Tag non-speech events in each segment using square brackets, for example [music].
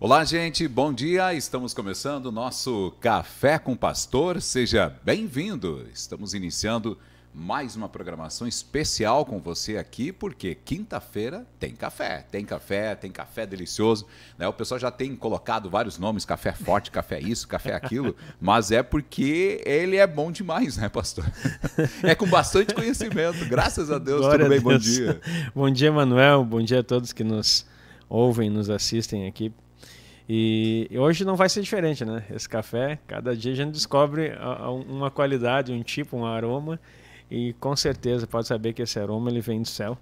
Olá, gente, bom dia. Estamos começando o nosso Café com Pastor. Seja bem-vindo. Estamos iniciando mais uma programação especial com você aqui, porque quinta-feira tem café, tem café, tem café delicioso. Né? O pessoal já tem colocado vários nomes, café forte, café isso, café aquilo, mas é porque ele é bom demais, né, pastor? [laughs] É com bastante conhecimento, graças a Deus. Glória Tudo bem? Deus. Bom dia. Bom dia, Manuel. Bom dia a todos que nos ouvem, nos assistem aqui e hoje não vai ser diferente, né? Esse café, cada dia a gente descobre ah, ah, uma qualidade, um tipo, um aroma, e com certeza pode saber que esse aroma ele vem do céu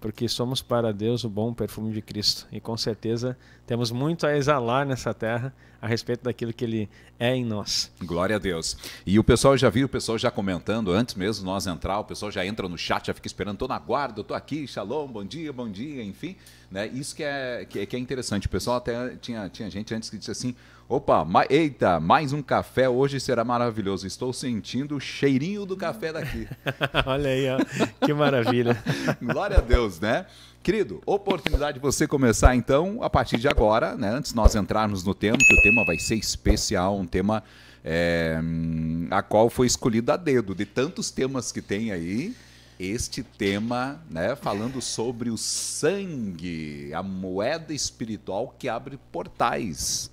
porque somos para Deus o bom perfume de Cristo. E com certeza temos muito a exalar nessa terra a respeito daquilo que Ele é em nós. Glória a Deus. E o pessoal já viu, o pessoal já comentando, antes mesmo nós entrar, o pessoal já entra no chat, já fica esperando, estou na guarda, estou aqui, shalom, bom dia, bom dia, enfim. Né? Isso é, que é, que é, interessante. O pessoal até tinha, tinha gente antes que disse assim, Opa, ma eita, mais um café hoje será maravilhoso. Estou sentindo o cheirinho do café daqui. [laughs] Olha aí, ó. que maravilha. [laughs] Glória a Deus, né? Querido, oportunidade de você começar então a partir de agora, né? Antes nós entrarmos no tema, que o tema vai ser especial, um tema é, a qual foi escolhido a dedo. De tantos temas que tem aí, este tema, né? Falando sobre o sangue, a moeda espiritual que abre portais.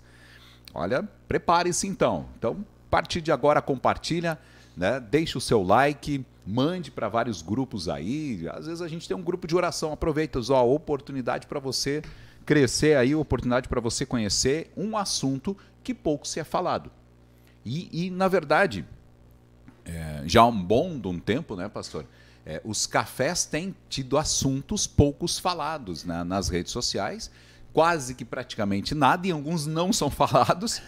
Olha, prepare-se então. Então, a partir de agora, compartilha, né? deixe o seu like, mande para vários grupos aí. Às vezes a gente tem um grupo de oração, aproveita, a oportunidade para você crescer aí, oportunidade para você conhecer um assunto que pouco se é falado. E, e na verdade, é, já há um bom de um tempo, né, pastor? É, os cafés têm tido assuntos poucos falados né, nas redes sociais quase que praticamente nada, e alguns não são [laughs] falados.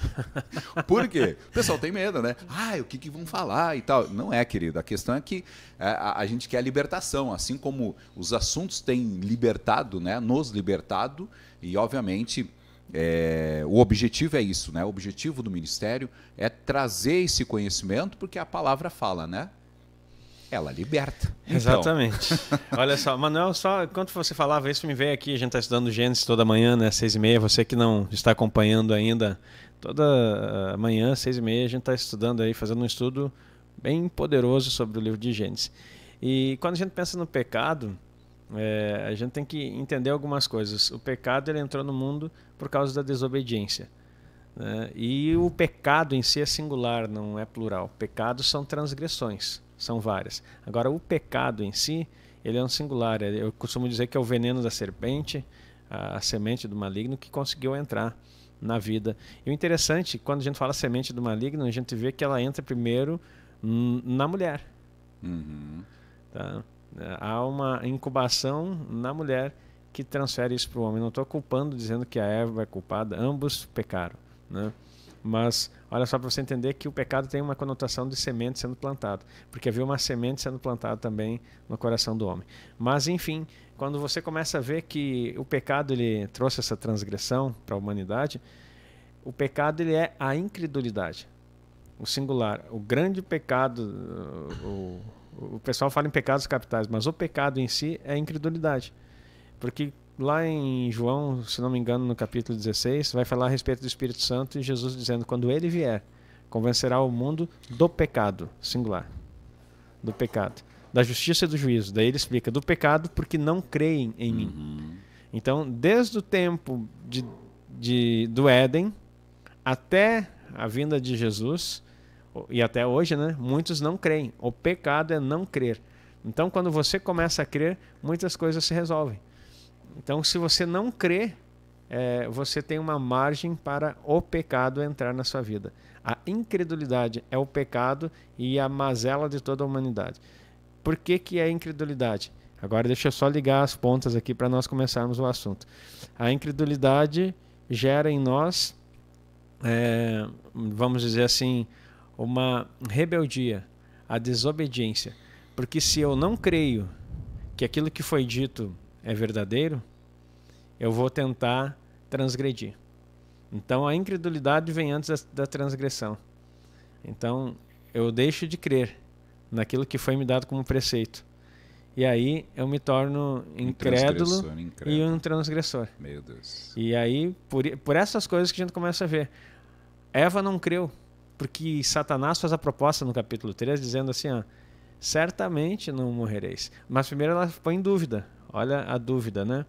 Por quê? O pessoal tem medo, né? Ah, o que, que vão falar e tal. Não é, querido. A questão é que é, a, a gente quer libertação, assim como os assuntos têm libertado, né? Nos libertado, e obviamente. É, o objetivo é isso, né? O objetivo do Ministério é trazer esse conhecimento, porque a palavra fala, né? ela liberta. Então. Exatamente. Então. [laughs] Olha só, Manuel, só enquanto você falava isso, me veio aqui, a gente está estudando Gênesis toda manhã, né, seis e meia, você que não está acompanhando ainda, toda ah, manhã, seis e meia, a gente está estudando aí, fazendo um estudo bem poderoso sobre o livro de Gênesis. E quando a gente pensa no pecado, é, a gente tem que entender algumas coisas. O pecado ele entrou no mundo por causa da desobediência. Né? E o pecado em si é singular, não é plural. Pecados são transgressões são várias. Agora, o pecado em si, ele é um singular. É, eu costumo dizer que é o veneno da serpente, a, a semente do maligno que conseguiu entrar na vida. E o interessante, quando a gente fala semente do maligno, a gente vê que ela entra primeiro na mulher. Uhum. Tá? Há uma incubação na mulher que transfere isso para o homem. Não estou culpando, dizendo que a Eva é culpada. Ambos pecaram. Né? Mas olha só para você entender que o pecado tem uma conotação de semente sendo plantada, porque havia uma semente sendo plantada também no coração do homem. Mas enfim, quando você começa a ver que o pecado ele trouxe essa transgressão para a humanidade, o pecado ele é a incredulidade. O singular, o grande pecado, o, o pessoal fala em pecados capitais, mas o pecado em si é a incredulidade. Porque lá em João, se não me engano, no capítulo 16, vai falar a respeito do Espírito Santo e Jesus dizendo: quando ele vier, convencerá o mundo do pecado, singular, do pecado, da justiça e do juízo. Daí ele explica: do pecado, porque não creem em mim. Uhum. Então, desde o tempo de, de, do Éden até a vinda de Jesus, e até hoje, né, muitos não creem. O pecado é não crer. Então, quando você começa a crer, muitas coisas se resolvem. Então, se você não crê, é, você tem uma margem para o pecado entrar na sua vida. A incredulidade é o pecado e a mazela de toda a humanidade. Por que, que é incredulidade? Agora deixa eu só ligar as pontas aqui para nós começarmos o assunto. A incredulidade gera em nós, é, vamos dizer assim, uma rebeldia, a desobediência. Porque se eu não creio que aquilo que foi dito é verdadeiro, eu vou tentar transgredir. Então a incredulidade vem antes da, da transgressão. Então eu deixo de crer naquilo que foi me dado como preceito. E aí eu me torno incrédulo, um incrédulo, e um transgressor. Meu Deus. E aí, por, por essas coisas que a gente começa a ver. Eva não creu, porque Satanás faz a proposta no capítulo 3, dizendo assim: ó, certamente não morrereis. Mas primeiro ela põe em dúvida Olha a dúvida, né?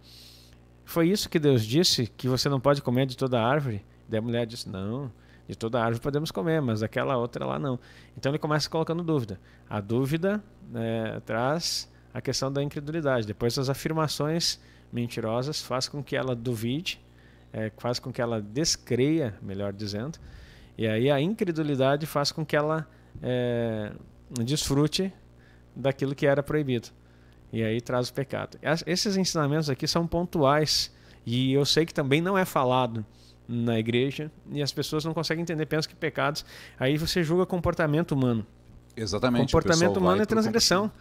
Foi isso que Deus disse que você não pode comer de toda árvore? Daí a mulher disse: Não, de toda árvore podemos comer, mas daquela outra lá não. Então ele começa colocando dúvida. A dúvida né, traz a questão da incredulidade. Depois as afirmações mentirosas faz com que ela duvide, é, faz com que ela descreia, melhor dizendo. E aí a incredulidade faz com que ela é, desfrute daquilo que era proibido. E aí traz o pecado. Esses ensinamentos aqui são pontuais e eu sei que também não é falado na igreja e as pessoas não conseguem entender, pensam que pecados. Aí você julga comportamento humano. Exatamente. Comportamento humano é transgressão.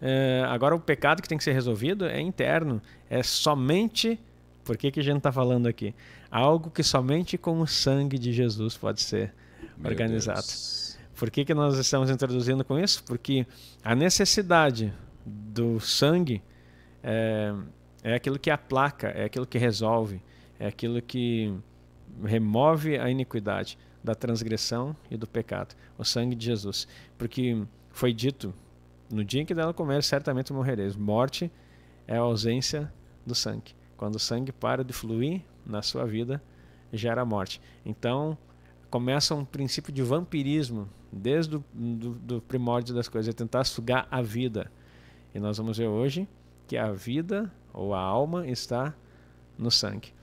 É, agora o pecado que tem que ser resolvido é interno, é somente por que, que a gente está falando aqui? Algo que somente com o sangue de Jesus pode ser Meu organizado. Deus. Por que, que nós estamos introduzindo com isso? Porque a necessidade do sangue é, é aquilo que aplaca, é aquilo que resolve, é aquilo que remove a iniquidade da transgressão e do pecado, o sangue de Jesus. Porque foi dito, no dia em que dela comer, certamente morrereis. Morte é a ausência do sangue. Quando o sangue para de fluir na sua vida, gera morte. Então, começa um princípio de vampirismo desde o do primórdio das coisas, é tentar sugar a vida e nós vamos ver hoje que a vida ou a alma está no sangue.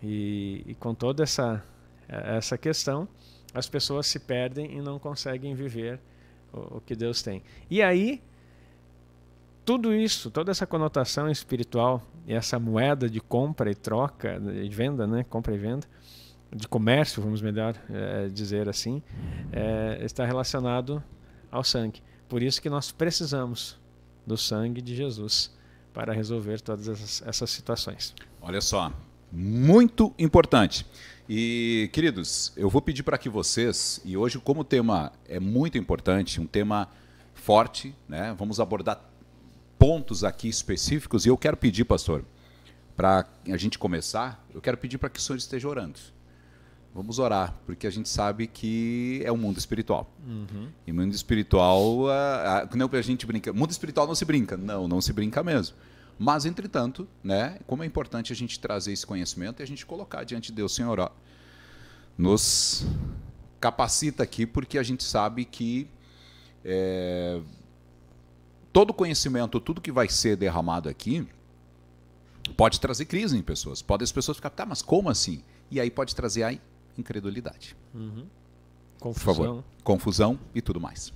E, e com toda essa, essa questão, as pessoas se perdem e não conseguem viver o, o que Deus tem. E aí, tudo isso, toda essa conotação espiritual e essa moeda de compra e troca, de venda, né? compra e venda, de comércio, vamos melhor é, dizer assim, é, está relacionado ao sangue. Por isso que nós precisamos do sangue de Jesus para resolver todas essas, essas situações. Olha só, muito importante. E, queridos, eu vou pedir para que vocês, e hoje, como o tema é muito importante, um tema forte, né? Vamos abordar pontos aqui específicos, e eu quero pedir, pastor, para a gente começar, eu quero pedir para que o senhor esteja orando. Vamos orar, porque a gente sabe que é o um mundo espiritual. Uhum. E mundo espiritual, a, o que a gente brinca. Mundo espiritual não se brinca. Não, não se brinca mesmo. Mas, entretanto, né, como é importante a gente trazer esse conhecimento e a gente colocar diante de Deus, Senhor, ó, nos capacita aqui, porque a gente sabe que é, todo conhecimento, tudo que vai ser derramado aqui, pode trazer crise em pessoas. Pode as pessoas ficar, tá, mas como assim? E aí pode trazer a incredulidade. Uhum. Confusão. Por favor. Confusão e tudo mais.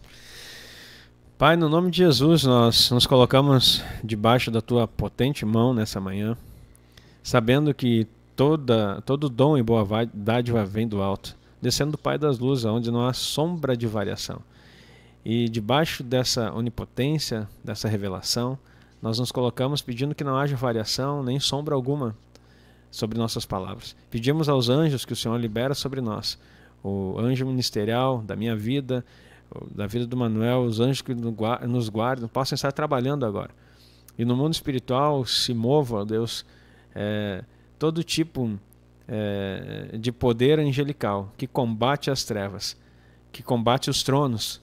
Pai, no nome de Jesus, nós nos colocamos debaixo da tua potente mão nessa manhã, sabendo que toda, todo dom e boa dádiva vem do alto, descendo do Pai das luzes, onde não há sombra de variação. E debaixo dessa onipotência, dessa revelação, nós nos colocamos pedindo que não haja variação nem sombra alguma sobre nossas palavras. Pedimos aos anjos que o Senhor libera sobre nós, o anjo ministerial da minha vida, da vida do Manuel, os anjos que nos guardam, possam estar trabalhando agora. E no mundo espiritual se mova, Deus, é, todo tipo é, de poder angelical que combate as trevas, que combate os tronos,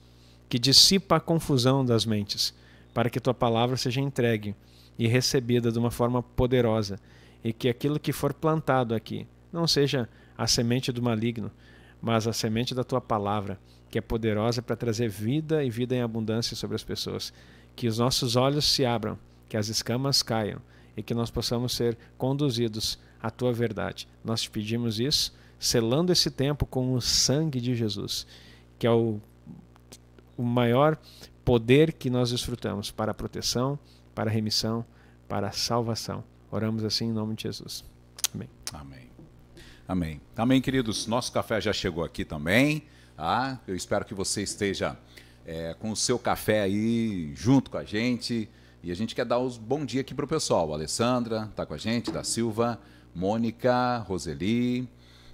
que dissipa a confusão das mentes, para que tua palavra seja entregue e recebida de uma forma poderosa e que aquilo que for plantado aqui não seja a semente do maligno, mas a semente da tua palavra, que é poderosa para trazer vida e vida em abundância sobre as pessoas. Que os nossos olhos se abram, que as escamas caiam e que nós possamos ser conduzidos à tua verdade. Nós te pedimos isso, selando esse tempo com o sangue de Jesus, que é o, o maior poder que nós desfrutamos para a proteção, para a remissão, para a salvação. Oramos assim em nome de Jesus. Amém. Amém. Amém. Amém, queridos. Nosso café já chegou aqui também. Ah, eu espero que você esteja é, com o seu café aí junto com a gente. E a gente quer dar os bom dia aqui para o pessoal. Alessandra está com a gente, da Silva, Mônica, Roseli,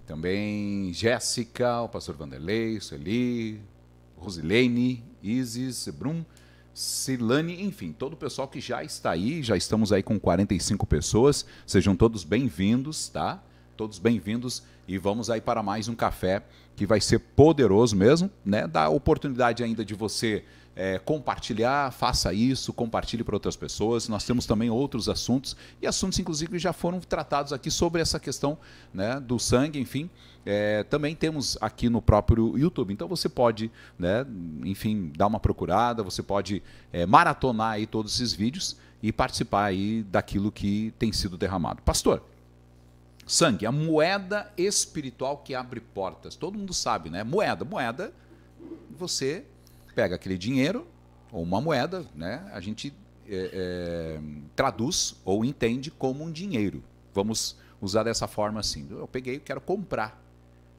também Jéssica, o pastor Vanderlei, Sueli, Rosilene, Isis, Brum. Silane, enfim, todo o pessoal que já está aí, já estamos aí com 45 pessoas. Sejam todos bem-vindos, tá? Todos bem-vindos e vamos aí para mais um café que vai ser poderoso mesmo, né? Dá oportunidade ainda de você é, compartilhar, faça isso, compartilhe para outras pessoas. Nós temos também outros assuntos e assuntos, inclusive, já foram tratados aqui sobre essa questão né, do sangue, enfim. É, também temos aqui no próprio YouTube. Então você pode, né, enfim, dar uma procurada, você pode é, maratonar aí todos esses vídeos e participar aí daquilo que tem sido derramado. Pastor, sangue, a moeda espiritual que abre portas. Todo mundo sabe, né? Moeda, moeda, você pega aquele dinheiro ou uma moeda, né? A gente é, é, traduz ou entende como um dinheiro. Vamos usar dessa forma assim. Eu peguei, eu quero comprar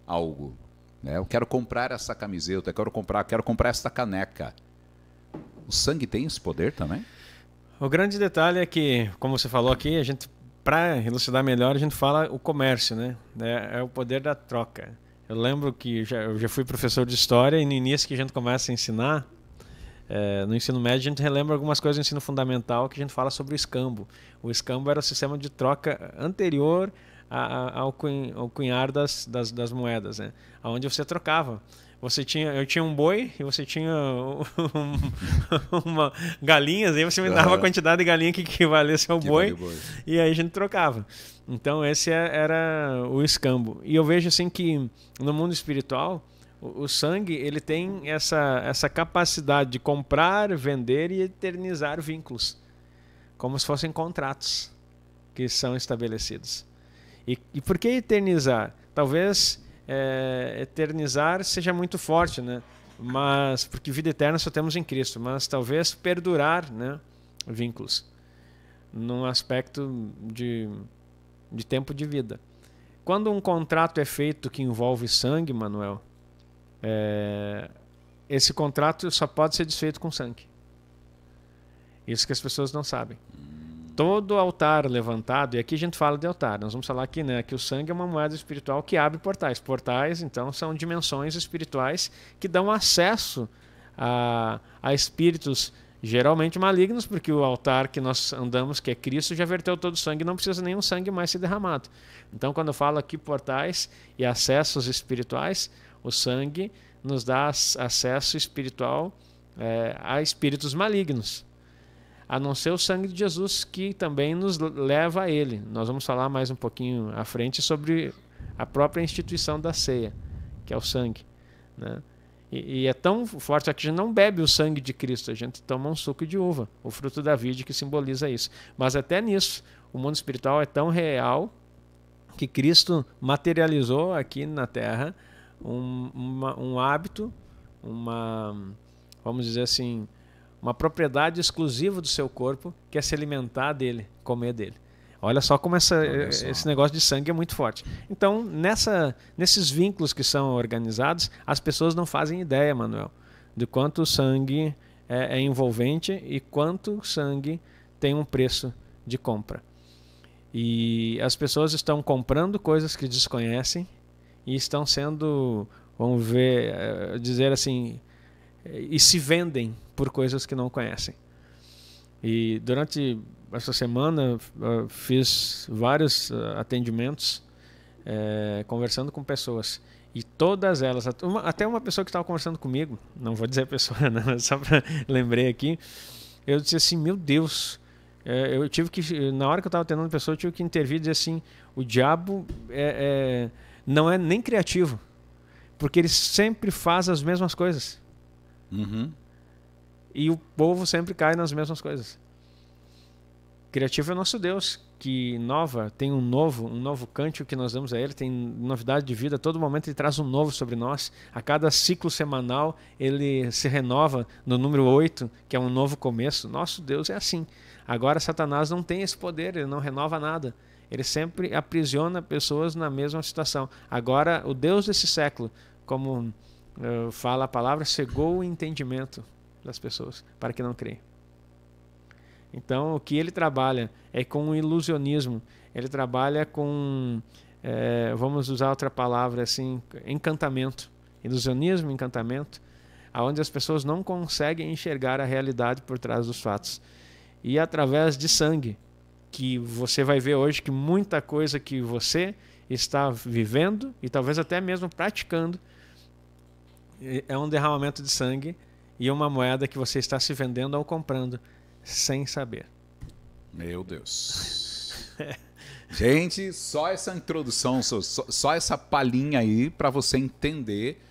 algo. Né? Eu quero comprar essa camiseta, eu quero comprar, quero comprar esta caneca. O sangue tem esse poder também? O grande detalhe é que, como você falou aqui, a gente para elucidar melhor, a gente fala o comércio, né? É, é o poder da troca. Eu lembro que já, eu já fui professor de história e no início que a gente começa a ensinar, é, no ensino médio, a gente relembra algumas coisas do ensino fundamental que a gente fala sobre o escambo. O escambo era o sistema de troca anterior a, a, ao, cunhar das, das, das moedas, né? onde você trocava. Você tinha, eu tinha um boi e você tinha um, [laughs] uma galinha, aí você me dava a quantidade de galinha que equivalesse ao boi, boi, e aí a gente trocava. Então esse é, era o escambo. E eu vejo assim que no mundo espiritual o, o sangue ele tem essa, essa capacidade de comprar, vender e eternizar vínculos, como se fossem contratos que são estabelecidos. E, e por que eternizar? Talvez é, eternizar seja muito forte, né? Mas porque vida eterna só temos em Cristo, mas talvez perdurar, né? Vínculos num aspecto de, de tempo de vida. Quando um contrato é feito que envolve sangue, Manuel, é, esse contrato só pode ser desfeito com sangue. Isso que as pessoas não sabem. Hum. Todo altar levantado, e aqui a gente fala de altar, nós vamos falar aqui, né, que o sangue é uma moeda espiritual que abre portais. Portais, então, são dimensões espirituais que dão acesso a, a espíritos geralmente malignos, porque o altar que nós andamos, que é Cristo, já verteu todo o sangue, não precisa nenhum sangue mais ser derramado. Então, quando eu falo aqui portais e acessos espirituais, o sangue nos dá acesso espiritual é, a espíritos malignos a não ser o sangue de Jesus que também nos leva a ele. Nós vamos falar mais um pouquinho à frente sobre a própria instituição da ceia, que é o sangue. Né? E, e, é tão forte que a gente não bebe o sangue de Cristo, a gente toma um suco de uva, o fruto da vide que simboliza isso. Mas até nisso, o mundo espiritual é tão real que Cristo materializou aqui na Terra um, uma, um hábito, uma, vamos dizer assim, uma propriedade exclusiva do seu corpo, que é se alimentar dele, comer dele. Olha só como essa, eh, esse negócio de sangue é muito forte. Então, nessa, nesses vínculos que são organizados, as pessoas não fazem ideia, Manuel, de quanto o sangue é, é envolvente e quanto o sangue tem um preço de compra. E as pessoas estão comprando coisas que desconhecem e estão sendo, vamos ver, eh, dizer assim, eh, e se vendem por coisas que não conhecem. E durante essa semana eh, fiz vários eh, atendimentos é, conversando com pessoas. E todas elas, até uma pessoa que estava conversando comigo, não vou dizer a [laughs] pessoa, né, só para [laughs] lembrei aqui, eu disse assim: Meu Deus, é, eu tive que, na hora que eu estava atendendo a pessoa, eu tive que intervir e dizer assim: O diabo é, é não é nem criativo, porque ele sempre faz as mesmas coisas. Uhum. E o povo sempre cai nas mesmas coisas. Criativo é nosso Deus, que inova, tem um novo, um novo cântico que nós damos a Ele, tem novidade de vida, todo momento Ele traz um novo sobre nós. A cada ciclo semanal Ele se renova no número 8, que é um novo começo. Nosso Deus é assim. Agora Satanás não tem esse poder, ele não renova nada. Ele sempre aprisiona pessoas na mesma situação. Agora, o Deus desse século, como eh, fala a palavra, cegou o entendimento das pessoas para que não creiam. Então, o que ele trabalha é com o ilusionismo, ele trabalha com, é, vamos usar outra palavra assim, encantamento. Ilusionismo, encantamento, aonde as pessoas não conseguem enxergar a realidade por trás dos fatos. E através de sangue, que você vai ver hoje que muita coisa que você está vivendo e talvez até mesmo praticando é um derramamento de sangue e uma moeda que você está se vendendo ou comprando sem saber. Meu Deus. [laughs] Gente, só essa introdução, só, só essa palhinha aí para você entender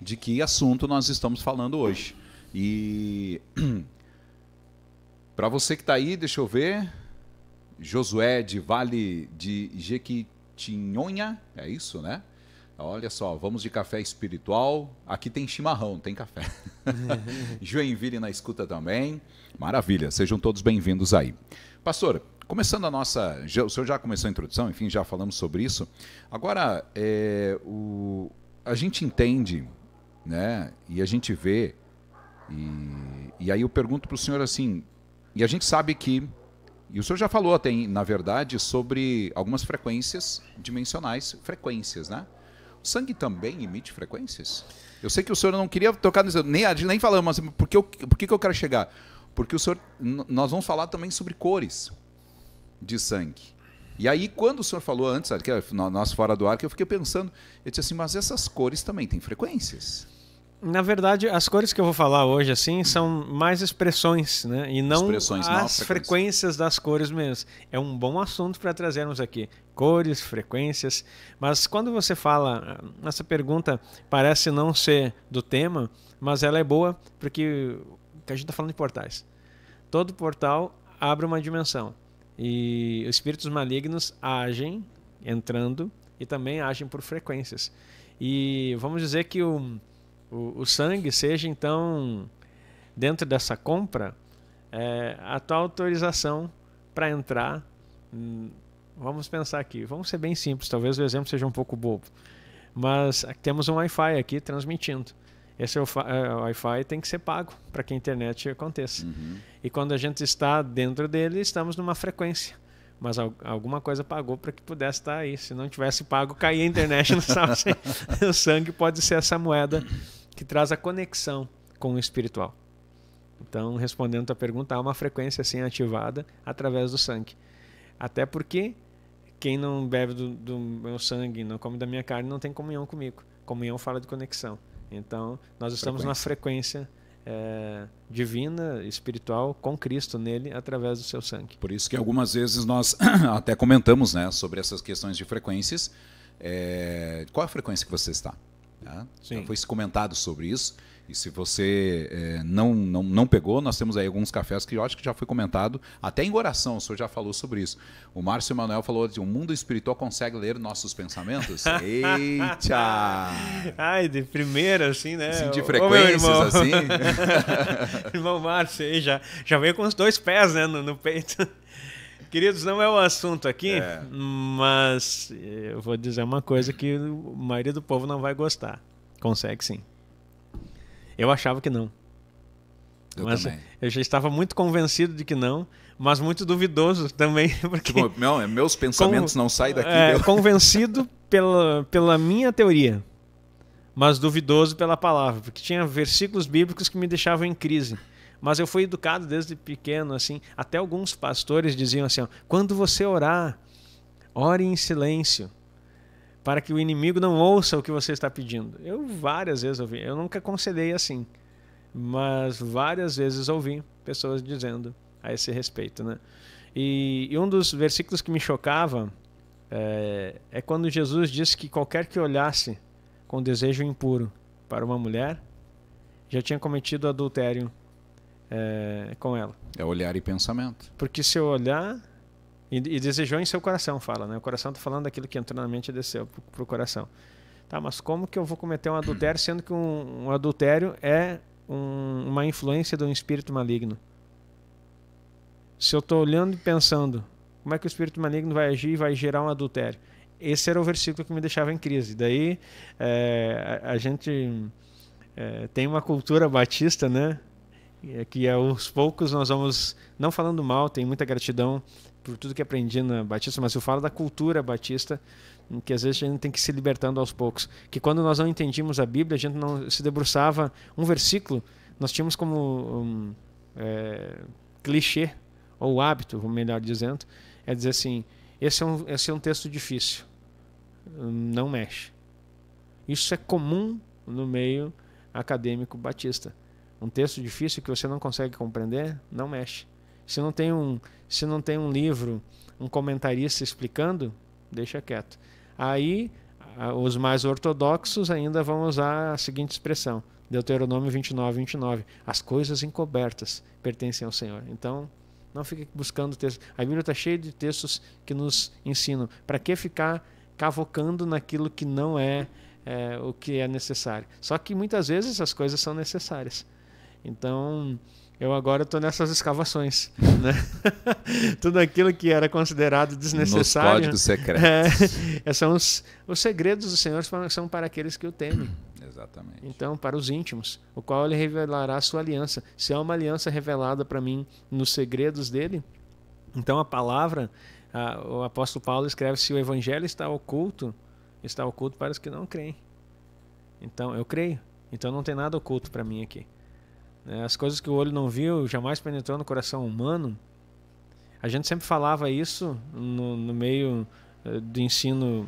de que assunto nós estamos falando hoje. E [clears throat] para você que está aí, deixa eu ver. Josué de Vale de Jequitinhonha, é isso, né? Olha só, vamos de café espiritual. Aqui tem chimarrão, tem café. [laughs] Joinville na escuta também. Maravilha, sejam todos bem-vindos aí. Pastor, começando a nossa. O senhor já começou a introdução, enfim, já falamos sobre isso. Agora, é, o, a gente entende, né? E a gente vê. E, e aí eu pergunto para o senhor assim. E a gente sabe que e o senhor já falou, até na verdade, sobre algumas frequências dimensionais, frequências, né? sangue também emite frequências? Eu sei que o senhor não queria tocar nisso, nem, nem falamos, mas por que, eu, por que, eu quero chegar? Porque o senhor, nós vamos falar também sobre cores de sangue. E aí, quando o senhor falou antes, nós fora do ar, que eu fiquei pensando, eu disse assim, mas essas cores também têm frequências. Na verdade, as cores que eu vou falar hoje assim são mais expressões, né? E não expressões, as não frequências. das cores mesmo. É um bom assunto para trazermos aqui. Cores, frequências. Mas quando você fala, essa pergunta parece não ser do tema, mas ela é boa porque a gente está falando de portais. Todo portal abre uma dimensão. E os espíritos malignos agem entrando e também agem por frequências. E vamos dizer que o o, o sangue seja então dentro dessa compra é, a tua autorização para entrar. Hum, vamos pensar aqui, vamos ser bem simples, talvez o exemplo seja um pouco bobo, mas temos um Wi-Fi aqui transmitindo. Esse é é, Wi-Fi tem que ser pago para que a internet aconteça. Uhum. E quando a gente está dentro dele, estamos numa frequência. Mas alguma coisa pagou para que pudesse estar tá aí. Se não tivesse pago, caía a internet. Não [laughs] sabe o sangue pode ser essa moeda que traz a conexão com o espiritual. Então, respondendo a tua pergunta, há uma frequência assim ativada através do sangue. Até porque quem não bebe do, do meu sangue, não come da minha carne, não tem comunhão comigo. Comunhão fala de conexão. Então, nós estamos frequência. na frequência é, divina, espiritual, com Cristo nele, através do seu sangue. Por isso que algumas vezes nós [clears throat] até comentamos né, sobre essas questões de frequências. É, qual a frequência que você está? Tá? Já foi comentado sobre isso. E se você é, não, não, não pegou, nós temos aí alguns cafés que eu acho que já foi comentado, até em oração, o senhor já falou sobre isso. O Márcio Emanuel falou de o um mundo espiritual consegue ler nossos pensamentos. [laughs] Eita! Ai, de primeira, assim, né? Assim, de frequências, Ô, assim. irmão Márcio aí já, já veio com os dois pés né, no, no peito. Queridos, não é o assunto aqui, é. mas eu vou dizer uma coisa que a maioria do povo não vai gostar. Consegue sim. Eu achava que não. Eu mas também. eu já estava muito convencido de que não, mas muito duvidoso [laughs] também. Porque Bom, meu, é, meus pensamentos com, não saem daqui. É, meu. Convencido pela, pela minha teoria, mas duvidoso pela palavra, porque tinha versículos bíblicos que me deixavam em crise. Mas eu fui educado desde pequeno assim, até alguns pastores diziam assim: ó, quando você orar, ore em silêncio, para que o inimigo não ouça o que você está pedindo. Eu várias vezes ouvi, eu nunca concedei assim, mas várias vezes ouvi pessoas dizendo a esse respeito, né? E, e um dos versículos que me chocava é, é quando Jesus disse que qualquer que olhasse com desejo impuro para uma mulher já tinha cometido adultério é, com ela. É olhar e pensamento. Porque se eu olhar e, e desejou em seu coração, fala, né? O coração está falando daquilo que entrou na mente e desceu para o coração. Tá, mas como que eu vou cometer um adultério sendo que um, um adultério é um, uma influência de um espírito maligno? Se eu estou olhando e pensando, como é que o espírito maligno vai agir e vai gerar um adultério? Esse era o versículo que me deixava em crise. Daí é, a, a, gente é, tem uma cultura batista, né? É que aos poucos nós vamos, não falando mal, tenho muita gratidão por tudo que aprendi na Batista, mas eu falo da cultura batista, que às vezes a gente tem que se libertando aos poucos. Que quando nós não entendíamos a Bíblia, a gente não se debruçava um versículo, nós tínhamos como um, é, clichê, ou hábito, melhor dizendo, é dizer assim: esse é um, esse é um texto difícil, não mexe. Isso é comum no meio acadêmico batista um texto difícil que você não consegue compreender, não mexe. Se não tem um, se não tem um livro, um comentarista explicando, deixa quieto. Aí os mais ortodoxos ainda vão usar a seguinte expressão: Deuteronômio 29, 29. As coisas encobertas pertencem ao Senhor. Então, não fique buscando texto. A Bíblia está cheia de textos que nos ensinam. Para que ficar cavocando naquilo que não é, é o que é necessário? Só que muitas vezes as coisas são necessárias. Então, eu agora estou nessas escavações. [laughs] Né? [laughs] Tudo aquilo que era considerado desnecessário. Nos códigos secretos. É, [laughs] é, são os, os segredos do Senhor são para aqueles que o temem. [clears throat] Exatamente. Então, para os íntimos, o qual ele revelará a sua aliança. Se há uma aliança revelada para mim nos segredos dele, então a palavra, a, o apóstolo Paulo escreve: se o evangelho está oculto, está oculto para os que não creem. Então, eu creio. Então, não tem nada oculto para mim aqui. Né? As coisas que o olho não viu jamais penetrou no coração humano. A gente sempre falava isso no, no meio eh, do ensino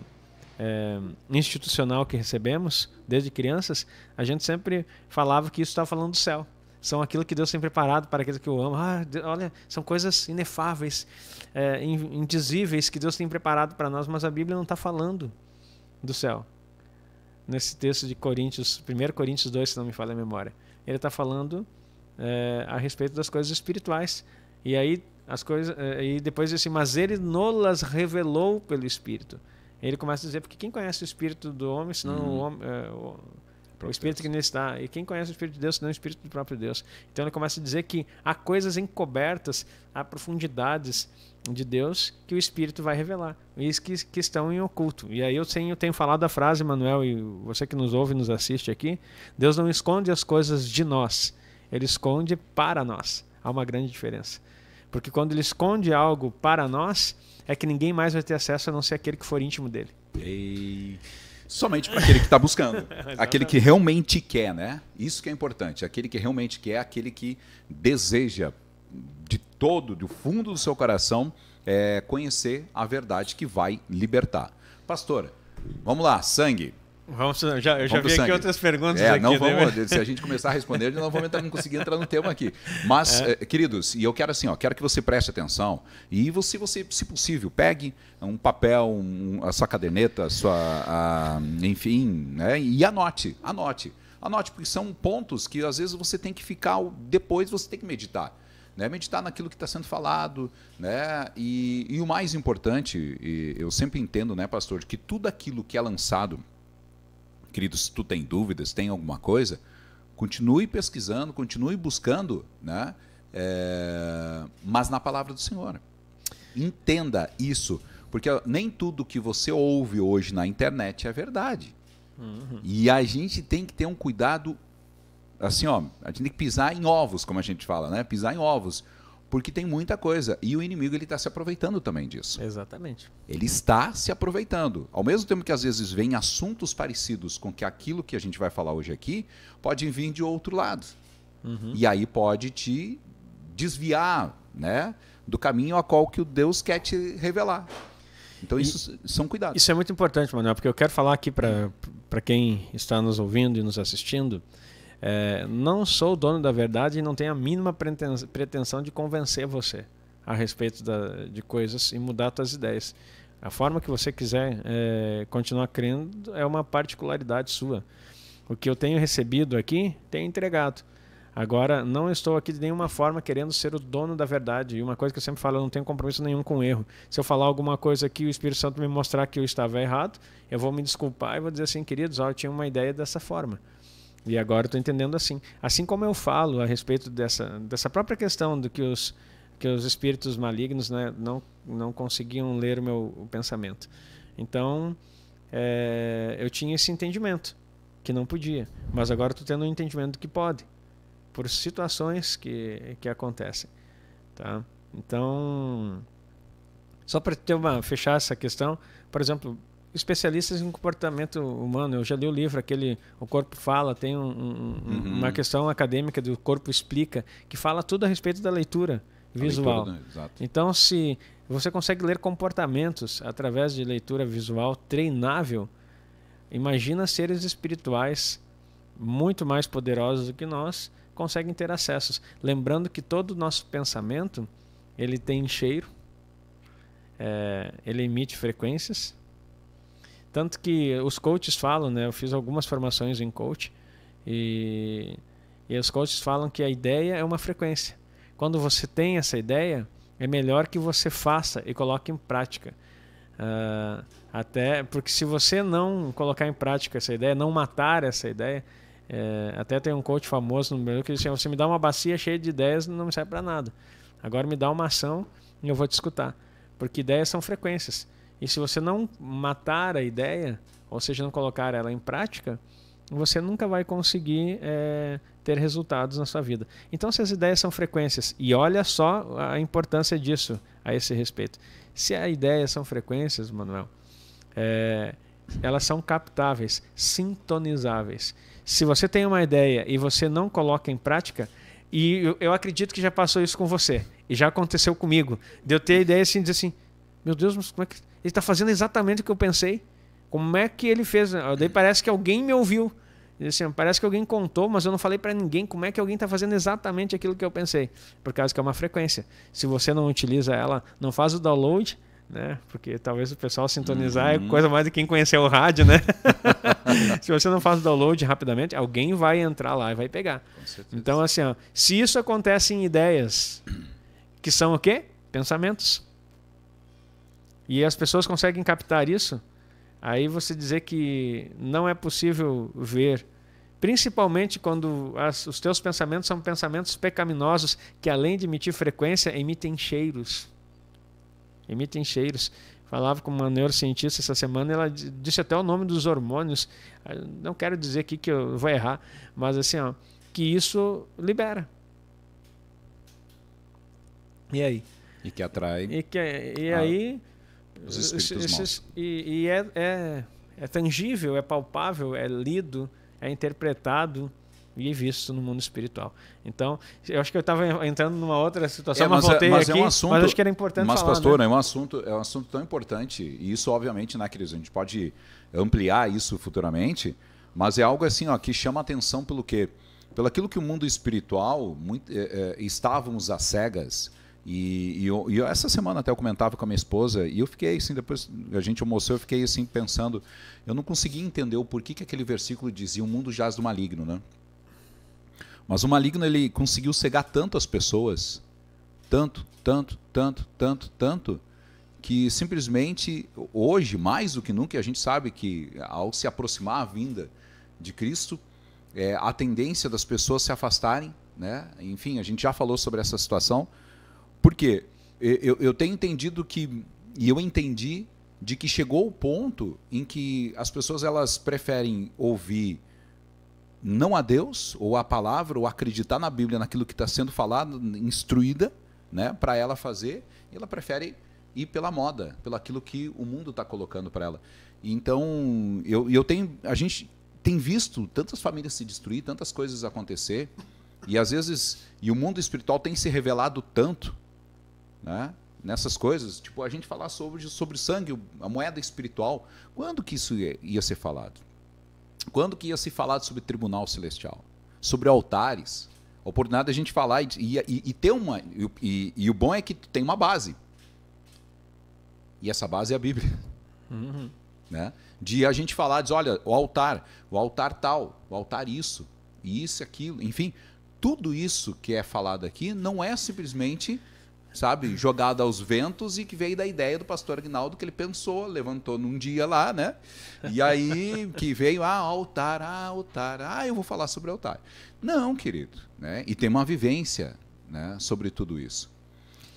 é, institucional que recebemos desde crianças. A gente sempre falava que isso estava falando do céu. São aquilo que Deus tem preparado para aqueles que o amam. Ah, olha, são coisas inefáveis, é, indizíveis que Deus tem preparado para nós, mas a Bíblia não está falando do céu. Nesse texto de Coríntios, 1 Coríntios 2, se não me falha a memória ele está falando é, a respeito das coisas espirituais. E aí as coisas é, eh, e depois disse, mas ele nolas revelou pelo Espírito. Ele começa a dizer, porque quem conhece o Espírito do homem, senão uhum. o homem... Eh, o, o Espírito que nele está. E quem conhece o Espírito de Deus, senão o Espírito do próprio Deus. Então ele começa a dizer que há coisas encobertas, há profundidades, de Deus que o Espírito vai revelar. Isso que, que estão em oculto. E aí eu tenho, tenho falado a frase, Manuel, e você que nos ouve e nos assiste aqui: Deus não esconde as coisas de nós, Ele esconde para nós. Há uma grande diferença. Porque quando Ele esconde algo para nós, é que ninguém mais vai ter acesso a não ser aquele que for íntimo dele. E somente para aquele que está buscando. [laughs] aquele que realmente quer, né? Isso que é importante. Aquele que realmente quer, aquele que deseja de todo, do fundo do seu coração, é, conhecer a verdade que vai libertar. Pastora, vamos lá, sangue. Vamos, já, eu já vi sangue. aqui outras perguntas. É, aqui, não né, vamos, né? se a gente começar a responder, não vamos entrar, não conseguir entrar no tema aqui. Mas, é. é. queridos, e eu quero assim, ó, quero que você preste atenção e você, você se possível, pegue um papel, um, a sua caderneta, a sua, a, enfim, né, e anote, anote, anote, porque são pontos que às vezes você tem que ficar, depois você tem que meditar né? meditar naquilo que está sendo falado. Né? E, e o mais importante, eu sempre entendo, né, pastor, que tudo aquilo que é lançado, querido, se tu tem dúvidas, tem alguma coisa, continue pesquisando, continue buscando, né? É, mas na palavra do Senhor. Entenda isso, porque nem tudo que você ouve hoje na internet é verdade. Uhum. E a gente tem que ter um cuidado assim, ó, a gente tem que pisar em ovos, como a gente fala, né? Pisar em ovos. Porque tem muita coisa. E o inimigo ele está se aproveitando também disso. Exatamente. Ele está se aproveitando. Ao mesmo tempo que às vezes vem assuntos parecidos com que aquilo que a gente vai falar hoje aqui, pode vir de outro lado. Uhum. E aí pode te desviar né, do caminho a qual que o Deus quer te revelar. Então, e, isso são cuidados. Isso é muito importante, Manuel, porque eu quero falar aqui para quem está nos ouvindo e nos assistindo é, não sou o dono da verdade e não tenho a mínima pretensão de convencer você a respeito da, de coisas e mudar suas ideias. A forma que você quiser é, continuar crendo é uma particularidade sua. O que eu tenho recebido aqui, tenho entregado. Agora, não estou aqui de nenhuma forma querendo ser o dono da verdade. E uma coisa que eu sempre falo, eu não tenho compromisso nenhum com erro. Se eu falar alguma coisa que o Espírito Santo me mostrar que eu estava errado, eu vou me desculpar e vou dizer assim, queridos, ó, eu tinha uma ideia dessa forma. E agora estou entendendo assim. Assim como eu falo a respeito dessa, dessa própria questão do que os, que os espíritos malignos né, não, não conseguiam ler o meu o pensamento. Então, é, eu tinha esse entendimento, que não podia. Mas agora estou tendo um entendimento que pode, por situações que, que acontecem. Tá? Então, só para fechar essa questão, por exemplo, especialistas em comportamento humano. Eu já li o livro, aquele O Corpo Fala, tem um, um, uhum. uma questão acadêmica do Corpo Explica, que fala tudo a respeito da leitura visual. Leitura, né? então, se você consegue ler comportamentos através de leitura visual treinável, imagina seres espirituais muito mais poderosos do que nós conseguem ter acessos. Lembrando que todo o nosso pensamento, ele tem cheiro, é, ele emite frequências, tanto que os coaches falam, né? Eu fiz algumas formações em coach e, e os coaches falam que a ideia é uma frequência. Quando você tem essa ideia, é melhor que você faça e coloque em prática. Uh, até porque se você não colocar em prática essa ideia, não matar essa ideia, é, até tem um coach famoso no Brasil que disse: assim, você me dá uma bacia cheia de ideias, não me serve para nada. Agora me dá uma ação e eu vou te escutar, porque ideias são frequências. E se você não matar a ideia, ou seja, não colocar ela em prática, você nunca vai conseguir é, ter resultados na sua vida. Então, se as ideias são frequências, e olha só a importância disso a esse respeito. Se as ideias são frequências, Manuel, é, elas são captáveis, sintonizáveis. Se você tem uma ideia e você não coloca em prática, e eu, eu acredito que já passou isso com você, e já aconteceu comigo, de eu ter a ideia assim, dizer assim, meu Deus, mas como é que ele está fazendo exatamente o que eu pensei. Como é que ele fez? Ah, daí parece que alguém me ouviu. Assim, ah, parece que alguém contou, mas eu não falei para ninguém como é que alguém está fazendo exatamente aquilo que eu pensei. Por causa que é uma frequência. Se você não utiliza ela, não faz o download, né? Porque talvez o pessoal sintonizar é uhum. é coisa mais de quem conheceu o rádio, né? [laughs] se você não faz o download rapidamente, alguém vai entrar lá e vai pegar. Então, assim, ó, se isso acontece em ideias, que são o quê? Pensamentos e as pessoas conseguem captar isso, aí você dizer que não é possível ver, principalmente quando as, os teus pensamentos são pensamentos pecaminosos que além de emitir frequência, emitem cheiros. Emitem cheiros. Falava com uma neurocientista essa semana, ela disse até o nome dos hormônios. Ah, não quero dizer aqui que eu vou errar, mas assim, ó, que isso libera. E aí? E que atrai. E, que, e ah. aí os espíritos maus. E, e é, é, é tangível, é palpável, é lido, é interpretado e é visto no mundo espiritual. Então, eu acho que eu estava entrando numa outra situação, é, mas, mas é- voltei mas aqui, é um assunto, mas acho que era importante mas, falar. Mas, né? pastor, né? é, um assunto, é um assunto tão importante, e isso, obviamente, né, queridos, a gente pode ampliar isso futuramente, mas é algo assim, ó, que chama atenção pelo quê? Pelo aquilo que o mundo espiritual, muito, é, é, estávamos às cegas, e, e, eu, e, essa semana até eu comentava com a minha esposa e eu fiquei assim, depois a gente almoçou, eu fiquei assim pensando, eu não conseguia entender o porquê que aquele versículo dizia o mundo jaz do maligno, né? Mas o maligno ele conseguiu cegar tanto as pessoas, tanto, tanto, tanto, tanto, tanto, que simplesmente hoje, mais do que nunca, a gente sabe que ao se aproximar a vinda de Cristo, é, a tendência das pessoas se afastarem, né? Enfim, a gente já falou sobre essa situação por quê? Eu, eu tenho entendido que, e eu entendi, de que chegou o ponto em que as pessoas elas preferem ouvir não a Deus, ou a palavra, ou acreditar na Bíblia, naquilo que está sendo falado, instruída, né, para ela fazer, e ela prefere ir pela moda, pelo aquilo que o mundo está colocando para ela. Então, eu, eu tenho, a gente tem visto tantas famílias se destruir, tantas coisas acontecer, e às vezes, e o mundo espiritual tem se revelado tanto né? nessas coisas, tipo a gente falar sobre sobre sangue, a moeda espiritual, quando que isso ia, ia ser falado? Quando que ia se falar sobre tribunal celestial, sobre altares? A oportunidade a gente falar e, e, e ter uma e, e, o bom é que tem uma base e essa base é a Bíblia, uhum. né? De a gente falar, diz, olha, o altar, o altar tal, o altar isso, e isso aquilo, enfim, tudo isso que é falado aqui não é simplesmente sabe, jogada aos ventos e que veio da ideia do pastor Agnaldo que ele pensou, levantou num dia lá, né? E aí que veio, ah, altar, ah, altar, ah, eu vou falar sobre altar. Não, querido, né? E tem uma vivência, né, sobre tudo isso.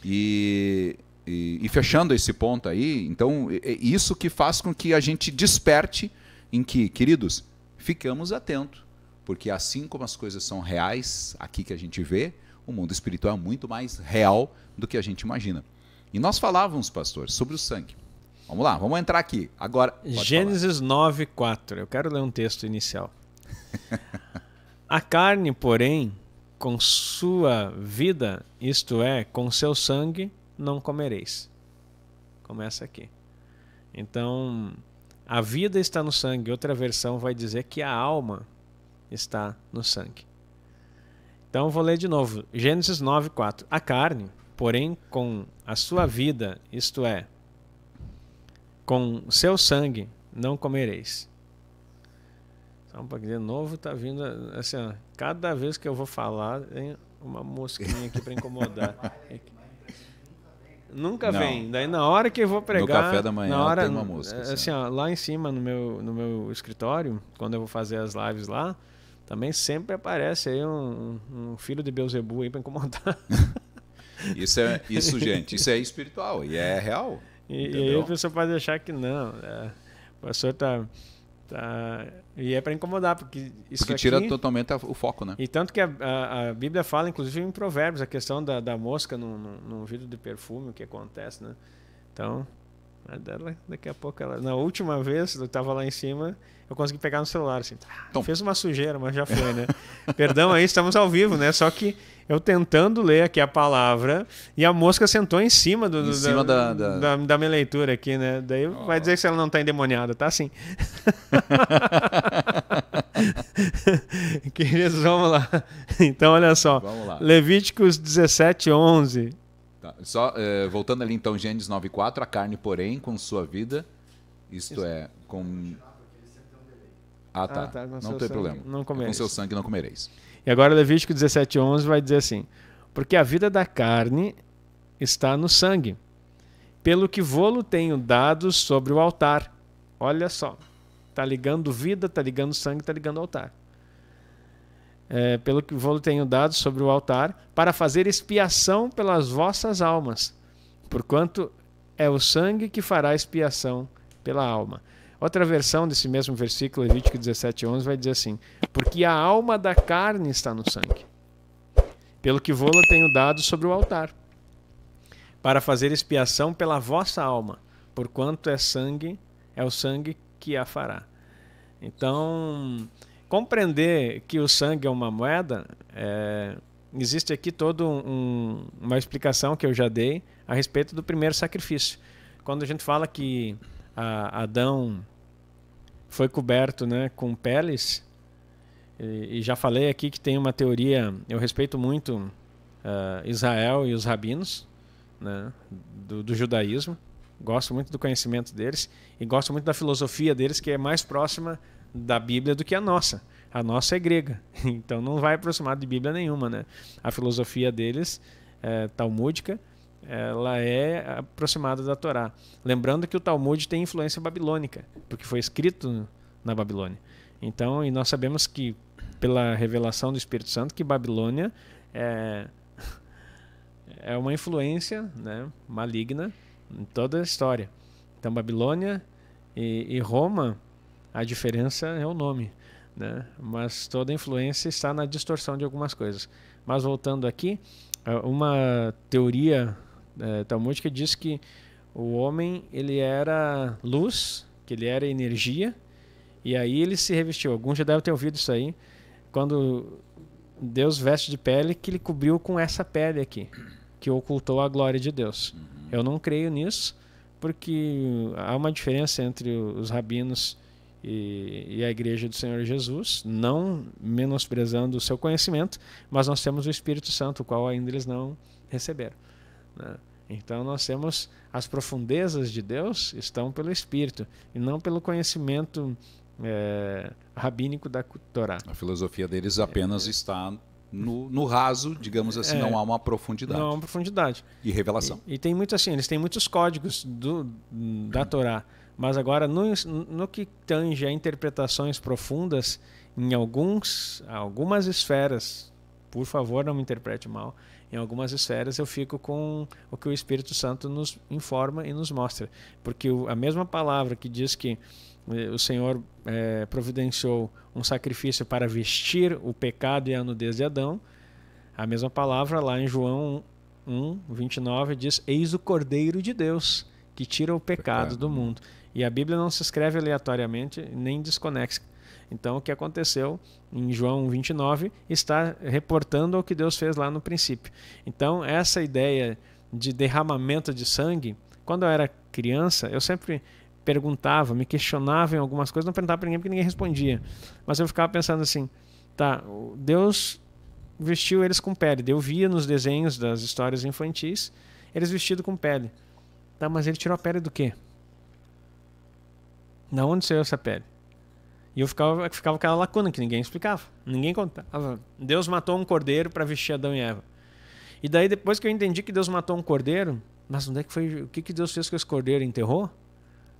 E, e, e fechando esse ponto aí, então, é isso que faz com que a gente desperte em que, queridos, ficamos atentos, porque assim como as coisas são reais aqui que a gente vê, o mundo espiritual é muito mais real do que a gente imagina. E nós falávamos, pastor, sobre o sangue. Vamos lá, vamos entrar aqui. Agora. Gênesis falar. 9, 4. Eu quero ler um texto inicial. [laughs] a carne, porém, com sua vida, isto é, com seu sangue, não comereis. Começa aqui. Então, a vida está no sangue. Outra versão vai dizer que a alma está no sangue. Então vou ler de novo. Gênesis 4. A carne, porém, com a sua vida, isto é, com seu sangue, não comereis. um pouquinho de novo, tá vindo assim, ó, cada vez que eu vou falar, tem uma mosquinha aqui para incomodar. Nunca não. vem. Daí na hora que eu vou pregar, no café da manhã na hora, tem uma é, assim, assim, ó, lá em cima no meu no meu escritório, quando eu vou fazer as lives lá, também sempre aparece aí um, um filho de Beuzebu aí para incomodar. [laughs] isso é isso, gente. Isso é espiritual e é real. E, e aí o pessoa pode achar que não. É, o pastor tá, tá e é para incomodar porque isso porque tira aqui, totalmente o foco, né? E tanto que a, a, a, Bíblia fala, inclusive em Provérbios, a questão da, da mosca no vidro de perfume, o que acontece, né? Então dela, daqui a pouco ela. Na última vez, eu tava lá em cima, eu consegui pegar no celular, assim. Tá, Tom. Fez uma sujeira, mas já foi, né? [laughs] Perdão aí, estamos ao vivo, né? Só que eu tentando ler aqui a palavra e a mosca sentou em cima, do, em cima da, da, da... da, minha leitura aqui, né? Daí oh. vai dizer que ela não tá endemoniada, tá sim. [laughs] [laughs] Queridos, vamos lá. Então, olha só. Levíticos 17, 11. Tá. Só eh, voltando ali então, Gênesis 9:4, a carne, porém, com sua vida, isto Isso. é, com ah, tá. Ah, tá. Não tem sangue, problema. Não comereis. com seu sangue não comereis. E agora Levítico 17:11 vai dizer assim: Porque a vida da carne está no sangue, pelo que vou-lo tenho dado sobre o altar. Olha só, tá ligando vida, tá ligando sangue, tá ligando altar é, pelo que vou tenho dado sobre o altar, para fazer expiação pelas vossas almas, porquanto é o sangue que fará expiação pela alma. Outra versão desse mesmo versículo, Levítico 17:11, vai dizer assim: Porque a alma da carne está no sangue, pelo que vou tenho dado sobre o altar, para fazer expiação pela vossa alma, porquanto é sangue, é o sangue que a fará. Então, compreender que o sangue é uma moeda, é, existe aqui toda um, uma explicação que eu já dei a respeito do primeiro sacrifício. Quando a gente fala que Adão foi coberto né, com peles, e, e, já falei aqui que tem uma teoria, eu respeito muito uh, Israel e os rabinos né, do, do judaísmo, gosto muito do conhecimento deles e gosto muito da filosofia deles, que é mais próxima da Bíblia do que a nossa. A nossa é grega, [laughs] então não vai aproximar de Bíblia nenhuma, né? A filosofia deles, é, talmúdica, ela é aproximada da Torá. Lembrando que o Talmud tem influência babilônica, porque foi escrito na Babilônia. Então, e nós sabemos que pela revelação do Espírito Santo que Babilônia é, é uma influência né, maligna em toda a história. Então, Babilônia e, e Roma a diferença é o nome, né? Mas toda influência está na distorção de algumas coisas. Mas voltando aqui, eh, uma teoria é, talmúdica diz que o homem ele era luz, que ele era energia, e aí ele se revestiu. Alguns já devem ter ouvido isso aí, quando Deus veste de pele, que ele cobriu com essa pele aqui, que ocultou a glória de Deus. Uhum. Eu não creio nisso, porque há uma diferença entre os rabinos e, e, a Igreja do Senhor Jesus, não menosprezando o seu conhecimento, mas nós temos o Espírito Santo, o qual ainda eles não receberam. Né? Então nós temos as profundezas de Deus estão pelo Espírito e não pelo conhecimento é, rabínico da Torá. A filosofia deles apenas é, está no, no, raso, digamos assim, é, não há uma profundidade. Não há uma profundidade. E revelação. E, e, tem muito assim, eles têm muitos códigos do, da Torá. Mas agora, no, no que tange a interpretações profundas, em alguns, algumas esferas, por favor, não me interprete mal, em algumas esferas eu fico com o que o Espírito Santo nos informa e nos mostra. Porque a mesma palavra que diz que eh, o Senhor é, providenciou um sacrifício para vestir o pecado e a nudez de Adão, a mesma palavra lá em João 1, 29 diz: Eis o Cordeiro de Deus que tira o pecado, pecado. do mundo. E a Bíblia não se escreve aleatoriamente nem desconexa. Então, o que aconteceu em João 29 está reportando ao que Deus fez lá no princípio. Então, essa ideia de derramamento de sangue, quando eu era criança, eu sempre perguntava, me questionava em algumas coisas, não perguntava para ninguém porque ninguém respondia. Mas eu ficava pensando assim, tá, Deus vestiu eles com pele. Eu via nos desenhos das histórias infantis eles vestidos com pele. Tá, mas ele tirou a pele do quê? Da onde saiu essa pele? E eu ficava, ficava aquela lacuna que ninguém explicava. Ninguém contava. Deus matou um cordeiro para vestir Adão e Eva. E daí, depois que eu entendi que Deus matou um cordeiro, mas onde é que foi? O que, que Deus fez com esse cordeiro? Enterrou?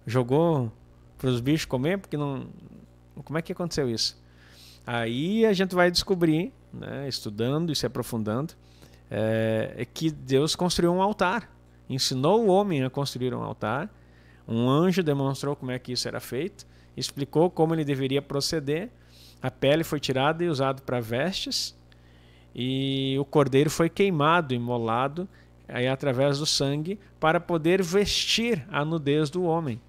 Jogou para os bichos comer? Porque não. Como é que aconteceu isso? Aí a gente vai descobrir, né, estudando e se aprofundando, é, é que Deus construiu um altar. Ensinou o homem a construir um altar um anjo demonstrou como é que isso era feito, explicou como ele deveria proceder. A pele foi tirada e usada para vestes, e o cordeiro foi queimado, imolado, aí através do sangue, para poder vestir a nudez do homem.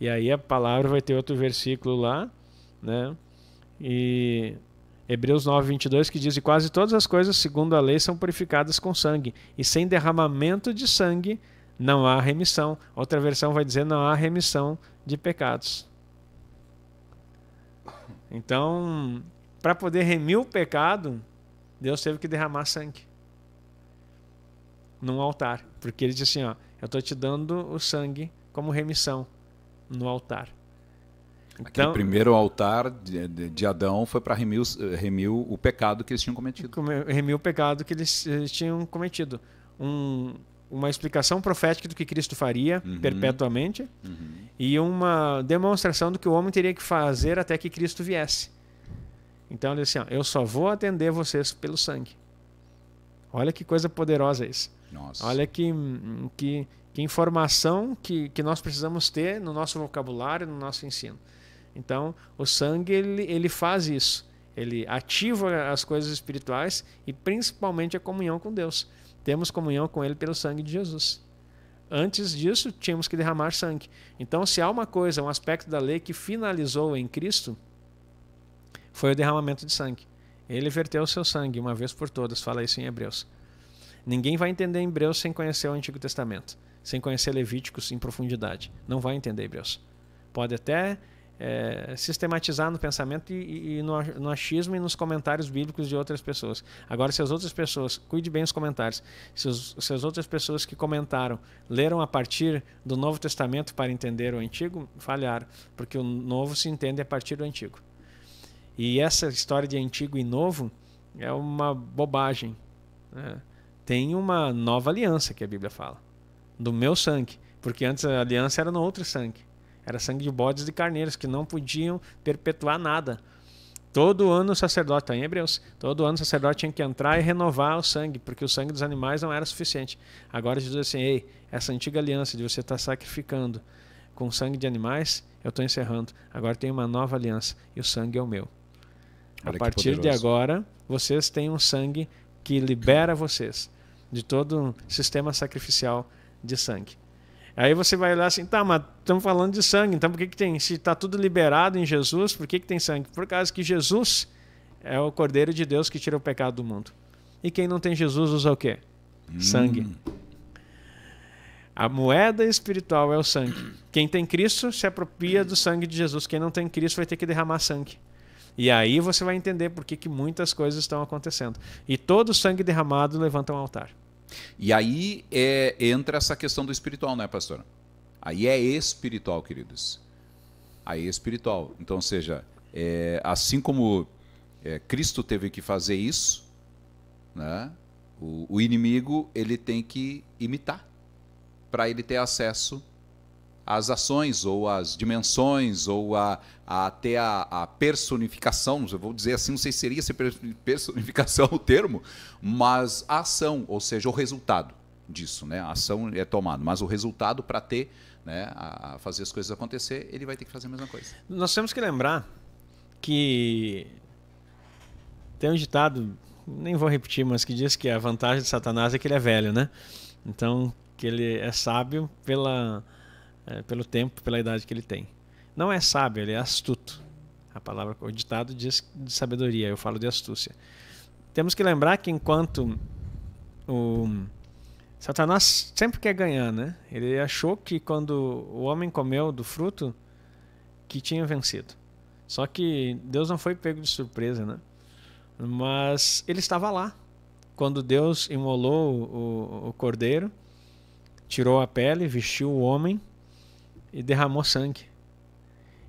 E aí a palavra vai ter outro versículo lá, né? E Hebreus 9, 22, que diz: E quase todas as coisas, segundo a lei, são purificadas com sangue, e sem derramamento de sangue não há remissão. Outra versão vai dizer não há remissão de pecados. Então, para poder remir o pecado, Deus teve que derramar sangue num altar, porque ele disse assim, ó, eu estou te dando o sangue como remissão no altar. Então, o primeiro altar de, de Adão foi para remir, remir, o pecado que eles tinham cometido. Remir o pecado que eles tinham cometido. Um, uma explicação profética do que Cristo faria uhum. perpetuamente uhum. e uma demonstração do que o homem teria que fazer até que Cristo viesse. Então ele disse: assim, ó, Eu só vou atender vocês pelo sangue. Olha que coisa poderosa isso. Nossa. Olha que, que, que informação que, que nós precisamos ter no nosso vocabulário, no nosso ensino. Então, o sangue ele, ele faz isso. Ele ativa as coisas espirituais e principalmente a comunhão com Deus. Temos comunhão com Ele pelo sangue de Jesus. Antes disso, tínhamos que derramar sangue. Então, se há uma coisa, um aspecto da lei que finalizou em Cristo, foi o derramamento de sangue. Ele verteu o seu sangue uma vez por todas, fala isso em Hebreus. Ninguém vai entender Hebreus sem conhecer o Antigo Testamento, sem conhecer Levíticos em profundidade. Não vai entender Hebreus. Pode até é, sistematizar no pensamento e, e no, no, achismo e nos comentários bíblicos de outras pessoas. Agora, se as outras pessoas, cuide bem os comentários, se, os, se as outras pessoas que comentaram leram a partir do Novo Testamento para entender o Antigo, falharam, porque o Novo se entende a partir do Antigo. E essa história de Antigo e Novo é uma bobagem. Né? Tem uma nova aliança que a Bíblia fala, do meu sangue, porque antes a aliança era no outro sangue. Era sangue de bodes e carneiros que não podiam perpetuar nada. Todo ano o sacerdote, tá em Hebreus, todo ano o sacerdote tinha que entrar e renovar o sangue, porque o sangue dos animais não era suficiente. Agora Jesus diz assim: ei, essa antiga aliança de você estar tá sacrificando com sangue de animais, eu estou encerrando. Agora tem uma nova aliança e o sangue é o meu. Olha a partir de agora, vocês têm um sangue que libera vocês de todo um sistema sacrificial de sangue. Aí você vai olhar assim, tá, mas estamos falando de sangue, então por que, que tem? Se está tudo liberado em Jesus, por que, que tem sangue? Por causa que Jesus é o Cordeiro de Deus que tira o pecado do mundo. E quem não tem Jesus usa o quê? Hum. Sangue. A moeda espiritual é o sangue. Quem tem Cristo se apropria do sangue de Jesus. Quem não tem Cristo vai ter que derramar sangue. E aí você vai entender por que, que muitas coisas estão acontecendo. E todo sangue derramado levanta um altar. E aí é, entra essa questão do espiritual, né, pastora? Aí é espiritual, queridos. Aí é espiritual. Então, ou seja, é, assim como é, Cristo teve que fazer isso, né, o, o inimigo ele tem que imitar para ele ter acesso as ações ou as dimensões ou a, a até a, a, personificação, eu vou dizer assim, não sei se seria se personificação [laughs] o termo, mas a ação, ou seja, o resultado disso, né? A ação é tomada, mas o resultado para ter, né, a, a fazer as coisas acontecer, ele vai ter que fazer a mesma coisa. Nós temos que lembrar que tem um ditado, nem vou repetir, mas que diz que a vantagem de Satanás é que ele é velho, né? Então, que ele é sábio pela é, pelo tempo, pela idade que ele tem. Não é sábio, ele é astuto. A palavra, o ditado diz de sabedoria, eu falo de astúcia. Temos que lembrar que enquanto o Satanás sempre quer ganhar, né? Ele achou que quando o homem comeu do fruto, que tinha vencido. Só que Deus não foi pego de surpresa, né? Mas ele estava lá. Quando Deus imolou o, o cordeiro, tirou a pele, vestiu o homem e derramou sangue.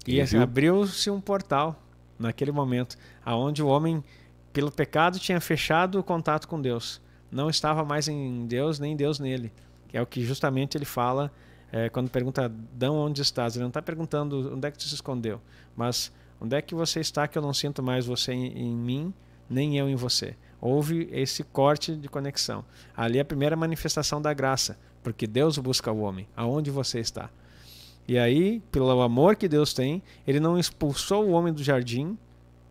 E abriu-se um portal naquele momento, aonde o homem, pelo pecado, tinha fechado o contato com Deus. Não estava mais em Deus, nem Deus nele. É o que justamente ele fala é, quando pergunta Adão onde estás. Ele não está perguntando onde é que tu se escondeu, mas onde é que você está que eu não sinto mais você em, em mim, nem eu em você. Houve esse corte de conexão. Ali é a primeira manifestação da graça, porque Deus busca o homem, aonde você está. E aí, pelo amor que Deus tem, ele não expulsou o homem do jardim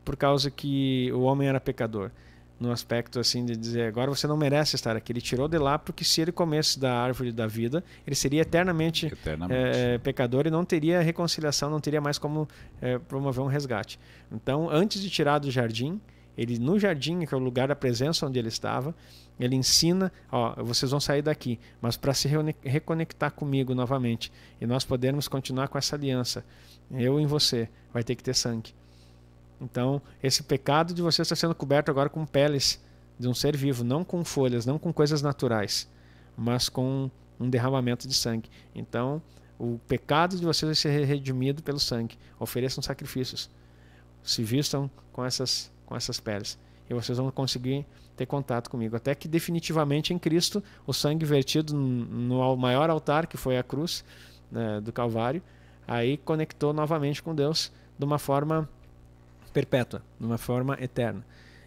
por causa que o homem era pecador. No aspecto assim de dizer, agora você não merece estar aqui. Ele tirou de lá porque se ele comesse da árvore da vida, ele seria eternamente, eternamente. É, pecador e não teria reconciliação, não teria mais como é, promover um resgate. Então, antes de tirar do jardim, ele no jardim, que é o lugar da presença onde ele estava, ele ensina, ó, vocês vão sair daqui, mas para se reconectar comigo novamente e nós podermos continuar com essa aliança, eu e você, vai ter que ter sangue. Então, esse pecado de você está sendo coberto agora com peles de um ser vivo, não com folhas, não com coisas naturais, mas com um derramamento de sangue. Então, o pecado de vocês vai ser redimido pelo sangue. Ofereçam sacrifícios. Se vistam com essas, com essas peles e vocês vão conseguir ter contato comigo. Até que definitivamente em Cristo, o sangue vertido no maior altar, que foi a cruz né, do Calvário, aí conectou novamente com Deus de uma forma perpétua, de uma forma eterna.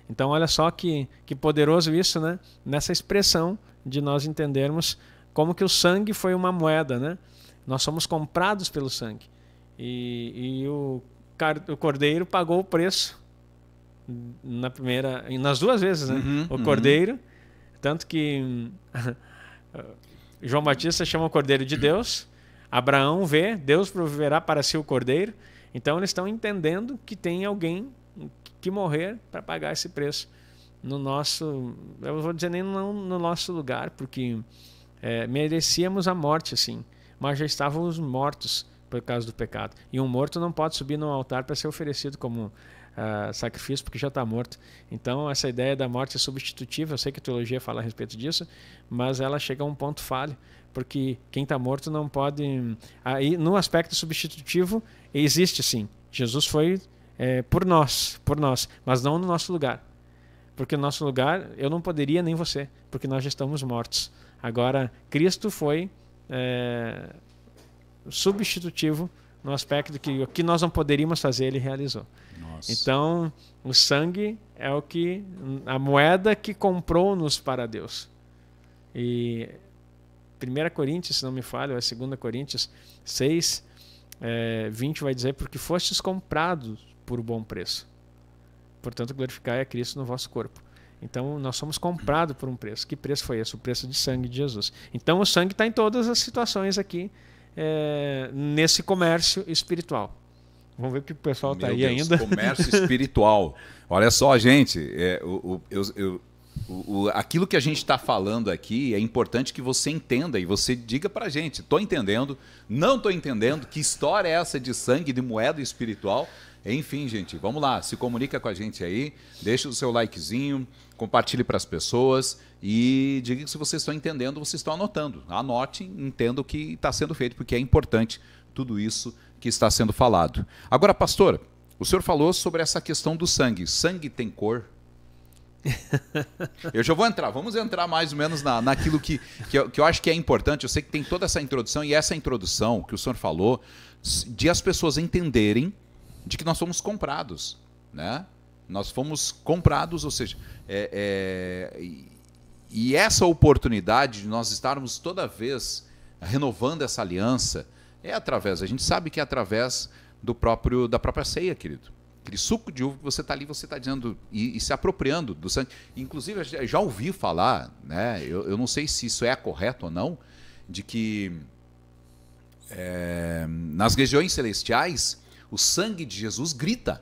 Então, olha só que, que poderoso isso, né? Nessa expressão de nós entendermos como que o sangue foi uma moeda, né? Nós somos comprados pelo sangue. E, e o, o cordeiro pagou o preço na primeira, nas duas vezes, né? Uhum, o uhum. cordeiro, uhum. tanto que [laughs] João Batista chama o cordeiro de Deus. Abraão vê, Deus proverá para si o cordeiro. Então eles estão entendendo que tem alguém que morrer para pagar esse preço no nosso, eu vou dizer nem no, no nosso lugar, porque é, merecíamos a morte assim, mas já estávamos mortos por causa do pecado. E um morto não pode subir no altar para ser oferecido como uh, sacrifício porque já está morto. Então, essa ideia da morte é substitutiva, eu sei que a teologia fala a respeito disso, mas ela chega a um ponto falho, porque quem está morto não pode. Aí, no aspecto substitutivo, existe sim. Jesus foi é, por nós, por nós, mas não no nosso lugar. Porque no nosso lugar eu não poderia nem você, porque nós já estamos mortos. Agora, Cristo foi é, substitutivo no aspecto que o que nós não poderíamos fazer, ele realizou. Nossa. Então, o sangue é o que a moeda que comprou-nos para Deus. E 1 Coríntios, se não me falha, ou é 2 Coríntios 6, é, 20 vai dizer: Porque fostes comprados por bom preço. Portanto, glorificai a Cristo no vosso corpo. Então, nós somos comprados por um preço. Que preço foi esse? O preço de sangue de Jesus. Então, o sangue está em todas as situações aqui é, nesse comércio espiritual. Vamos ver o que o pessoal está aí Deus, ainda. Comércio espiritual. Olha só, gente, é, o, o, eu, eu, o, aquilo que a gente está falando aqui é importante que você entenda e você diga para a gente: estou entendendo, não estou entendendo, que história é essa de sangue, de moeda espiritual? Enfim, gente, vamos lá, se comunica com a gente aí, deixa o seu likezinho, compartilhe para as pessoas e diga que se vocês estão entendendo, vocês estão anotando. Anote, entenda o que está sendo feito, porque é importante tudo isso que está sendo falado. Agora, pastor, o senhor falou sobre essa questão do sangue. Sangue tem cor? [laughs] eu já vou entrar, vamos entrar mais ou menos na, naquilo que, que eu, que, eu, acho que é importante. Eu sei que tem toda essa introdução e essa introdução que o senhor falou, de as pessoas entenderem de que nós fomos comprados, né? Nós fomos comprados, ou seja, é, é, e essa oportunidade de nós estarmos toda vez renovando essa aliança é através, a gente sabe que é através do próprio da própria ceia, querido. Aquele suco de uva que você está ali, você está dizendo e, e, se apropriando do sangue. Inclusive, já, já ouvi falar, né? Eu, eu não sei se isso é correto ou não, de que é, nas regiões celestiais o sangue de Jesus grita,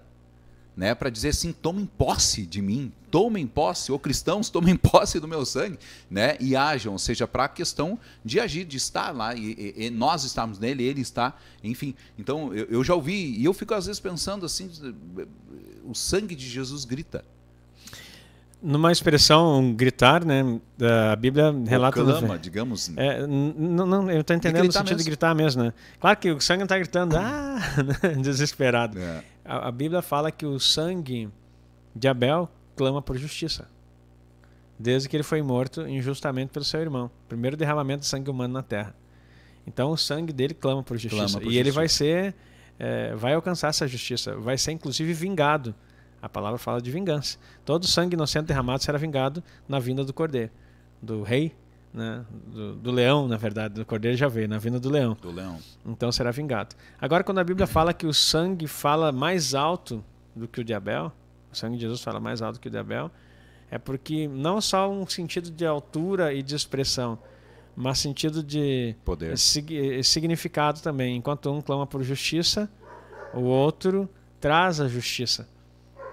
né, para dizer assim, tomem posse de mim, tomem posse, ou cristãos, [laughs] tomem posse do meu sangue, né, e hajam, ou seja, para a questão de agir, de estar lá, e, e, e, nós estamos nele, ele está, enfim. Então, eu, eu já ouvi, e eu fico às vezes pensando assim, eh, o sangue de Jesus grita, numa expressão gritar, né? A Bíblia relata. clama, digamos. Né? É, não, não, eu estou entendendo no sentido mesmo. de gritar mesmo, né? Claro que o sangue está gritando, ah, [laughs] desesperado. É. A, a, Bíblia fala que o sangue de Abel clama por justiça, desde que ele foi morto injustamente pelo seu irmão. Primeiro derramamento de sangue humano na Terra. Então o sangue dele clama por justiça clama por e justiça. ele vai ser, é, vai alcançar essa justiça, vai ser inclusive vingado a palavra fala de vingança. Todo sangue inocente derramado será vingado na vinda do cordeiro, do rei, né? do, do, leão, na verdade, do cordeiro já veio, na vinda do leão. Do leão. Então será vingado. Agora, quando a Bíblia fala que o sangue fala mais alto do que o de Abel, o sangue de Jesus fala mais alto que o de Abel, é porque não só um sentido de altura e de expressão, mas sentido de poder, eh, significado também. Enquanto um clama por justiça, o outro traz a justiça.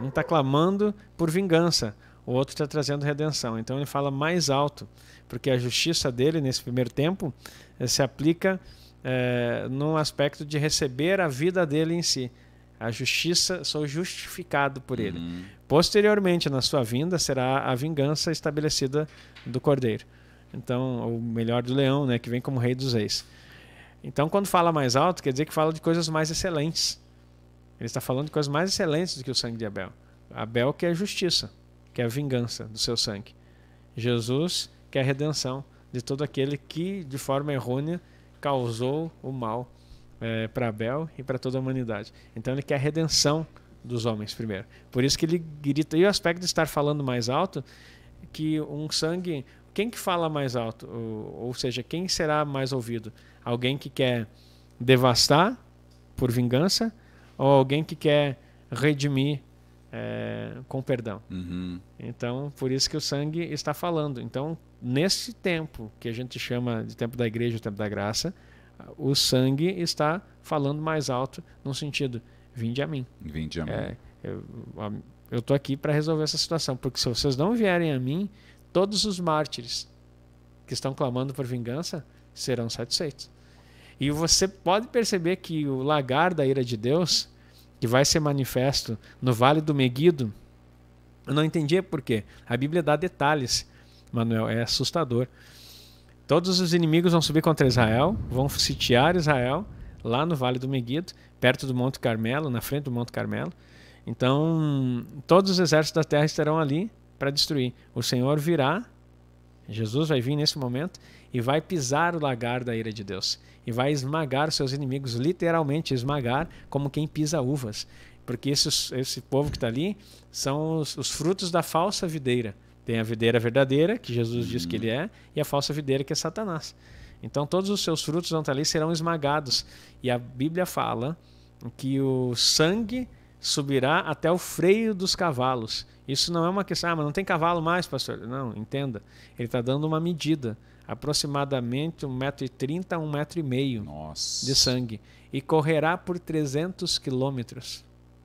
Um está clamando por vingança, o outro está trazendo redenção. Então ele fala mais alto, porque a justiça dele, nesse primeiro tempo, eh, se aplica é, aspecto de receber a vida dele em si. A justiça, sou justificado por ele. Uhum. Posteriormente, na sua vinda, será a vingança estabelecida do cordeiro. Então, o melhor, do leão, né, que vem como rei dos reis. Então, quando fala mais alto, quer dizer que fala de coisas mais excelentes ele está falando de coisas mais excelentes do que o sangue de Abel. Abel quer justiça, quer vingança do seu sangue. Jesus quer a redenção de todo aquele que, de forma errônea, causou o mal é, para Abel e para toda a humanidade. Então ele quer a redenção dos homens primeiro. Por isso que ele grita. E o aspecto de estar falando mais alto, que um sangue. Quem que fala mais alto? Ou, ou seja, quem será mais ouvido? Alguém que quer devastar por vingança ou alguém que quer redimir é, com perdão. Uhum. Então, por isso que o sangue está falando. Então, nesse tempo que a gente chama de tempo da igreja, tempo da graça, o sangue está falando mais alto no sentido: vinde a mim. Vinde a mim. É, eu estou aqui para resolver essa situação, porque se vocês não vierem a mim, todos os mártires que estão clamando por vingança serão satisfeitos. E você pode perceber que o lagar da ira de Deus, que vai ser manifesto no Vale do Meguido, eu não entendia é por quê. A Bíblia dá detalhes, Manuel, é assustador. Todos os inimigos vão subir contra Israel, vão sitiar Israel lá no Vale do Meguido, perto do Monte Carmelo, na frente do Monte Carmelo. Então, todos os exércitos da terra estarão ali para destruir. O Senhor virá, Jesus vai vir nesse momento e vai pisar o lagar da ira de Deus e vai esmagar seus inimigos, literalmente esmagar, como quem pisa uvas. Porque esses, esse povo que está ali são os, os frutos da falsa videira. Tem a videira verdadeira, que Jesus uhum. diz que ele é, e a falsa videira, que é Satanás. Então todos os seus frutos vão estar tá ali serão esmagados. E a Bíblia fala que o sangue subirá até o freio dos cavalos. Isso não é uma questão, ah, mas não tem cavalo mais, pastor. Não, entenda. Ele está dando uma medida aproximadamente 1,30m a 1,5m de sangue. E correrá por 300 quilômetros.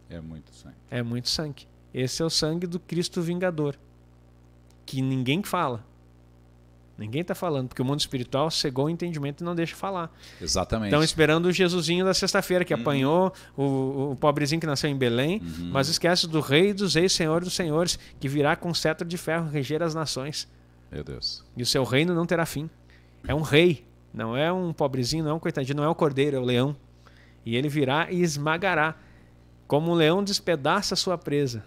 É muito sangue. É muito sangue. Esse é o sangue do Cristo Vingador, que ninguém fala. Ninguém está falando, porque o mundo espiritual cegou o entendimento e não deixa falar. Exatamente. Estão esperando o Jesusinho da sexta-feira, que uhum. apanhou o, o, pobrezinho que nasceu em Belém, uhum. mas esquece do Rei dos Reis, Senhor dos Senhores, que virá com cetro de ferro reger as nações. Meu Deus. E o seu reino não terá fim. É um rei, não é um pobrezinho, não é um coitadinho, não é o um cordeiro, é o um leão. E ele virá e esmagará. Como o um leão despedaça a sua presa.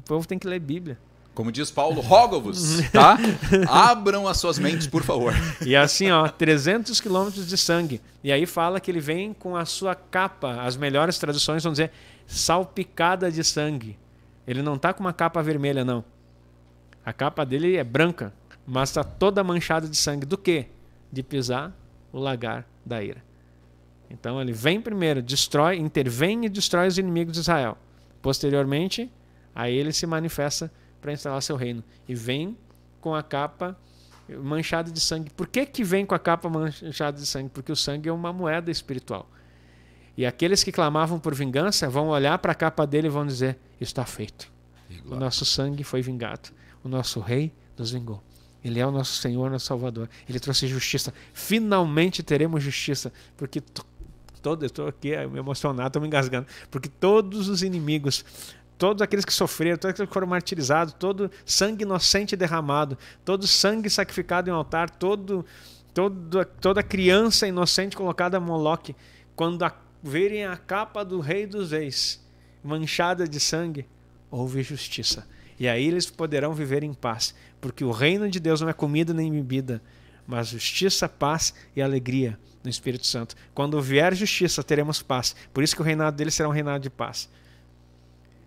O povo tem que ler Bíblia. Como diz Paulo, rogo-vos, tá? [laughs] Abram as suas mentes, por favor. E assim, ó, 300 quilômetros de sangue. E aí fala que ele vem com a sua capa. As melhores traduções vão dizer salpicada de sangue. Ele não tá com uma capa vermelha, não. A capa dele é branca, mas está toda manchada de sangue. Do quê? De pisar o lagar da ira. Então ele vem primeiro, destrói, intervém e destrói os inimigos de Israel. Posteriormente, aí ele se manifesta para instalar seu reino e vem com a capa manchada de sangue. Por que, que vem com a capa manchada de sangue? Porque o sangue é uma moeda espiritual. E aqueles que clamavam por vingança vão olhar para a capa dele e vão dizer: Está feito. O nosso sangue foi vingado o nosso Rei nos vingou. Ele é o nosso Senhor, nosso Salvador. Ele trouxe justiça. Finalmente teremos justiça, porque todo estou aqui emocionado, estou me engasgando, porque todos os inimigos todos aqueles que sofreram, todos aqueles que foram martirizados, todo sangue inocente derramado, todo sangue sacrificado em um altar, todo, todo, toda criança inocente colocada a Moloque, quando a, verem a capa do rei dos reis manchada de sangue, houve justiça. E aí eles poderão viver em paz, porque o reino de Deus não é comida nem bebida, mas justiça, paz e alegria no Espírito Santo. Quando vier justiça, teremos paz. Por isso que o reinado dele será um reinado de paz.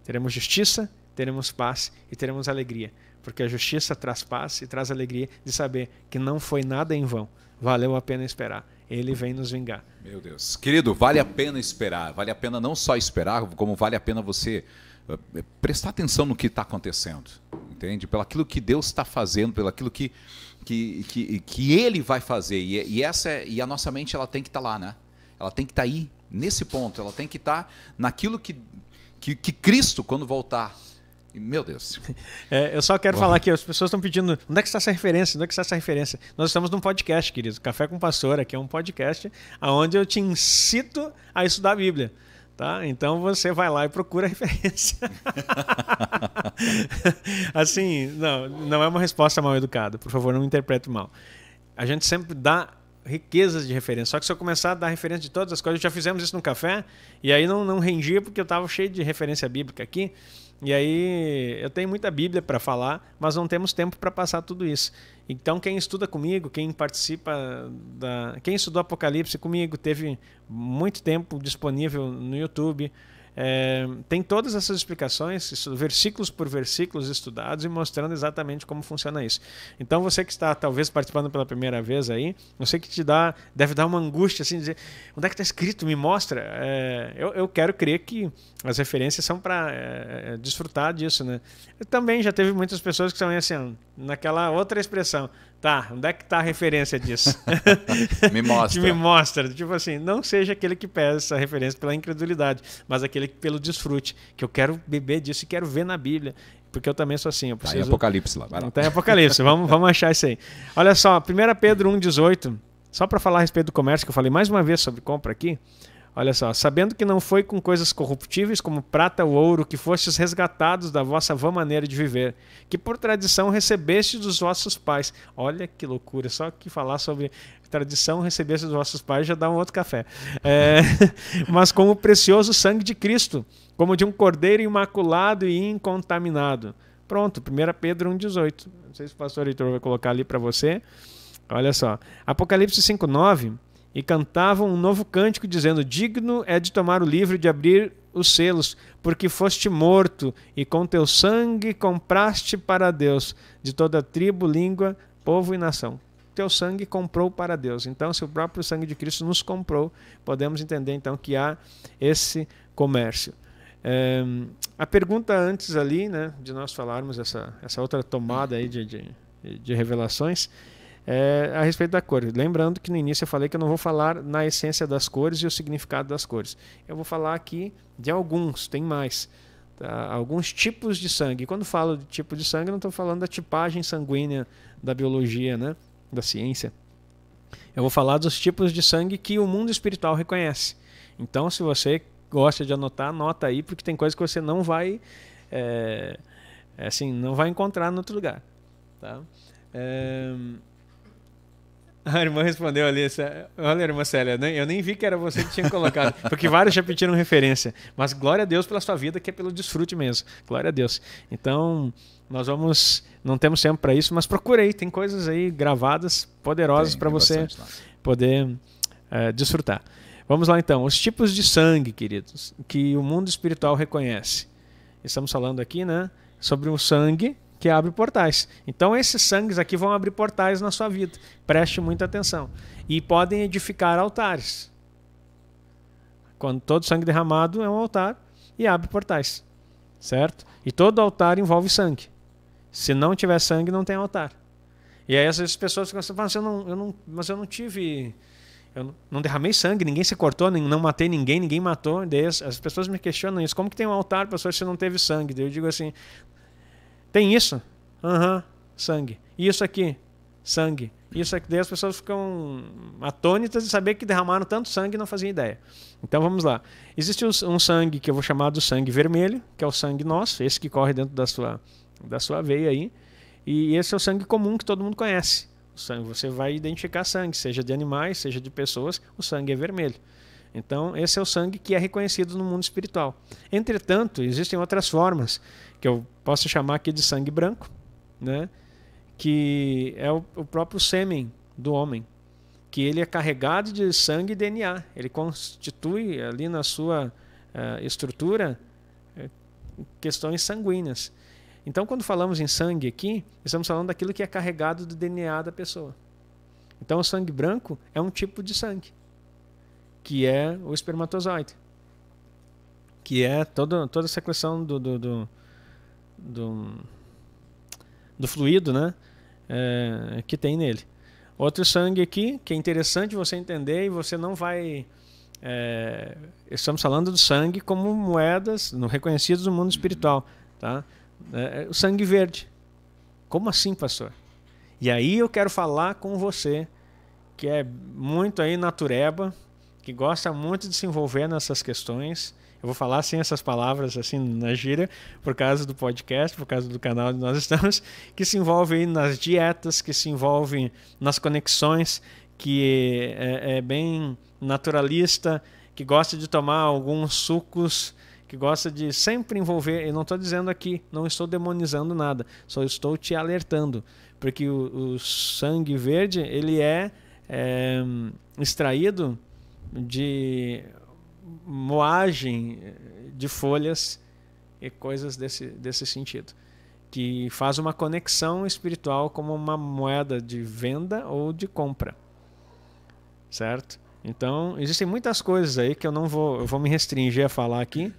Teremos justiça, teremos paz e teremos alegria, porque a justiça traz paz e traz alegria de saber que não foi nada em vão. Valeu a pena esperar. Ele vem nos vingar. Meu Deus. Querido, vale a pena esperar. Vale a pena não só esperar, como vale a pena você eh, prestar atenção no que está acontecendo, entende? Pelo aquilo que Deus está fazendo, pelo aquilo que, que, que, que Ele vai fazer. E, e, essa é, e a nossa mente ela tem que estar tá lá, né? Ela tem que estar tá aí, nesse ponto. Ela tem que estar tá naquilo que, que, que Cristo, quando voltar, meu Deus. [laughs] É, eu só quero Bom. falar que as pessoas estão pedindo onde é que está essa referência, onde é que está essa referência. Nós estamos num podcast, querido. Café com Pastora, que é um podcast onde eu te incito a estudar a Bíblia. Tá? Então você vai lá e procura a referência. [laughs] assim, não, não é uma resposta mal educada, por favor, não interprete mal. A gente sempre dá riquezas de referência. Só que se eu começar a dar referência de todas as coisas, já fizemos isso no café, e aí não, não rendia porque eu estava cheio de referência bíblica aqui. E aí eu tenho muita Bíblia para falar, mas não temos tempo para passar tudo isso. Então, quem estuda comigo, quem participa da. Quem estudou Apocalipse comigo, teve muito tempo disponível no YouTube. É, tem todas essas explicações, versículos por versículos estudados e mostrando exatamente como funciona isso. Então você que está talvez participando pela primeira vez aí, eu sei que te dá, deve dar uma angústia assim, dizer onde é que está escrito, me mostra. É, eu, eu, quero crer que as referências são para é, é, desfrutar disso, né? Eu também já teve muitas pessoas que estão assim, naquela outra expressão, Tá, onde é que está a referência disso? [laughs] me mostra. me mostra. Tipo assim, não seja aquele que pede essa referência pela incredulidade, mas aquele que pelo desfrute, que eu quero beber disso e quero ver na Bíblia. Porque eu também sou assim, eu tá, preciso... em Apocalipse lá, vai lá. Tá em Apocalipse, vamos, vamos achar isso aí. Olha só, 1 Pedro 1,18, só para falar a respeito do comércio, que eu falei mais uma vez sobre compra aqui, Olha só, sabendo que não foi com coisas corruptíveis como prata ou ouro que fostes resgatados da vossa vã maneira de viver, que por tradição recebeste dos vossos pais. Olha que loucura, só que falar sobre tradição recebeste dos vossos pais já dá um outro café. É, [laughs] mas com o precioso sangue de Cristo, como de um cordeiro imaculado e incontaminado. Pronto, 1 Pedro 1,18. Não sei se o pastor Heitor vai colocar ali para você. Olha só, Apocalipse 5,9 e cantavam um novo cântico, dizendo: Digno é de tomar o livro e de abrir os selos, porque foste morto, e com teu sangue compraste para Deus, de toda tribo, língua, povo e nação. Teu sangue comprou para Deus. Então, se o próprio sangue de Cristo nos comprou, podemos entender então que há esse comércio. É, a pergunta antes ali, né, de nós falarmos essa, essa outra tomada aí de, de, de revelações, é, a respeito da cor. Lembrando que no início eu falei que eu não vou falar na essência das cores e o significado das cores. Eu vou falar aqui de alguns, tem mais. Tá? Alguns tipos de sangue. quando falo de tipo de sangue, não estou falando da tipagem sanguínea da biologia, né? da ciência. Eu vou falar dos tipos de sangue que o mundo espiritual reconhece. Então, se você gosta de anotar, anota aí, porque tem coisa que você não vai, é, é assim, não vai encontrar em outro lugar. Tá? É, [laughs] A irmã respondeu ali, olha, irmã Célia, eu nem vi que era você que tinha colocado, porque vários já pediram referência. Mas glória a Deus pela sua vida, que é pelo desfrute mesmo. Glória a Deus. Então, nós vamos, não temos tempo para isso, mas procura aí, tem coisas aí gravadas, poderosas para você poder é, desfrutar. Vamos lá então, os tipos de sangue, queridos, que o mundo espiritual reconhece. Estamos falando aqui, né, sobre o sangue que abre portais. Então esses sangues aqui vão abrir portais na sua vida. Preste muita atenção. E podem edificar altares. Quando todo sangue derramado é um altar e abre portais. Certo? E todo altar envolve sangue. Se não tiver sangue, não tem altar. E aí essas pessoas ficam assim, mas eu não, eu não, mas eu não tive. Eu não derramei sangue, ninguém se cortou, não matei ninguém, ninguém matou. Daí as, pessoas me questionam isso. Como que tem um altar, pessoas, se não teve sangue? Daí eu digo assim, tem isso? Aham, uhum, sangue. E isso aqui? Sangue. Isso aqui, daí as pessoas ficam atônitas de saber que derramaram tanto sangue e não faziam ideia. Então vamos lá. Existe um sangue que eu vou chamar do sangue vermelho, que é o sangue nosso, esse que corre dentro da sua, da sua veia aí. E esse é o sangue comum que todo mundo conhece. O sangue, você vai identificar sangue, seja de animais, seja de pessoas, o sangue é vermelho. Então, esse é o sangue que é reconhecido no mundo espiritual. Entretanto, existem outras formas que eu posso chamar aqui de sangue branco, né? que é o, o próprio sêmen do homem, que ele é carregado de sangue e DNA. Ele constitui ali na sua uh, estrutura eh, questões sanguíneas. Então, quando falamos em sangue aqui, estamos falando daquilo que é carregado do DNA da pessoa. Então, o sangue branco é um tipo de sangue que é o espermatozoide, que é toda toda a secreção do, do, do, do, do fluido né? É, que tem nele. Outro sangue aqui, que é interessante você entender e você não vai. É, estamos falando do sangue como moedas no reconhecido no mundo espiritual. Tá? É, o sangue verde. Como assim, pastor? E aí eu quero falar com você, que é muito aí natureba, que gosta muito de se envolver nessas questões. Eu vou falar sem assim, essas palavras assim na gíria, por causa do podcast, por causa do canal onde nós [laughs] estamos, que se envolve nas dietas, que se envolve nas conexões, que é, é bem naturalista, que gosta de tomar alguns sucos, que gosta de sempre envolver. Eu não estou dizendo aqui, não estou demonizando nada, só estou te alertando, porque o, o sangue verde ele é, é extraído de moagem de folhas e coisas desse, desse sentido. Que faz uma conexão espiritual como uma moeda de venda ou de compra. Certo? Então, existem muitas coisas aí que eu não vou, eu vou me restringir a falar aqui,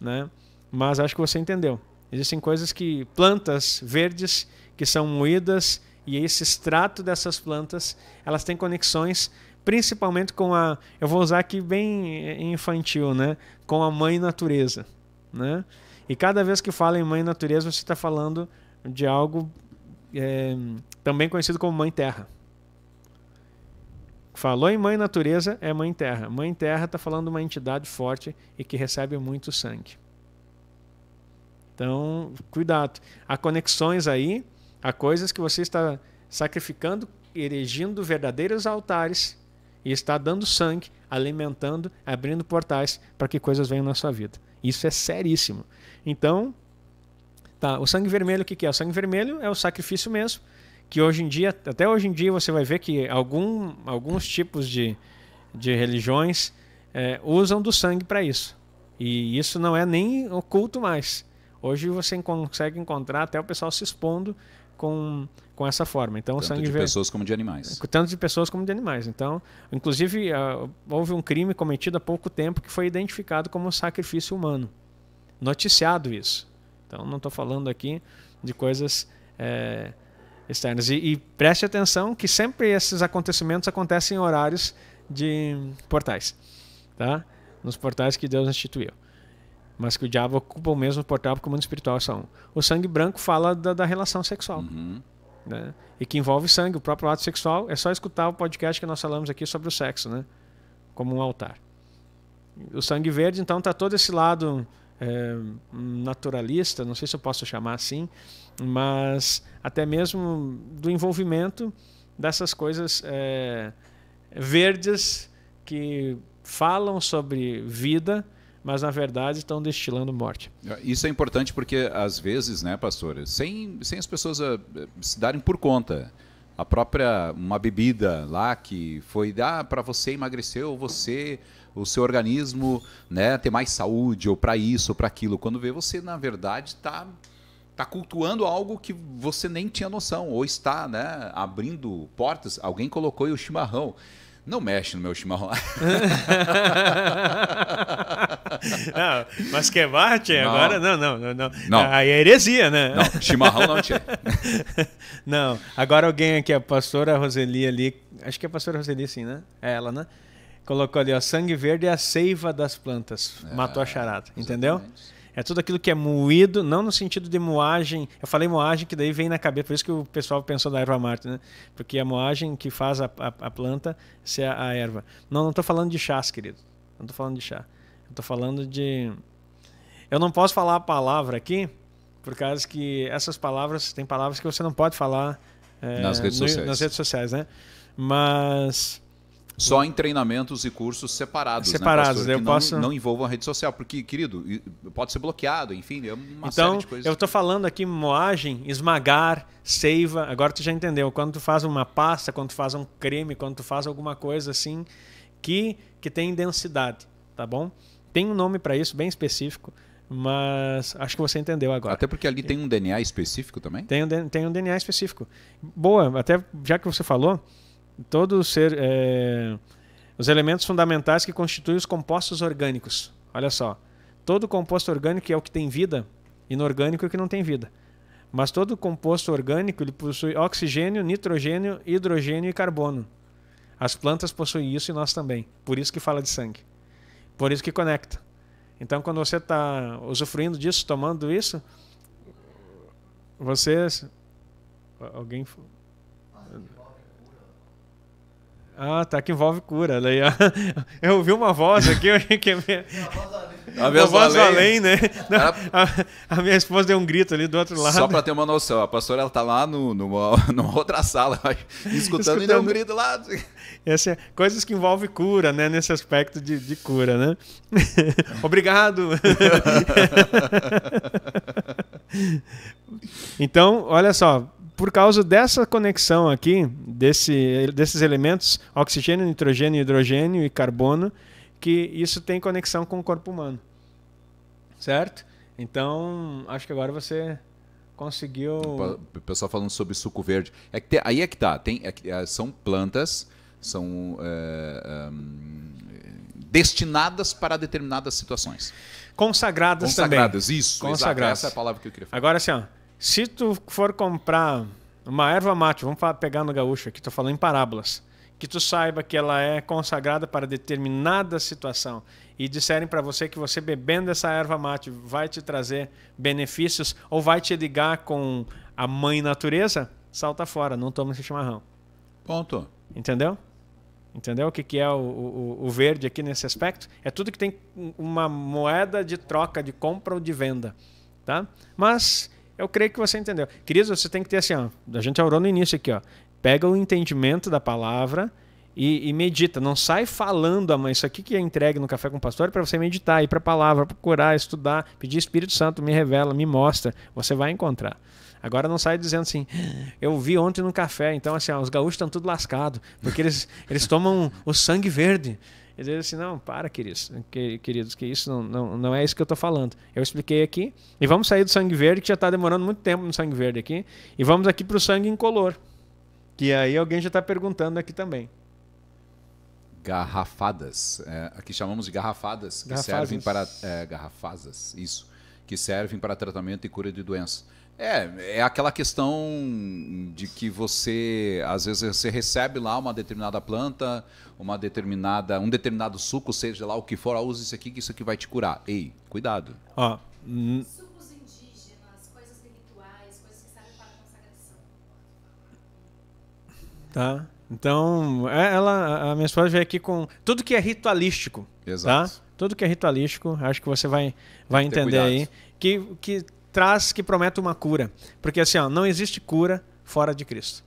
né? mas acho que você entendeu. Existem coisas que, plantas verdes que são moídas e esse extrato dessas plantas, elas têm conexões principalmente com a, eu vou usar aqui bem infantil, né? Com a mãe natureza, né? E cada vez que fala em mãe natureza, você está falando de algo é, também conhecido como mãe terra. Falou em mãe natureza, é mãe terra. Mãe terra está falando de uma entidade forte e que recebe muito sangue. Então, cuidado. Há conexões aí, há coisas que você está sacrificando, erigindo verdadeiros altares e está dando sangue, alimentando, abrindo portais para que coisas venham na sua vida. Isso é seríssimo. Então, tá, o sangue vermelho o que, que é? O sangue vermelho é o sacrifício mesmo, que hoje em dia, até hoje em dia você vai ver que algum, alguns tipos de, de religiões é, usam do sangue para isso. E isso não é nem oculto mais. Hoje você consegue encontrar até o pessoal se expondo com com essa forma. Então, tanto sangue de pessoas como de animais. Tanto de pessoas como de animais. Então, inclusive, uh, houve um crime cometido há pouco tempo que foi identificado como sacrifício humano. Noticiado isso. Então, não estou falando aqui de coisas é, externas. E, e preste atenção que sempre esses acontecimentos acontecem em horários de portais. Tá? Nos portais que Deus instituiu mas que o diabo ocupa o mesmo portal porque o mundo espiritual é só um. O sangue branco fala da, da relação sexual. Uhum. Né? E que envolve sangue, o próprio ato sexual. É só escutar o podcast que nós falamos aqui sobre o sexo, né? como um altar. O sangue verde, então, está todo esse lado é, naturalista, não sei se eu posso chamar assim, mas até mesmo do envolvimento dessas coisas é, verdes que falam sobre vida, mas na verdade estão destilando morte. Isso é importante porque às vezes, né, pastor, sem, sem as pessoas a, ah, a, se darem por conta, a própria uma bebida lá que foi dar ah, para você emagrecer ou você o seu organismo, né, ter mais saúde ou para isso ou para aquilo, quando vê você na verdade está tá cultuando algo que você nem tinha noção ou está, né, abrindo portas. Alguém colocou aí o chimarrão. Não mexe no meu chimarrão. [laughs] [laughs] não, mas que bar, é tchê, não. agora não, não, não, não, não. Ah, aí é heresia, né? Não, chimarrão não, tchê. [laughs] não, agora alguém aqui, a pastora Roseli ali, acho que é a pastora Roseli sim, né? É ela, né? Colocou ali, ó, sangue verde é a seiva das plantas, é, matou a charada, exatamente. entendeu? É tudo aquilo que é moído, não no sentido de moagem. Eu falei moagem que daí vem na cabeça, por isso que o pessoal pensou da erva mate, né? Porque a moagem que faz a, a, a planta ser a, a, erva. Não, não estou falando de chás, querido. Não estou falando de chá. Eu tô falando de. Eu não posso falar a palavra aqui, por causa que essas palavras, tem palavras que você não pode falar é, nas, redes no, sociais. nas redes sociais, né? Mas. Só em treinamentos e cursos separados. Separados, né, pastor, eu não, posso. Não envolvam a rede social, porque, querido, pode ser bloqueado, enfim, é uma então, série de coisas. Eu estou falando aqui moagem, esmagar, seiva. Agora tu já entendeu. Quando tu faz uma pasta, quando tu faz um creme, quando tu faz alguma coisa assim que, que tem densidade, tá bom? Tem um nome para isso bem específico, mas acho que você entendeu agora. Até porque ali tem um DNA específico também? Tem um, tem um DNA específico. Boa, até já que você falou, todo ser. É, os elementos fundamentais que constituem os compostos orgânicos. Olha só. Todo composto orgânico é o que tem vida, inorgânico é o que não tem vida. Mas todo composto orgânico ele possui oxigênio, nitrogênio, hidrogênio e carbono. As plantas possuem isso e nós também. Por isso que fala de sangue. Por isso que conecta. Então, quando você está usufruindo disso, tomando isso, você. Alguém. Ah, tá, que envolve cura. [laughs] eu ouvi uma voz aqui a minha no além, além, né? A, a, minha esposa deu um grito ali do outro lado. Só para ter uma noção, a pastora ela tá lá no, numa, [laughs] numa outra sala, escutando, escutando e deu um grito lá. Essa, é, coisas que envolvem cura, né? Nesse aspecto de, de cura, né? [laughs] Obrigado! [laughs] então, olha só, por causa dessa conexão aqui, desse, desses elementos, oxigênio, nitrogênio, hidrogênio e carbono, que isso tem conexão com o corpo humano. Certo? Então, acho que agora você conseguiu. O pessoal falando sobre suco verde. É que tem, aí é que tá. Tem, é, é são plantas, são é, um, é, destinadas para determinadas situações. Consagradas, Consagradas também. Consagradas, isso. Consagradas. Essa é a palavra que eu queria falar. Agora, assim, ó, se tu for comprar uma erva mate, vamos pegar no gaúcho aqui, estou falando em parábolas que tu saiba que ela é consagrada para determinada situação e disserem para você que você bebendo essa erva mate vai te trazer benefícios ou vai te ligar com a mãe natureza, salta fora, não toma esse chimarrão. Ponto. Entendeu? Entendeu o que, que é o, o, o verde aqui nesse aspecto? É tudo que tem uma moeda de troca, de compra ou de venda. Tá? Mas eu creio que você entendeu. Querido, você tem que ter assim, ó, a gente orou no início aqui, ó. Pega o entendimento da palavra e, e medita. Não sai falando, a ah, mas isso aqui que é entregue no Café com o Pastor é para você meditar, ir para a palavra, procurar, estudar, pedir Espírito Santo, me revela, me mostra. Você vai encontrar. Agora não sai dizendo assim, eu vi ontem no café, então assim, ó, os gaúchos estão tudo lascados, porque eles, eles tomam o sangue verde. Eles dizem assim, não, para, queridos, queridos, que isso não, não, não é isso que eu estou falando. Eu expliquei aqui, e vamos sair do sangue verde, que já está demorando muito tempo no sangue verde aqui, e vamos aqui para o sangue incolor. Que aí alguém já está perguntando aqui também. Garrafadas. É, aqui chamamos de garrafadas, que servem para. É, garrafazas, isso. Que servem para tratamento e cura de doenças. É, é aquela questão de que você, às vezes, você recebe lá uma determinada planta, uma determinada, um determinado suco, seja lá o que for, ah, use isso aqui, que isso aqui vai te curar. Ei, cuidado. Ó, Tá? Então, é, ela, a minha esposa veio aqui com tudo que é ritualístico. Tá? Exato. Tá? Tudo que é ritualístico, acho que você vai, vai entender aí. Que, que traz, que promete uma cura. Porque assim, ó, não existe cura fora de Cristo.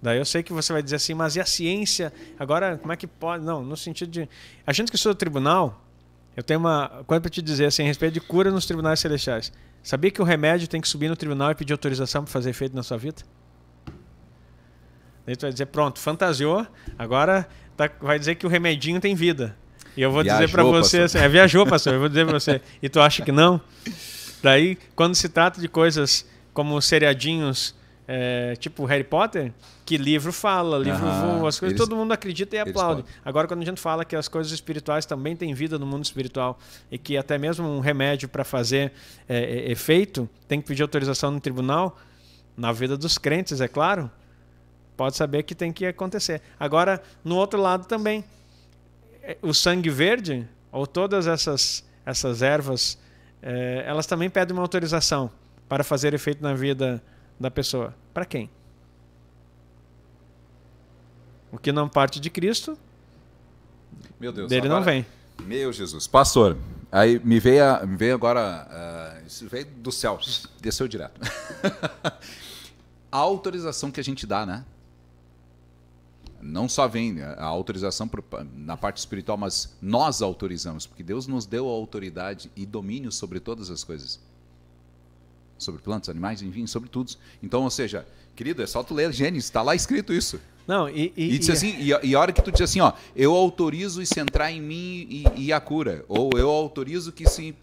Daí eu sei que você vai dizer assim, mas e a ciência? Agora, como é que pode? Não, no sentido de. A gente que sou do tribunal, eu tenho uma coisa para te dizer assim, a respeito de cura nos tribunais celestiais. Sabia que o remédio tem que subir no tribunal e pedir autorização para fazer efeito na sua vida? A gente vai dizer, pronto, fantasiou, agora tá, vai dizer que o remedinho tem vida. E eu vou viajou, dizer para você, Assim, é, viajou, pastor, eu vou dizer para você, e tu acha que não? Daí, quando se trata de coisas como seriadinhos, é, tipo Harry Potter, que livro fala, livro voa, as coisas, eles, todo mundo acredita e aplaude. Agora, quando a gente fala que as coisas espirituais também têm vida no mundo espiritual e que até mesmo um remédio para fazer é, é, efeito tem que pedir autorização no tribunal, na vida dos crentes, é claro, Pode saber que tem que acontecer. Agora, no outro lado também, é, o sangue verde, ou todas essas, essas ervas, é, elas também pedem uma autorização para fazer efeito na vida da pessoa. Para quem? O que não parte de Cristo, meu Deus, dele agora, não vem. Meu Jesus. Pastor, aí me veio, a, me veio agora. Uh, isso veio do céu, desceu direto. [laughs] a autorização que a gente dá, né? não só vem né, a autorização na parte espiritual, mas nós autorizamos, porque Deus nos deu a autoridade e domínio sobre todas as coisas. Sobre plantas, animais, enfim, sobre tudo. Então, ou seja, querido, é só tu ler Gênesis, está lá escrito isso. Não, e, e, e, assim, e, e, a hora que tu diz assim, ó, eu autorizo isso entrar em mim e, e a cura. Ou eu autorizo que se.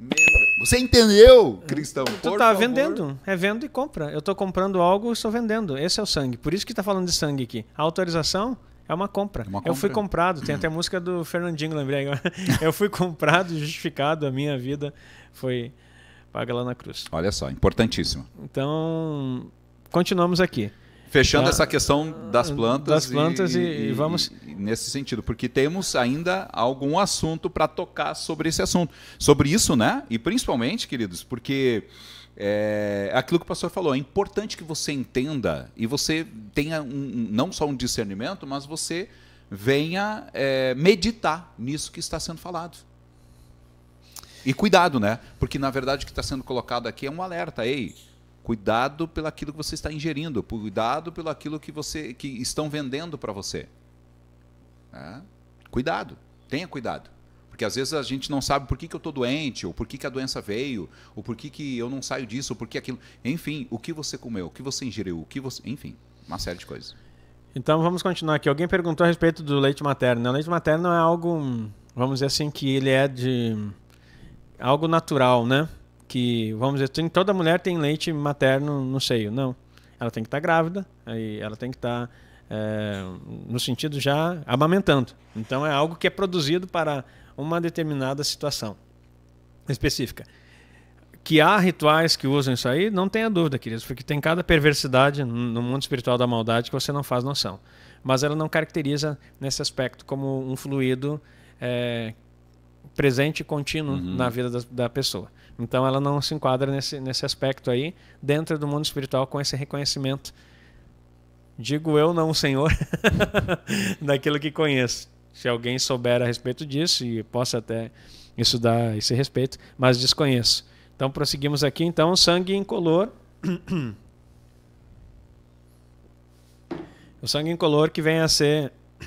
Meu você entendeu, é. cristão? Tu por tá favor. vendendo. É venda e compra. Eu tô comprando algo e estou vendendo. Esse é o sangue. Por isso que tá falando de sangue aqui. A autorização é uma compra. É uma compra. Eu fui comprado. Tem até a música do Fernandinho, lembrei agora. [laughs] Eu fui comprado, justificado. A minha vida foi paga lá na cruz. Olha só, importantíssimo. Então, continuamos aqui. Fechando tá? essa questão das plantas. Das plantas e, e, e vamos. E, nesse sentido, porque temos ainda algum assunto para tocar sobre esse assunto. Sobre isso, né? E principalmente, queridos, porque. É aquilo que o pastor falou, é importante que você entenda e você tenha um, não só um discernimento, mas você venha é, meditar nisso que está sendo falado. E cuidado, né? Porque na verdade o que está sendo colocado aqui é um alerta. Ei, Cuidado pelo aquilo que você está ingerindo, cuidado pelo aquilo que você que estão vendendo para você. É? Cuidado, tenha cuidado. Porque às vezes a gente não sabe por que, que eu estou doente, ou por que, que a doença veio, ou por que, que eu não saio disso, ou por que aquilo. Enfim, o que você comeu, o que você ingeriu, o que você. Enfim, uma série de coisas. Então vamos continuar aqui. Alguém perguntou a respeito do leite materno. O leite materno é algo, vamos dizer assim, que ele é de. algo natural, né? que, vamos dizer, tem, toda mulher tem leite materno no seio. Não. Ela tem que estar tá grávida, aí ela tem que estar, tá, é, no sentido já, amamentando. Então é algo que é produzido para uma determinada situação específica. Que há rituais que usam isso aí, não tenha dúvida, queridos, porque tem cada perversidade no mundo espiritual da maldade que você não faz noção. Mas ela não caracteriza nesse aspecto como um fluido é, presente e contínuo uhum. na vida da, da pessoa. Então ela não se enquadra nesse, nesse aspecto aí, dentro do mundo espiritual, com esse reconhecimento. Digo eu, não o Senhor, [laughs] daquilo que conheço. Se alguém souber a respeito disso, e possa até estudar esse respeito, mas desconheço. Então prosseguimos aqui, então, sangue incolor. [coughs] o sangue incolor que vem a ser, [coughs]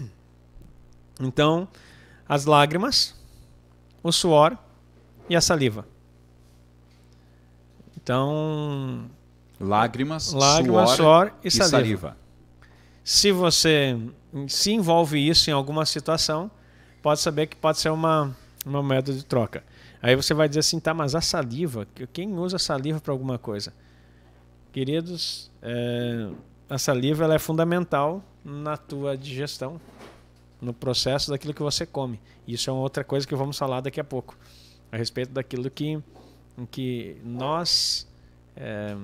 então, as lágrimas, o suor e a saliva. Então. Lágrimas, lágrimas suor, suor e, saliva. e, saliva. Se você se envolve isso em alguma situação, pode saber que pode ser uma, uma moeda de troca. Aí você vai dizer assim, tá, mas a saliva, quem usa saliva para alguma coisa? Queridos, é, a saliva ela é fundamental na tua digestão, no processo daquilo que você come. Isso é outra coisa que vamos falar daqui a pouco, a respeito daquilo que em que nós é,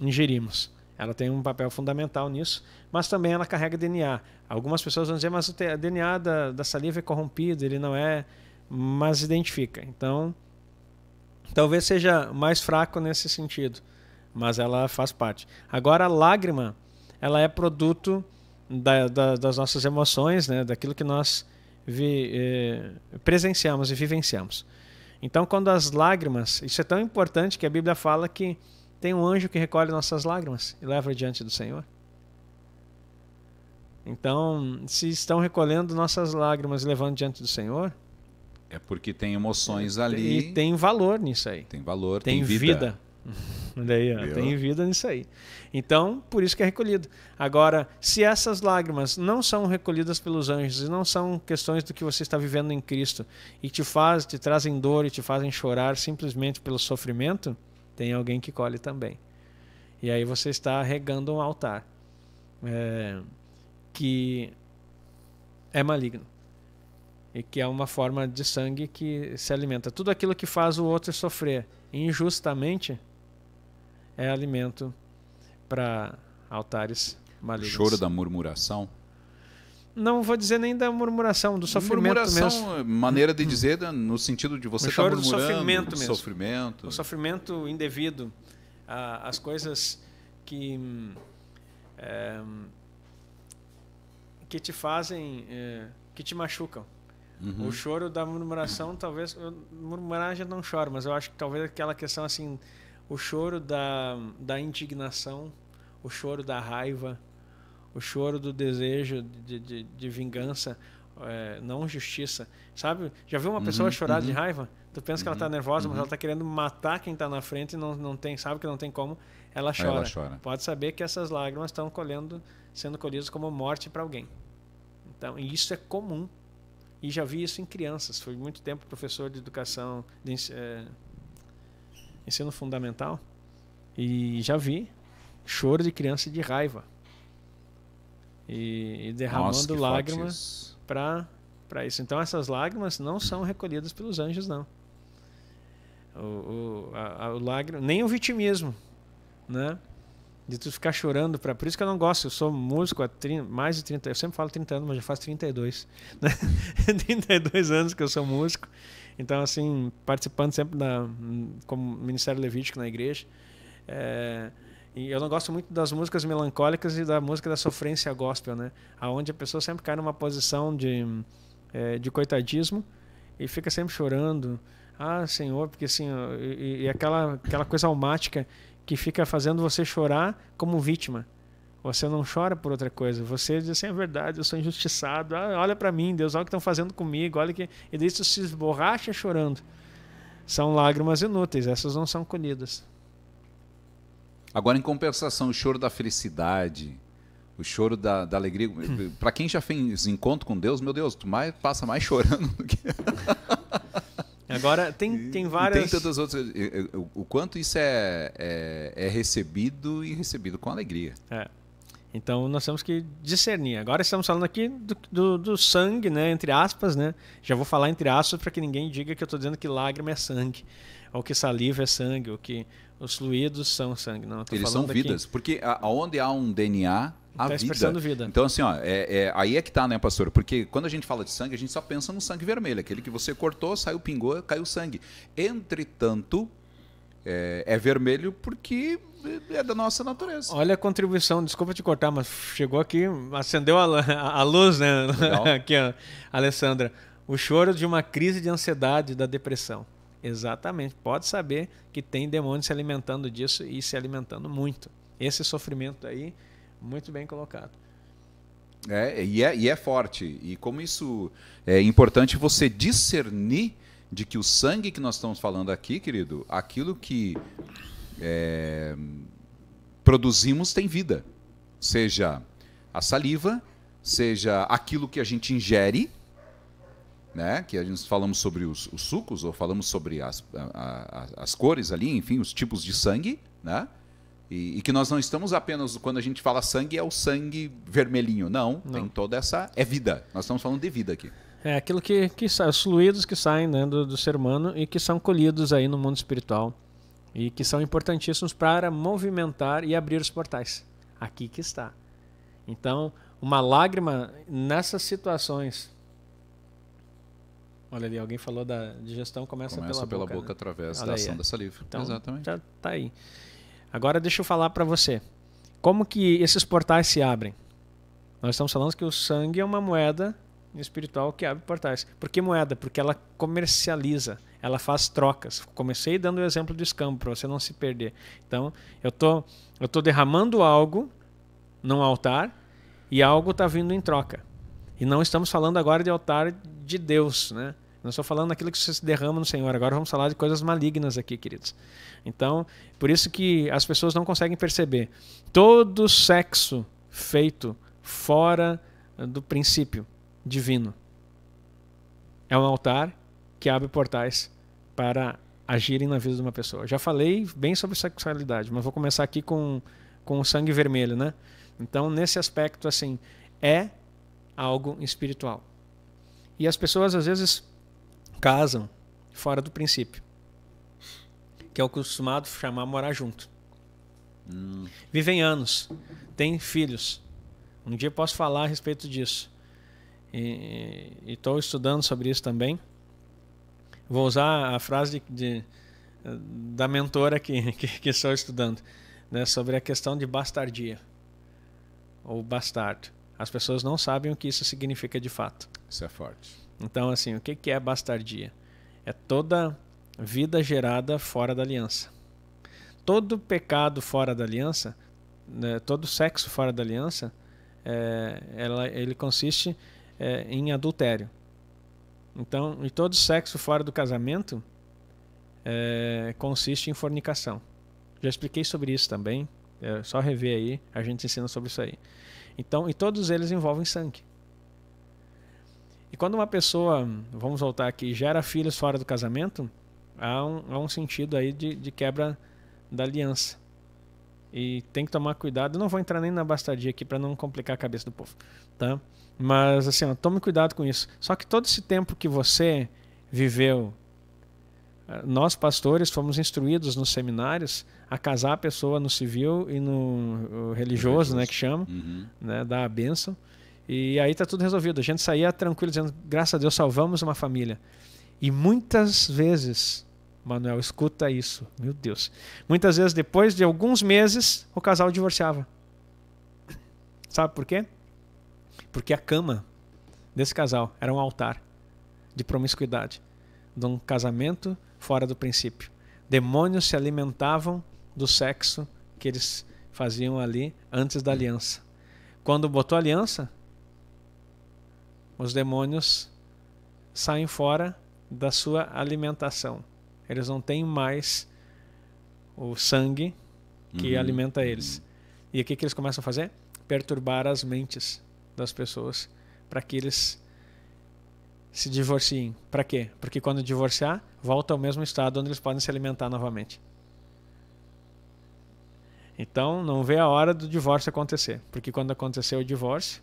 ingerimos. Ela tem um papel fundamental nisso, mas também ela carrega DNA. Algumas pessoas vão dizer, mas o DNA da, da saliva é corrompido, ele não é, mas identifica. Então, talvez seja mais fraco nesse sentido, mas ela faz parte. Agora, a lágrima, ela é produto da, da, das nossas emoções, né? daquilo que nós vi, eh, presenciamos e vivenciamos. Então, quando as lágrimas, isso é tão importante que a Bíblia fala que tem um anjo que recolhe nossas lágrimas e leva diante do Senhor. Então, se estão recolhendo nossas lágrimas e levando diante do Senhor, é porque tem emoções ali. E tem valor nisso aí. Tem valor, tem, tem vida. vida. Daí, [laughs] ó, tem vida nisso aí. Então, por isso que é recolhido. Agora, se essas lágrimas não são recolhidas pelos anjos e não são questões do que você está vivendo em Cristo e te faz, te trazem dor e te fazem chorar simplesmente pelo sofrimento, tem alguém que colhe também. E aí você está regando um altar é, que é maligno e que é uma forma de sangue que se alimenta. Tudo aquilo que faz o outro sofrer injustamente é alimento para altares malignos. Choro da murmuração? Não vou dizer nem da murmuração, do sofrimento murmuração, mesmo. É maneira de dizer né, no sentido de você estar tá murmurando. Do sofrimento mesmo. Sofrimento. O sofrimento indevido. As coisas que... É, que te fazem... É, que te machucam. Uhum. O choro da murmuração, talvez... Murmurar já não choro, mas eu acho que talvez aquela questão assim o choro da, da indignação, o choro da raiva, o choro do desejo de, de, de vingança, é, não justiça. Sabe? Já viu uma pessoa uhum, chorar uhum. de raiva? Tu pensa uhum, que ela está uhum, nervosa, mas uhum. ela está querendo matar quem está na frente e não, não tem, sabe que não tem como. Ela chora. ela chora. Pode saber que essas lágrimas estão colhendo, sendo colhidas como morte para alguém. Então, e isso é comum. E já vi isso em crianças. Foi muito tempo professor de educação, de, eh, ensino fundamental, e já vi choro de criança de raiva e, e derramando Nossa, lágrimas para para isso. Então essas lágrimas não são recolhidas pelos anjos não. O, o, a, o lágrima, nem o vitimismo, né? De tu ficar chorando para por isso que eu não gosto. Eu sou músico há 30, mais de 30, eu sempre falo 30 anos, mas já faz 32, né? 32 [laughs] anos que eu sou músico. Então, assim, participando sempre da, como Ministério Levítico na igreja. É, e eu não gosto muito das músicas melancólicas e da música da sofrência gospel, né? Aonde a pessoa sempre cai numa posição de, é, de coitadismo e fica sempre chorando. Ah, Senhor, porque assim, e, e aquela, aquela coisa almática que fica fazendo você chorar como vítima. Você não chora por outra coisa. Você diz assim: é verdade, eu sou injustiçado. Ah, olha para mim, Deus, olha o que estão fazendo comigo. Olha que. E daí você se esborracha chorando. São lágrimas inúteis, essas não são colhidas. Agora, em compensação, o choro da felicidade, o choro da, da alegria. Hum. Para quem já fez encontro com Deus, meu Deus, tu mais, passa mais chorando do que. [laughs] Agora, tem, tem várias. Tem tantas outras. O quanto isso é, é, é recebido e recebido com alegria. É. Então nós temos que discernir. Agora estamos falando aqui do, do, do sangue, né? Entre aspas, né? Já vou falar entre aspas para que ninguém diga que eu estou dizendo que lágrima é sangue, ou que saliva é sangue, ou que os fluidos são sangue. Não, Eles são vidas, aqui... porque aonde há um DNA a tá vida. vida. Então, assim, ó, é, é, aí é que tá, né, pastor? Porque quando a gente fala de sangue, a gente só pensa no sangue vermelho, aquele que você cortou, saiu, pingou, caiu sangue. Entretanto, é, é, vermelho porque é da nossa natureza. Olha a contribuição, desculpa te cortar, mas chegou aqui, acendeu a, a luz, né? [laughs] aqui, ó, Alessandra. O choro de uma crise de ansiedade, da depressão. Exatamente. Pode saber que tem demônio se alimentando disso e se alimentando muito. Esse sofrimento aí, muito bem colocado. É, e é, e é forte. E como isso é importante você discernir de que o sangue que nós estamos falando aqui, querido, aquilo que é, produzimos tem vida. Seja a saliva, seja aquilo que a gente ingere, né? que a gente falamos sobre os, os sucos, ou falamos sobre as, a, a, as cores ali, enfim, os tipos de sangue, né? E, e, que nós não estamos apenas, quando a gente fala sangue, é o sangue vermelhinho. Não, não. tem toda essa. É vida. Nós estamos falando de vida aqui. É aquilo que, que os fluidos que saem né, do, do ser humano e que são colhidos aí no mundo espiritual e que são importantíssimos para movimentar e abrir os portais. Aqui que está. Então, uma lágrima nessas situações. Olha ali, alguém falou da digestão começa, começa pela, pela boca, boca né? através Olha da aí, ação é. da saliva. Então, Exatamente. Já tá aí. Agora deixa eu falar para você. Como que esses portais se abrem? Nós estamos falando que o sangue é uma moeda espiritual que abre portais. Por que moeda? Porque ela comercializa, ela faz trocas. Comecei dando o exemplo do escambo para você não se perder. Então, eu tô eu tô derramando algo num altar e algo está vindo em troca. E não estamos falando agora de altar de Deus, né? Não estou falando daquilo que você se derrama no Senhor. Agora vamos falar de coisas malignas aqui, queridos. Então, por isso que as pessoas não conseguem perceber. Todo sexo feito fora do princípio, divino. É um altar que abre portais para agirem na vida de uma pessoa. Já falei bem sobre sexualidade, mas vou começar aqui com, com o sangue vermelho, né? Então, nesse aspecto, assim, é algo espiritual. E as pessoas, às vezes, casam fora do princípio, que é o é costumado chamar morar junto. Hum. Vivem anos, têm filhos. Um dia posso falar a respeito disso e estou estudando sobre isso também. Vou usar a frase de, de da mentora que, que, que, estou estudando, né, sobre a questão de bastardia ou bastardo. As pessoas não sabem o que isso significa de fato. Isso é forte. Então, assim, o que, que é bastardia? É toda vida gerada fora da aliança. Todo pecado fora da aliança, né, todo sexo fora da aliança, é, ela, ele consiste é, em adultério. Então, e todo sexo fora do casamento é, consiste em fornicação. Já expliquei sobre isso também. É só rever aí, a gente ensina sobre isso aí. Então, e todos eles envolvem sangue. E quando uma pessoa, vamos voltar aqui, gera filhos fora do casamento, há um, há um sentido aí de, de quebra da aliança. E tem que tomar cuidado. não vou entrar nem na bastardia aqui para não complicar a cabeça do povo, tá? Mas assim, ó, tome cuidado com isso. Só que todo esse tempo que você viveu, eh, nós pastores fomos instruídos nos seminários a casar a pessoa no civil e no religioso, né, que chama, uhum. né, dar a benção E aí tá tudo resolvido. A gente saía tranquilo dizendo, graças a Deus salvamos uma família. E muitas vezes, Manuel, escuta isso, meu Deus. Muitas vezes depois de alguns meses, o casal divorciava. Sabe por quê? Porque a cama desse casal era um altar de promiscuidade, de um casamento fora do princípio. Demônios se alimentavam do sexo que eles faziam ali antes da aliança. Quando botou a aliança, os demônios saem fora da sua alimentação. Eles não têm mais o sangue que uhum. alimenta eles. E o que, que eles começam a fazer? Perturbar as mentes das pessoas para que eles se divorciem. Para quê? Porque quando divorciar, volta ao mesmo estado onde eles podem se alimentar novamente. Então, não vê a hora do divórcio acontecer, porque quando acontecer o divórcio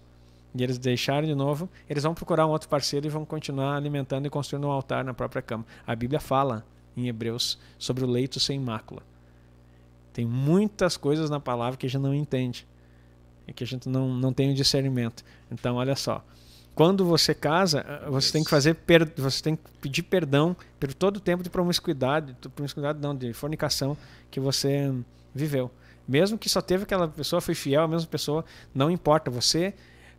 e eles deixarem de novo, eles vão procurar um outro parceiro e vão continuar alimentando e construindo um altar na própria cama. A Bíblia fala em Hebreus sobre o leito sem mácula. Tem muitas coisas na palavra que a gente não entende é que a gente não, não tem o discernimento. Então, olha só. Quando você casa, eh, você tem que fazer per, você tem que pedir perdão por todo o tempo de promiscuidade, promiscuidade não, de fornicação que você viveu. Mesmo que só teve aquela pessoa, foi fiel à mesma pessoa, não importa. Você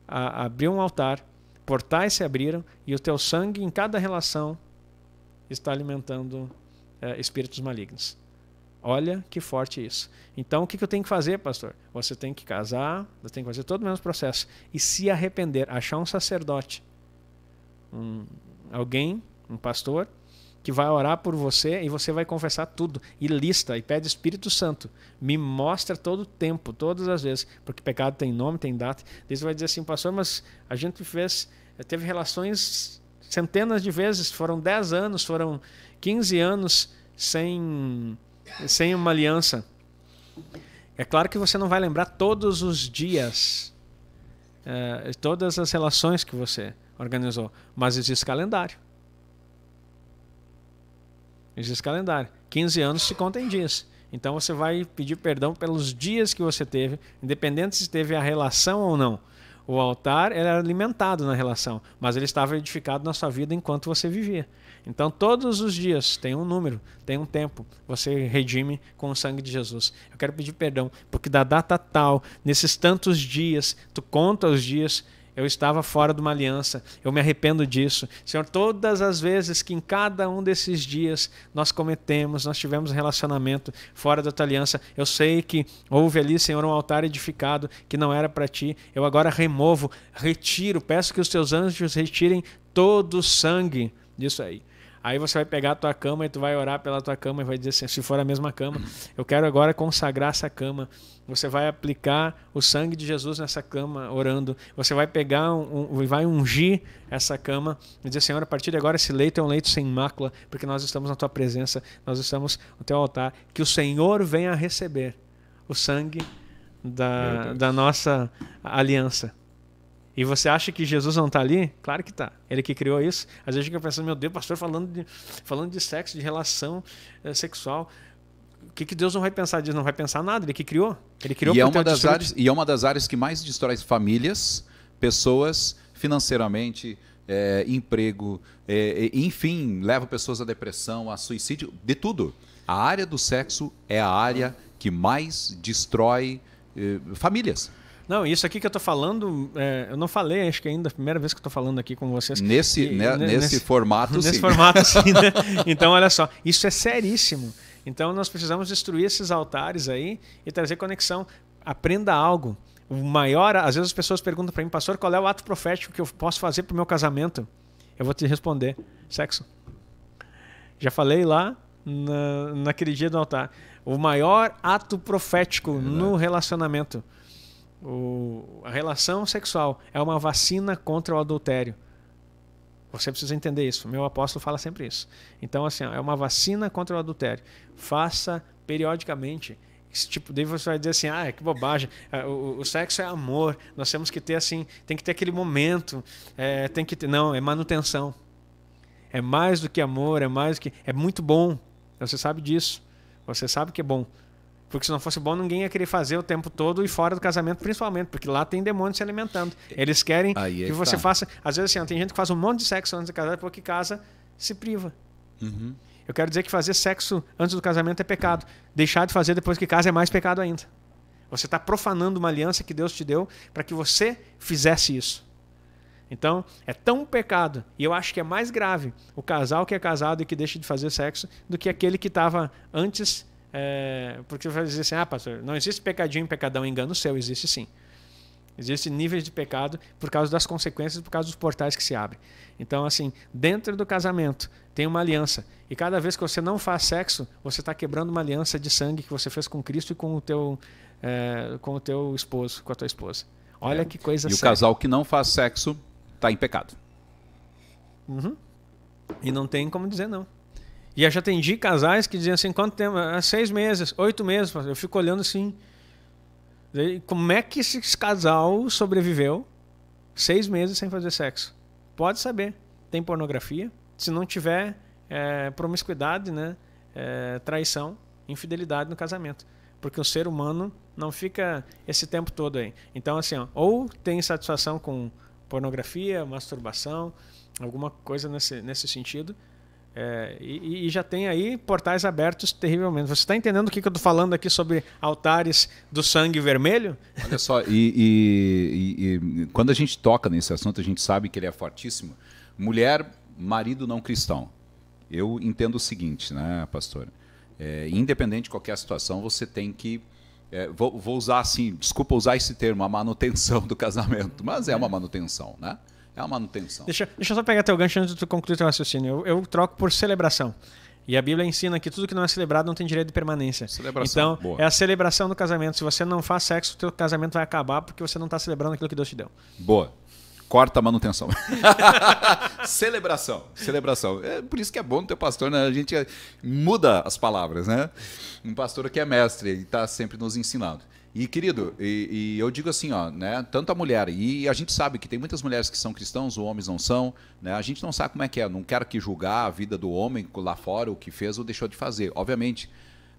a, abriu um altar, portais se abriram e o teu sangue em cada relação está alimentando é, espíritos malignos. Olha que forte isso. Então, o que, eu tenho que fazer, pastor? Você tem que casar, você tem que fazer todo o mesmo processo. E se arrepender, achar um sacerdote, um, alguém, um pastor, que vai orar por você e você vai confessar tudo. E lista, e pede Espírito Santo. Me mostra todo o tempo, todas as vezes. Porque pecado tem nome, tem data. Deus vai dizer assim, pastor, mas a gente fez, teve relações centenas de vezes, foram 10 anos, foram 15 anos sem sem uma aliança. É claro que você não vai lembrar todos os dias, eh, todas as relações que você organizou, mas existe calendário. Existe calendário. 15 anos se conta em dias. Então você vai pedir perdão pelos dias que você teve, independente se teve a relação ou não. O altar era alimentado na relação, mas ele estava edificado na sua vida enquanto você vivia. Então, todos os dias tem um número, tem um tempo, você redime com o sangue de Jesus. Eu quero pedir perdão, porque da data tal, nesses tantos dias, tu conta os dias eu estava fora de uma aliança. Eu me arrependo disso. Senhor, todas as vezes que em cada um desses dias nós cometemos, nós tivemos relacionamento fora da tua aliança, eu sei que houve ali, Senhor, um altar edificado que não era para ti. Eu agora removo, retiro, peço que os teus anjos retirem todo o sangue disso aí. Aí você vai pegar a tua cama e tu vai orar pela tua cama e vai dizer assim, se for a mesma cama, eu quero agora consagrar essa cama. Você vai aplicar o sangue de Jesus nessa cama orando. Você vai pegar um, um, vai ungir essa cama e dizer, Senhor, a partir de agora esse leito é um leito sem mácula, porque nós estamos na tua presença, nós estamos no teu altar, que o Senhor venha receber o sangue da, da nossa aliança. E você acha que Jesus não está ali? Claro que está. Ele que criou isso. Às vezes fica pensando, meu Deus, pastor, falando de, falando de sexo, de relação é, sexual. O que, que Deus não vai pensar disso? Não vai pensar nada, ele que criou. Ele criou e é uma das áreas E é uma das áreas que mais destrói famílias, pessoas, financeiramente, é, emprego, é, enfim, leva pessoas à depressão, a suicídio, de tudo. A área do sexo é a área que mais destrói eh, famílias. Não, isso aqui que eu tô falando, é, eu não falei, acho que ainda é a primeira vez que eu tô falando aqui com vocês. Nesse, e, né, né, nesse, nesse, formato, [laughs] nesse sim. Nesse formato, [laughs] sim. Né? Então, olha só, isso é seríssimo. Então, nós precisamos destruir esses altares aí e trazer conexão. Aprenda algo. O maior, às vezes as pessoas perguntam para mim, pastor, qual é o ato profético que eu posso fazer para o meu casamento? Eu vou te responder: sexo. Já falei lá na, naquele dia do altar. O maior ato profético é no relacionamento o, a relação sexual é uma vacina contra o adultério. Você precisa entender isso. Meu apóstolo fala sempre isso. Então, assim, é uma vacina contra o adultério. Faça periodicamente. Esse tipo, daí você vai dizer assim, ah, que bobagem. Ah, o, o sexo é amor. Nós temos que ter assim, tem que ter aquele momento. É, tem que ter, não, é manutenção. É mais do que amor, é mais do que. É muito bom. Você sabe disso. Você sabe que é bom. Porque se não fosse bom, ninguém ia querer fazer o tempo todo e fora do casamento, principalmente, porque lá tem demônio se alimentando. Eles querem Aí é que você tá. faça. Às vezes, assim, ó, tem gente que faz um monte de sexo antes de casar, porque casa se priva. Uhum. Eu quero dizer que fazer sexo antes do casamento é pecado. Deixar de fazer depois que casa é mais pecado ainda. Você está profanando uma aliança que Deus te deu para que você fizesse isso. Então, é tão pecado, e eu acho que é mais grave o casal que é casado e que deixa de fazer sexo do que aquele que estava antes é, porque vai dizer assim, ah, pastor, não existe pecadinho, pecadão, engano seu, existe sim. Existem níveis de pecado por causa das consequências, por causa dos portais que se abrem. Então, assim, dentro do casamento tem uma aliança. E cada vez que você não faz sexo, você está quebrando uma aliança de sangue que você fez com Cristo e com o teu, é, com o teu esposo, com a tua esposa. Olha é. que coisa E séria. o casal que não faz sexo está em pecado. Uhum. E não tem como dizer não. E eu já atendi casais que diziam assim, quanto tempo? Há ah, seis meses, oito meses. Eu fico olhando assim. Como é que esse casal sobreviveu seis meses sem fazer sexo? Pode saber. Tem pornografia. Se não tiver é, promiscuidade, né? É, traição, infidelidade no casamento. Porque o ser humano não fica esse tempo todo aí. Então, assim, ó, ou tem satisfação com pornografia, masturbação, alguma coisa nesse, nesse sentido, é, e, e, já tem aí portais abertos terrivelmente. Você está entendendo o que, que eu estou falando aqui sobre altares do sangue vermelho? Olha só, e, e, e, quando a gente toca nesse assunto, a gente sabe que ele é fortíssimo. Mulher, marido não cristão. Eu entendo o seguinte, né, pastor? É, independente de qualquer situação, você tem que. É, vou, vou usar assim, desculpa usar esse termo, a manutenção do casamento, mas é uma manutenção, né? É uma manutenção. Deixa, deixa eu só pegar teu gancho antes de tu concluir teu raciocínio. Eu, eu troco por celebração. E a Bíblia ensina que tudo que não é celebrado não tem direito de permanência. Celebração. Então, Boa. é a celebração do casamento. Se você não faz sexo, o teu casamento vai acabar porque você não está celebrando aquilo que Deus te deu. Boa. Corta a manutenção. [laughs] celebração. Celebração. É por isso que é bom ter pastor, né? A gente muda as palavras, né? Um pastor que é mestre e está sempre nos ensinando. E, querido, e, e, eu digo assim, ó, né? Tanto a mulher, e a gente sabe que tem muitas mulheres que são cristãos, os homens não são, né? A gente não sabe como é que é. Não quero que julgar a vida do homem lá fora, o que fez ou deixou de fazer. Obviamente.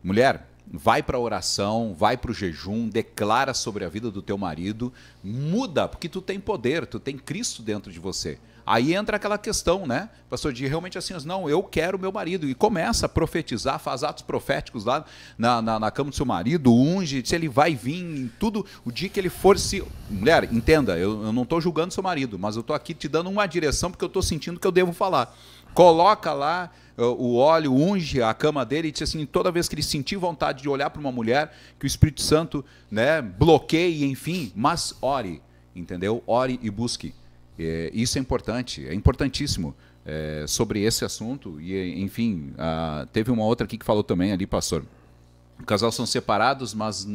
Mulher, vai para a oração, vai para o jejum, declara sobre a vida do teu marido, muda, porque tu tem poder, tu tem Cristo dentro de você. Aí entra aquela questão, né? Pastor de realmente assim, não, eu quero meu marido. E começa a profetizar, faz atos proféticos lá na, na, na cama do seu marido, unge, se ele vai vir, em tudo, o dia que ele for se. Mulher, entenda, eu, eu não estou julgando seu marido, mas eu estou aqui te dando uma direção porque eu estou sentindo que eu devo falar. Coloca lá eh, o óleo unge a cama dele e diz assim, toda vez que ele sentir vontade de olhar para uma mulher, que o Espírito Santo né, bloqueie, enfim, mas ore, entendeu? Ore e busque. É, isso é importante, é importantíssimo. É, sobre esse assunto. E, enfim, ah, teve uma outra aqui que falou também ali, pastor. O casal são separados, mas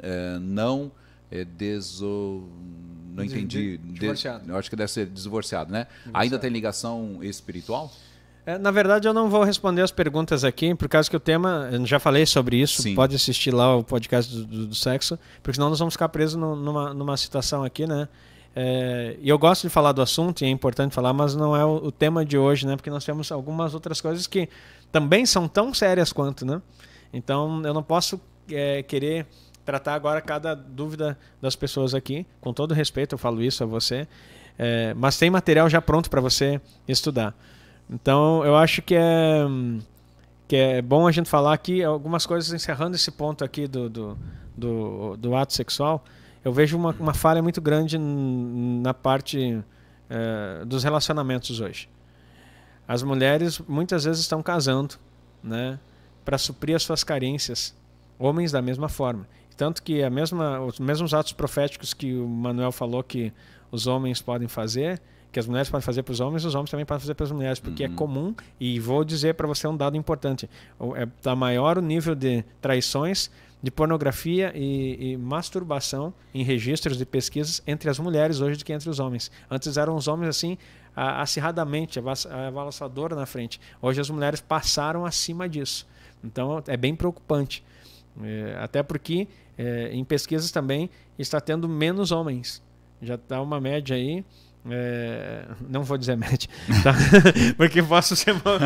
é, não é deso... Não entendi. De, de, divorciado. De, eu acho que deve ser divorciado, né? Divorciado. Ainda tem ligação espiritual? É, na verdade, eu não vou responder as perguntas aqui, por causa que o tema, eu já falei sobre isso, Sim. pode assistir lá o podcast do, do, do, sexo, porque senão nós vamos ficar presos no, numa, numa aqui, né? É, e eu gosto de falar do assunto, e é importante falar, mas não é o, o, tema de hoje, né? Porque nós temos algumas outras coisas que também são tão sérias quanto, né? Então eu não posso é, querer tratar agora cada dúvida das pessoas aqui. Com todo respeito, eu falo isso a você. É, mas tem material já pronto para você estudar. Então, eu acho que é, que é bom a gente falar aqui algumas coisas, encerrando esse ponto aqui do, do, do, do ato sexual, eu vejo uma, uma falha muito grande na parte é, dos relacionamentos hoje. As mulheres muitas vezes estão casando né, para suprir as suas carências, homens da mesma forma. Tanto que a mesma, os mesmos atos proféticos que o Manuel falou que os homens podem fazer, que as mulheres podem fazer para os homens, os homens também podem fazer para as mulheres, porque é uhum. é comum. E vou dizer para você um dado importante: é tá maior o nível de traições, de pornografia e, e, masturbação em registros de pesquisas entre as mulheres hoje do que entre os homens. Antes eram os homens assim acirradamente, avassaladora na frente. Hoje as mulheres passaram acima disso. Então é bem preocupante. É, até porque é, em pesquisas também está tendo menos homens. Já está uma média aí é, não vou dizer [laughs] match, tá? [laughs] porque posso ser mal,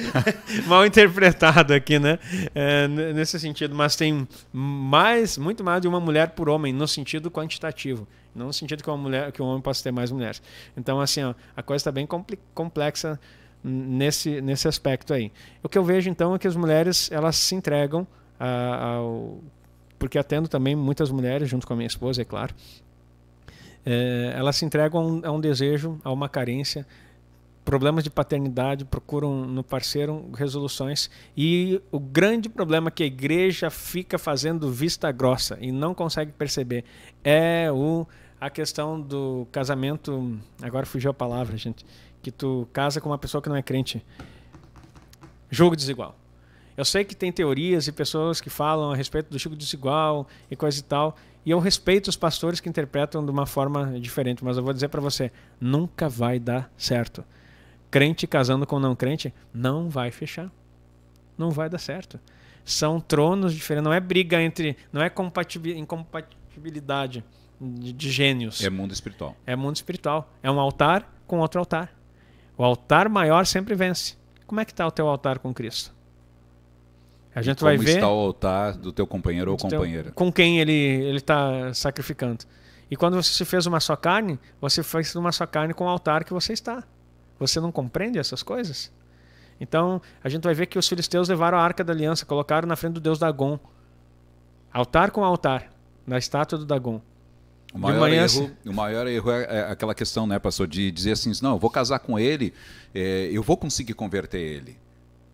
[laughs] mal interpretado aqui, né? É, nesse sentido, mas tem mais, muito mais de uma mulher por homem, no sentido quantitativo, não no sentido que uma mulher, que um homem possa ter mais mulheres. Então, assim, ó, a coisa está bem complexa nesse, nesse aspecto aí. O que eu vejo então é que as mulheres elas se entregam a, ao porque atendo também muitas mulheres junto com a minha esposa, é claro. É, elas se entregam a um, a um desejo, a uma carência, problemas de paternidade, procuram no parceiro resoluções. E o grande problema que a igreja fica fazendo vista grossa e não consegue perceber é o, a questão do casamento. Agora fugiu a palavra, gente. Que tu casa com uma pessoa que não é crente. Jogo desigual. Eu sei que tem teorias e pessoas que falam a respeito do jogo desigual e coisa e tal. E eu respeito os pastores que interpretam de uma forma diferente, mas eu vou dizer para você, nunca vai dar certo. Crente casando com não crente não vai fechar. Não vai dar certo. São tronos diferentes, não é briga entre, não é incompatibilidade de, de gênios. É mundo espiritual. É mundo espiritual. É um altar com outro altar. O altar maior sempre vence. Como é que está o teu altar com Cristo? A gente vai ver. Como está o altar do teu companheiro ou então, companheira. Com quem ele está sacrificando. E quando você se fez uma só carne, você fez uma só carne com o altar que você está. Você não compreende essas coisas? Então, a gente vai ver que os filisteus levaram a arca da aliança, colocaram na frente do deus Dagon. Altar com altar, na estátua do Dagon. O maior, erro, o maior erro é, é aquela questão, né, pastor, de dizer assim, não, eu vou casar com ele, é, eu vou conseguir converter ele.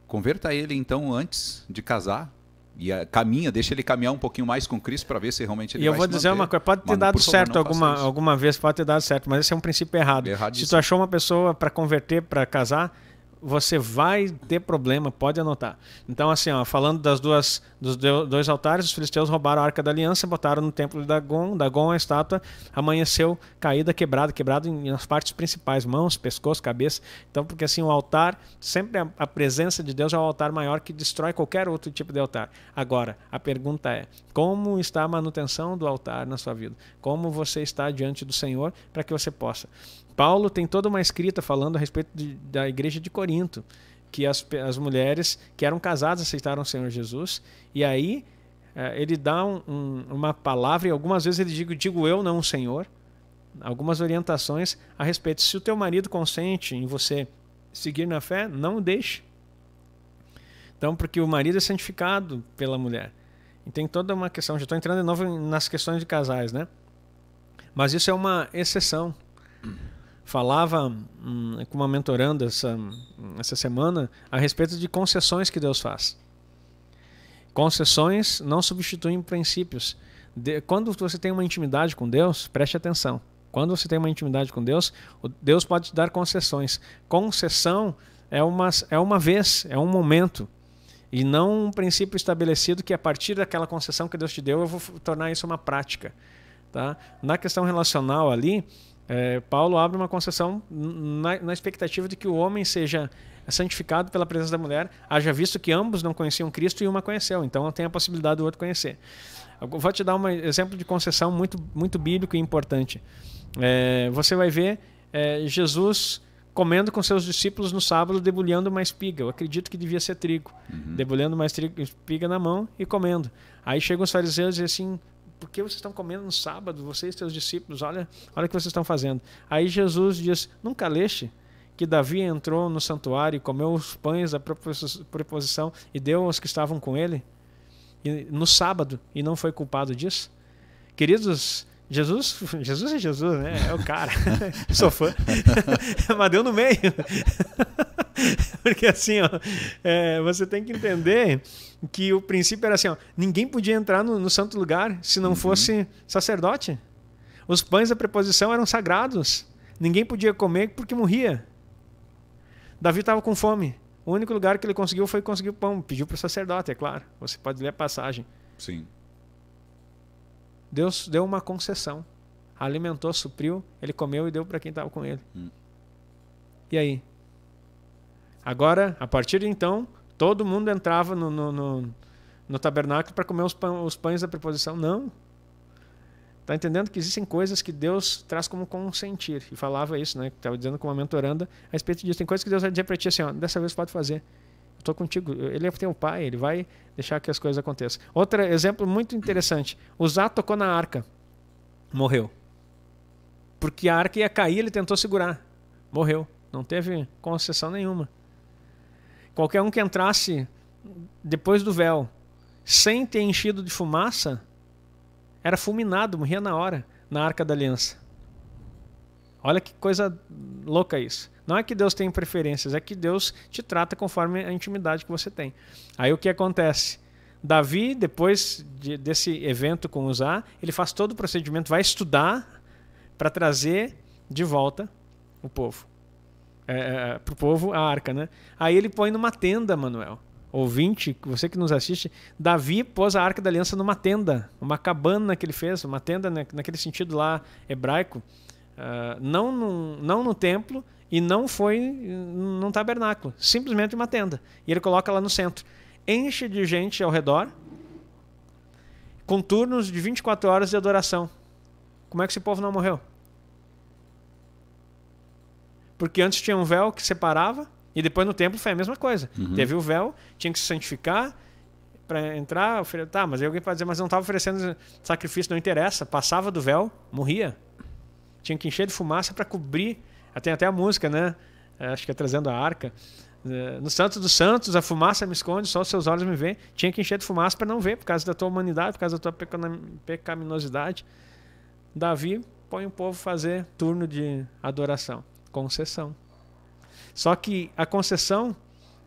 Converta ele então antes de casar e a, caminha, deixa ele caminhar um pouquinho mais com Cristo para ver se realmente ele e vai E eu vou dizer manter. uma coisa, pode ter dado favor, certo alguma, alguma vez, pode ter dado certo, mas esse é um princípio errado. se tu achou uma pessoa para converter, para casar, você vai ter problema, pode anotar. Então, assim, ó, falando das duas, dos dois altares, os filisteus roubaram a arca da aliança, botaram no templo de Dagon, Dagon a estátua, amanheceu caída, quebrada, quebrada nas partes principais, mãos, pescoço, cabeça. Então, porque assim, o altar, sempre a, a presença de Deus é o altar maior que destrói qualquer outro tipo de altar. Agora, a pergunta é, como está a manutenção do altar na sua vida? Como você está diante do Senhor para que você possa Paulo tem toda uma escrita falando a respeito de, da igreja de Corinto, que as, as mulheres que eram casadas aceitaram o Senhor Jesus, e aí é, ele dá um, um, uma palavra, e algumas vezes ele diz, digo eu, não o Senhor, algumas orientações a respeito. Se o teu marido consente em você seguir na fé, não o deixe. Então, porque o marido é santificado pela mulher. E tem toda uma questão, já estou entrando de novo nas questões de casais, né? Mas isso é uma exceção falava hum, com uma mentoranda essa, essa semana a respeito de concessões que Deus faz. Concessões não substituem princípios. De, quando você tem uma intimidade com Deus, preste atenção. Quando você tem uma intimidade com Deus, Deus pode te dar concessões. Concessão é uma, é uma vez, é um momento. E não um princípio estabelecido que a partir daquela concessão que Deus te deu, eu vou tornar isso uma prática. Tá? Na questão relacional ali, é, Paulo abre uma concessão na, na, expectativa de que o homem seja santificado pela presença da mulher, haja visto que ambos não conheciam Cristo e uma conheceu, então tem a possibilidade do outro conhecer. Eu vou te dar um exemplo de concessão muito, muito bíblico e importante. É, você vai ver é, Jesus comendo com seus discípulos no sábado, debulhando uma espiga. Eu acredito que devia ser trigo. Uhum. Debulhando uma espiga na mão e comendo. Aí chegam os fariseus e dizem assim: por que vocês estão comendo no sábado, vocês e seus discípulos? Olha, olha o que vocês estão fazendo. Aí Jesus diz: Nunca leste que Davi entrou no santuário, e comeu os pães da preposição e deu aos que estavam com ele no sábado e não foi culpado disso? Queridos, Jesus, [laughs] Jesus é Jesus, né? É o cara. [laughs] Sou fã. [laughs] Mas deu no meio. [laughs] Porque assim, ó, é, você tem que entender que o princípio era assim: ó, ninguém podia entrar no, no santo lugar se não uhum. fosse sacerdote. Os pães da preposição eram sagrados. Ninguém podia comer porque morria. Davi estava com fome. O único lugar que ele conseguiu foi conseguir o pão. Pediu para o sacerdote, é claro. Você pode ler a passagem. Sim. Deus deu uma concessão. Alimentou, supriu, ele comeu e deu para quem estava com ele. Hum. E aí? Agora, a partir de então, todo mundo entrava no, no, no, no tabernáculo para comer os, pão, os pães da preposição. Não. Está entendendo que existem coisas que Deus traz como consentir. E falava isso, né? Estava dizendo com uma mentoranda a respeito disso. Tem coisas que Deus vai dizer para ti assim: ó, dessa vez pode fazer. Estou contigo. Ele é teu pai, ele vai deixar que as coisas aconteçam. Outro exemplo muito interessante: Uzá tocou na arca, morreu. Porque a arca ia cair, ele tentou segurar, morreu. Não teve concessão nenhuma. Qualquer um que entrasse depois do véu sem ter enchido de fumaça era fulminado, morria na hora, na arca da aliança. Olha que coisa louca isso. Não é que Deus tem preferências, é que Deus te trata conforme a intimidade que você tem. Aí o que acontece? Davi, depois de, desse evento com Uzá, ele faz todo o procedimento, vai estudar para trazer de volta o povo. É, é, é, pro povo a arca, né? Aí ele põe numa tenda, Manuel. Ouvinte, você que nos assiste, Davi pôs a arca da aliança numa tenda, uma cabana que ele fez, uma tenda naquele sentido lá hebraico, uh, não, não no templo e não foi num tabernáculo, simplesmente uma tenda. E ele coloca lá no centro. Enche de gente ao redor, com turnos de 24 horas de adoração. Como é que esse povo não morreu? Porque antes tinha um véu que separava, e depois no templo foi a mesma coisa. Uhum. Teve o véu, tinha que se santificar para entrar. Ofere... Tá, mas aí alguém pode dizer, mas não estava oferecendo sacrifício, não interessa. Passava do véu, morria. Tinha que encher de fumaça para cobrir. Tem até a música, né? É, acho que é trazendo a arca. É, no Santo dos Santos, a fumaça me esconde, só os seus olhos me veem. Tinha que encher de fumaça para não ver, por causa da tua humanidade, por causa da tua pecaminosidade. Davi põe o povo fazer turno de adoração concessão. Só que a concessão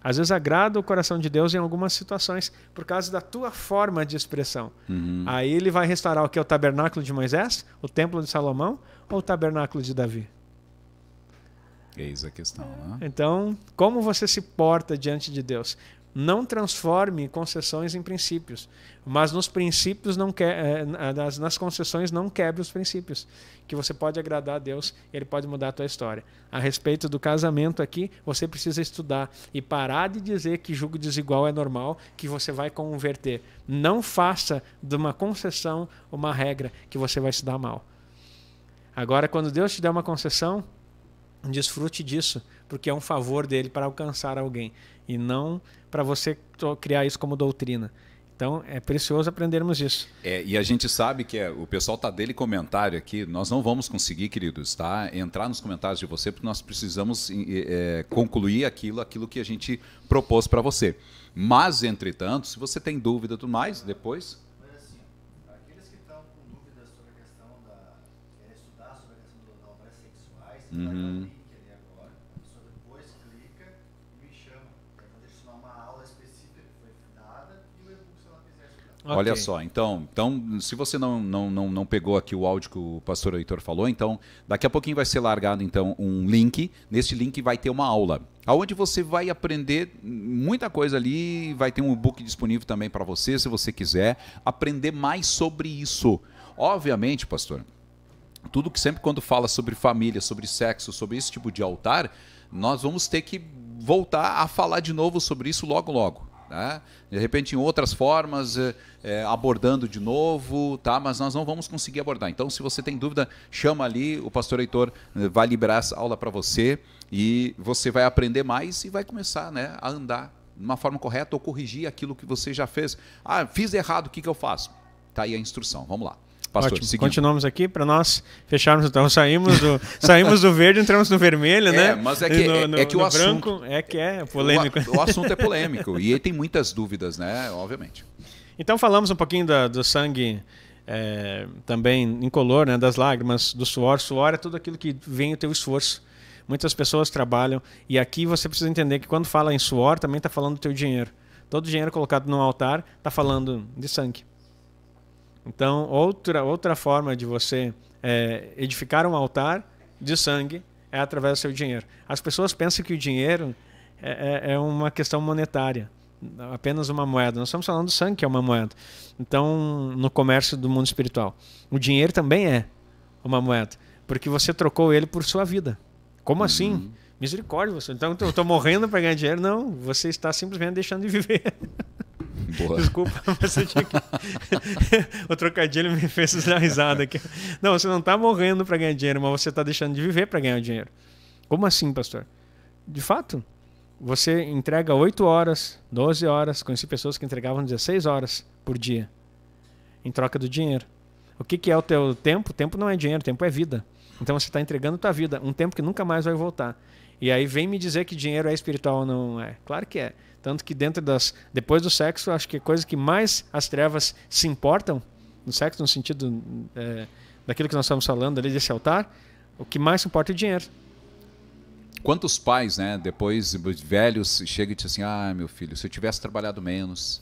às vezes agrada o coração de Deus em algumas situações por causa da tua forma de expressão. Uhum. Aí ele vai restaurar o que é o tabernáculo de Moisés, o templo de Salomão ou o tabernáculo de Davi. Eis a questão. Né? Então, como você se porta diante de Deus? não transforme concessões em princípios, mas nos princípios não que, eh, eh, nas, nas concessões não quebre os princípios, que você pode agradar a Deus, ele pode mudar a tua história. A respeito do casamento aqui, você precisa estudar e parar de dizer que julgo desigual é normal, que você vai converter. Não faça de uma concessão uma regra que você vai se dar mal. Agora, quando Deus te der uma concessão, desfrute disso, porque é um favor dele para alcançar alguém e não para você criar isso como doutrina. Então é precioso aprendermos isso. É, e a gente sabe que é, o pessoal tá dele comentário aqui. Nós não vamos conseguir, queridos, tá? Entrar nos comentários de você porque nós precisamos é, concluir aquilo, aquilo que a gente propôs para você. Mas entretanto, se você tem dúvida do mais, depois mm Okay. Olha só, então, então se você não, não, não, não pegou aqui o áudio que o pastor Heitor falou, então daqui a pouquinho vai ser largado então um link. Nesse link vai ter uma aula, aonde você vai aprender muita coisa ali, vai ter um e-book disponível também para você, se você quiser aprender mais sobre isso. Obviamente, pastor, tudo que sempre quando fala sobre família, sobre sexo, sobre esse tipo de altar, nós vamos ter que voltar a falar de novo sobre isso logo logo. Né? De repente, em outras formas, é, abordando de novo, tá? mas nós não vamos conseguir abordar. Então, se você tem dúvida, chama ali, o pastor Heitor eh, vai liberar essa aula para você e você vai aprender mais e vai começar né, a andar de uma forma correta ou corrigir aquilo que você já fez. Ah, fiz errado, o que, que eu faço? Tá aí a instrução, vamos lá. Pastor, Ótimo. Seguindo. Continuamos aqui para nós fecharmos. Então saímos do, [laughs] saímos do verde, entramos no vermelho, é, né? Mas é que, no, é, no, é, que o assunto branco, é que é polêmico. O, o, assunto é [laughs] polêmico e tem muitas dúvidas, né? Obviamente. Então falamos um pouquinho da, do sangue é, também incolor, né? Das lágrimas, do suor. Suor é tudo aquilo que vem o teu esforço. Muitas pessoas trabalham e aqui você precisa entender que quando fala em suor também está falando do teu dinheiro. Todo dinheiro colocado no altar está falando de sangue. Então, outra, outra forma de você é, edificar um altar de sangue é através do seu dinheiro. As pessoas pensam que o dinheiro é, é, é uma questão monetária, apenas uma moeda. Nós estamos falando do sangue, que é uma moeda. Então, no comércio do mundo espiritual, o dinheiro também é uma moeda, porque você trocou ele por sua vida. Como assim? uhum. assim? Misericórdia, você. Então, eu estou morrendo para ganhar dinheiro? Não, você está simplesmente deixando de viver. [laughs] Boa. Desculpa, [laughs] mas eu tinha que... [laughs] o trocadilho me fez dar risada aqui. Não, você não está morrendo para ganhar dinheiro, mas você está deixando de viver para ganhar dinheiro. Como assim, pastor? De fato, você entrega 8 horas, 12 horas, conheci pessoas que entregavam 16 horas por dia em troca do dinheiro. O que, que é o teu tempo? Tempo não é dinheiro, tempo é vida. Então você está entregando tua vida, um tempo que nunca mais vai voltar. E aí vem me dizer que dinheiro é espiritual, não é? Claro que é. Tanto que dentro das. Depois do sexo, acho que a coisa que mais as trevas se importam, no sexo, no sentido é, daquilo que nós estamos falando ali desse altar, o que mais importa é o dinheiro. Quantos pais, né, depois velhos, chegam e dizem assim: ah, meu filho, se eu tivesse trabalhado menos,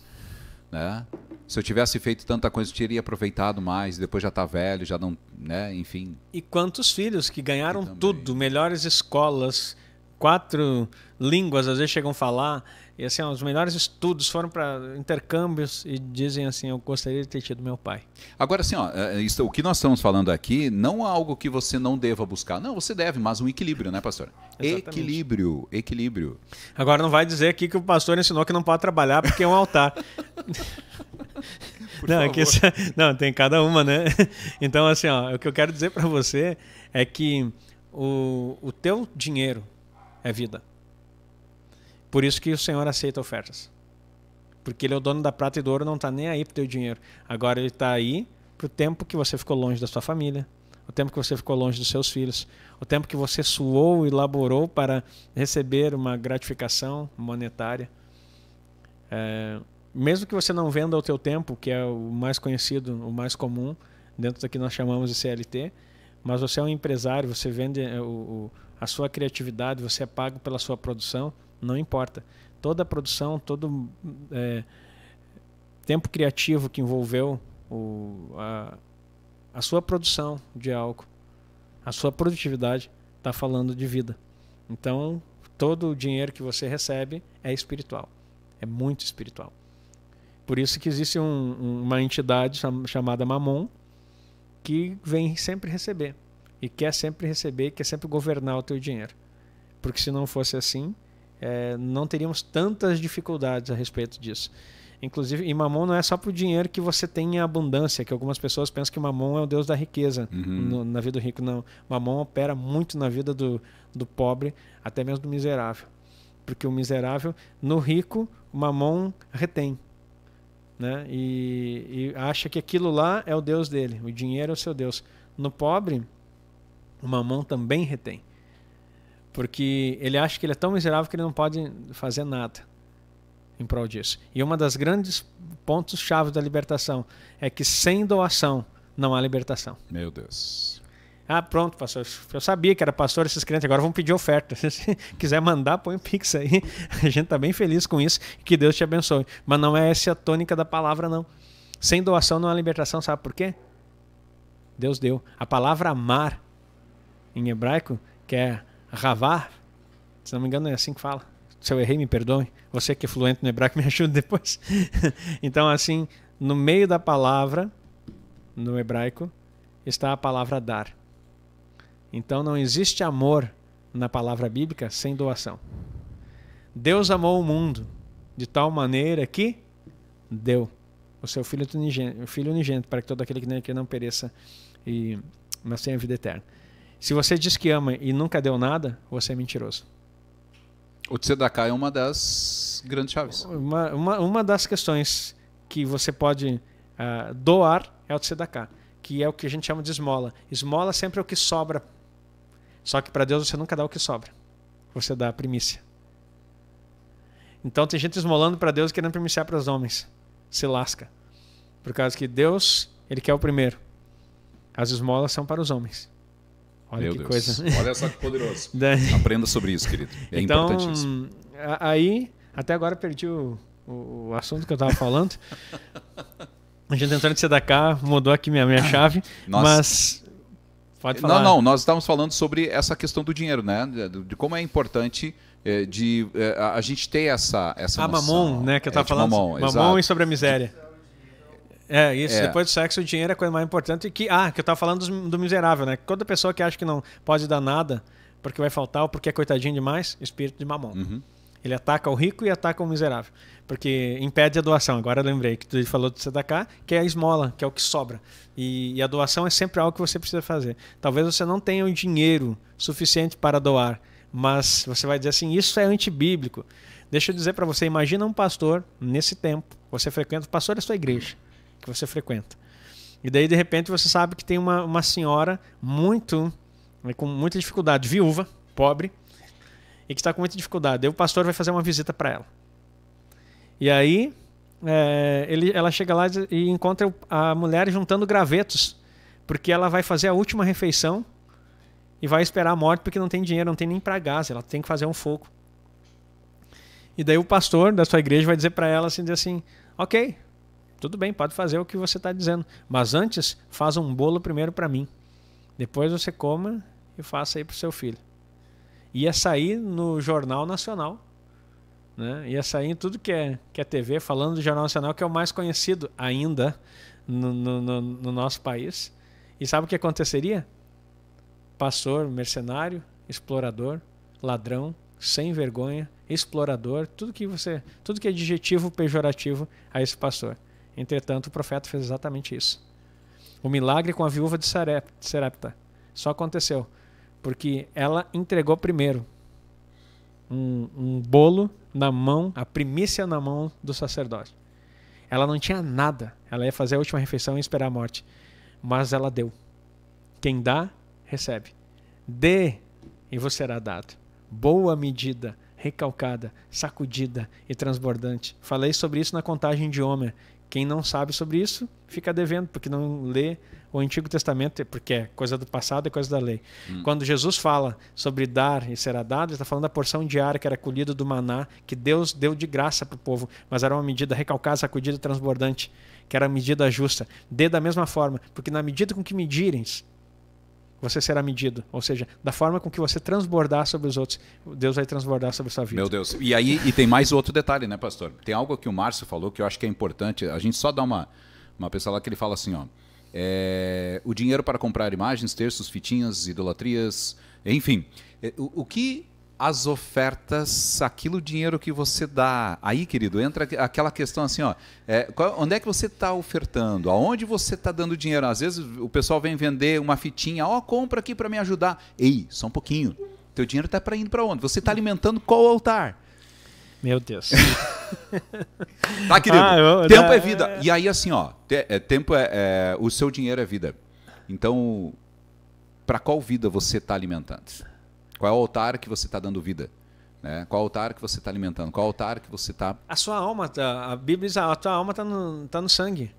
né? Se eu tivesse feito tanta coisa, eu teria aproveitado mais. Depois já está velho, já não, né? Enfim. E quantos filhos que ganharam tudo, melhores escolas, quatro línguas, às vezes chegam a falar, e assim, os melhores estudos foram para intercâmbios e dizem assim, eu gostaria de ter tido meu pai. Agora assim, ó, é, é isso, o que nós estamos falando aqui não é algo que você não deva buscar. Não, você deve, mas um equilíbrio, né, pastor? Equilíbrio, equilíbrio. Agora não vai dizer aqui que o pastor ensinou que não pode trabalhar porque é um altar. [laughs] não, é que, é, não, tem cada uma, né? Então assim, ó, o que eu quero dizer para você é que o, o teu dinheiro é vida. Por isso que o Senhor aceita ofertas. Porque Ele é o dono da prata e do ouro, não está nem aí para o teu dinheiro. Agora Ele está aí para o tempo que você ficou longe da sua família, o tempo que você ficou longe dos seus filhos, o tempo que você suou e laborou para receber uma gratificação monetária. É, mesmo que você não venda o teu tempo, que é o mais conhecido, o mais comum, dentro do que nós chamamos de CLT, mas você é um empresário, você vende é, o, o, a sua criatividade, você é pago pela sua produção, não importa. Toda a produção, todo é, tempo criativo que envolveu o, a, a sua produção de algo, a sua produtividade, está falando de vida. Então, todo o dinheiro que você recebe é espiritual. É muito espiritual. Por isso que existe um, uma entidade chamada Mamon que vem sempre receber. E quer sempre receber, quer sempre governar o teu dinheiro. Porque se não fosse assim, é, não teríamos tantas dificuldades a respeito disso. Inclusive, e mamon não é só para o dinheiro que você tem em abundância, que algumas pessoas pensam que mamon é o deus da riqueza uhum. no, na vida do rico. Não, mamon opera muito na vida do, do pobre, até mesmo do miserável. Porque o miserável, no rico, o mamon retém. Né? E, e acha que aquilo lá é o deus dele, o dinheiro é o seu deus. No pobre, o mamon também retém. Porque ele acha que ele é tão miserável que ele não pode fazer nada em prol disso. E uma das grandes pontos chave da libertação é que sem doação não há libertação. Meu Deus. Ah, pronto, pastor. Eu sabia que era pastor esses crentes, agora vão pedir oferta. [laughs] Se quiser mandar, põe um pix aí. [laughs] A gente está bem feliz com isso. Que Deus te abençoe. Mas não é essa a tônica da palavra, não. Sem doação não há libertação, sabe por quê? Deus deu. A palavra amar, em hebraico, que é Ravar, se não me engano é assim que fala. Se eu errei, me perdoe. Você que é fluente no hebraico, [laughs] me ajude depois. [laughs] então, assim, no meio da palavra, no hebraico, está a palavra dar. Então, não existe amor na palavra bíblica sem doação. Deus amou o mundo de tal maneira que deu o seu filho unigênito, filho unigênito para que todo aquele que nele não pereça e mas tenha vida eterna. Se você diz que ama e nunca deu nada, você é mentiroso. O Tzedaká é uma das grandes chaves. Uma, uma, uma das questões que você pode uh, doar é o Tzedaká, que é o que a gente chama de esmola. Esmola sempre é o que sobra. Só que para Deus você nunca dá o que sobra. Você dá a primícia. Então tem gente esmolando para Deus e querendo primiciar para os homens. Se lasca. Por causa que Deus, ele quer o primeiro. As esmolas são para os homens. Olha Meu que Deus. coisa. [laughs] Olha só que poderoso. [laughs] Aprenda sobre isso, querido. É então, importantíssimo. Aí, até agora perdi o, o, assunto que eu estava falando. A gente entrou de CDK, mudou aqui minha, minha chave, [coughs] Nossa. mas pode falar. Não, não, nós estávamos falando sobre essa questão do dinheiro, né? De, de como é importante eh, de, eh, a, gente ter essa, essa Ah, noção. mamon, né? Que eu estava é, falando. Mamon, mamon e sobre a miséria. É, isso. É. Depois do sexo, o dinheiro é a coisa mais importante. E que, ah, que eu tava falando do, do miserável, né? Toda pessoa que acha que não pode dar nada porque vai faltar ou porque é coitadinho demais, espírito de mamão. Uhum. Ele ataca o rico e ataca o miserável. Porque impede a doação. Agora eu lembrei que tu falou do Sedaká, que é a esmola, que é o que sobra. E, e a doação é sempre algo que você precisa fazer. Talvez você não tenha o um dinheiro suficiente para doar, mas você vai dizer assim: isso é antibíblico. Deixa eu dizer para você: imagina um pastor nesse tempo, você frequenta, o pastor é sua igreja que você frequenta. E daí, de repente, você sabe que tem uma, uma senhora muito, né, com muita dificuldade, viúva, pobre, e que está com muita dificuldade. o pastor vai fazer uma visita para ela. E aí, é, ele, ela chega lá e encontra a mulher juntando gravetos, porque ela vai fazer a última refeição e vai esperar a morte porque não tem dinheiro, não tem nem para gás, ela tem que fazer um fogo. E daí o pastor da sua igreja vai dizer para ela assim, diz assim, ok, tudo bem, pode fazer o que você está dizendo. Mas antes, faça um bolo primeiro para mim. Depois você coma e faça aí para o seu filho. Ia sair no Jornal Nacional. Né? Ia sair em tudo que é, que é TV, falando do Jornal Nacional, que é o mais conhecido ainda no, no, no nosso país. E sabe o que aconteceria? Pastor, mercenário, explorador, ladrão, sem vergonha, explorador, tudo que você, tudo que é adjetivo pejorativo a esse pastor. Entretanto, o profeta fez exatamente isso. O milagre com a viúva de Serepta só aconteceu porque ela entregou primeiro um, um bolo na mão, a primícia na mão do sacerdote. Ela não tinha nada. Ela ia fazer a última refeição e esperar a morte. Mas ela deu. Quem dá, recebe. Dê e você será dado. Boa medida, recalcada, sacudida e transbordante. Falei sobre isso na contagem de Homer quem não sabe sobre isso fica devendo, porque não lê o Antigo Testamento, porque é coisa do passado, é coisa da lei. Hum. Quando Jesus fala sobre dar e será dado, ele está falando da porção diária que era colhida do maná, que Deus deu de graça para o povo, mas era uma medida recalcada, sacudida transbordante, que era a medida justa. Dê da mesma forma, porque na medida com que medirem, você será medido. Ou seja, da forma com que você transbordar sobre os outros, Deus vai transbordar sobre a sua vida. Meu Deus. E aí e tem mais outro detalhe, né, pastor? Tem algo que o Márcio falou que eu acho que é importante. A gente só dá uma, uma pessoa lá que ele fala assim, ó. É, o dinheiro para comprar imagens, terços, fitinhas, idolatrias, enfim. É, o, o que as ofertas, aquilo dinheiro que você dá. Aí, querido, entra aquela questão assim, ó, é, qual, onde é que você está ofertando? Aonde você está dando dinheiro? Às vezes o pessoal vem vender uma fitinha, ó, oh, compra aqui para me ajudar. Ei, só um pouquinho. Teu dinheiro está para indo para onde? Você está alimentando qual altar? Meu Deus. [laughs] tá, querido? Ah, eu, tempo é né? vida. E aí, assim, ó, te, é, tempo é, é, o seu dinheiro é vida. Então, para qual vida você está alimentando? Qual é o altar que você está dando vida? Né? Qual é o altar que você está alimentando? Qual é o altar que você está. A sua alma, tá, a Bíblia diz, ah, a tua alma está no, tá no sangue.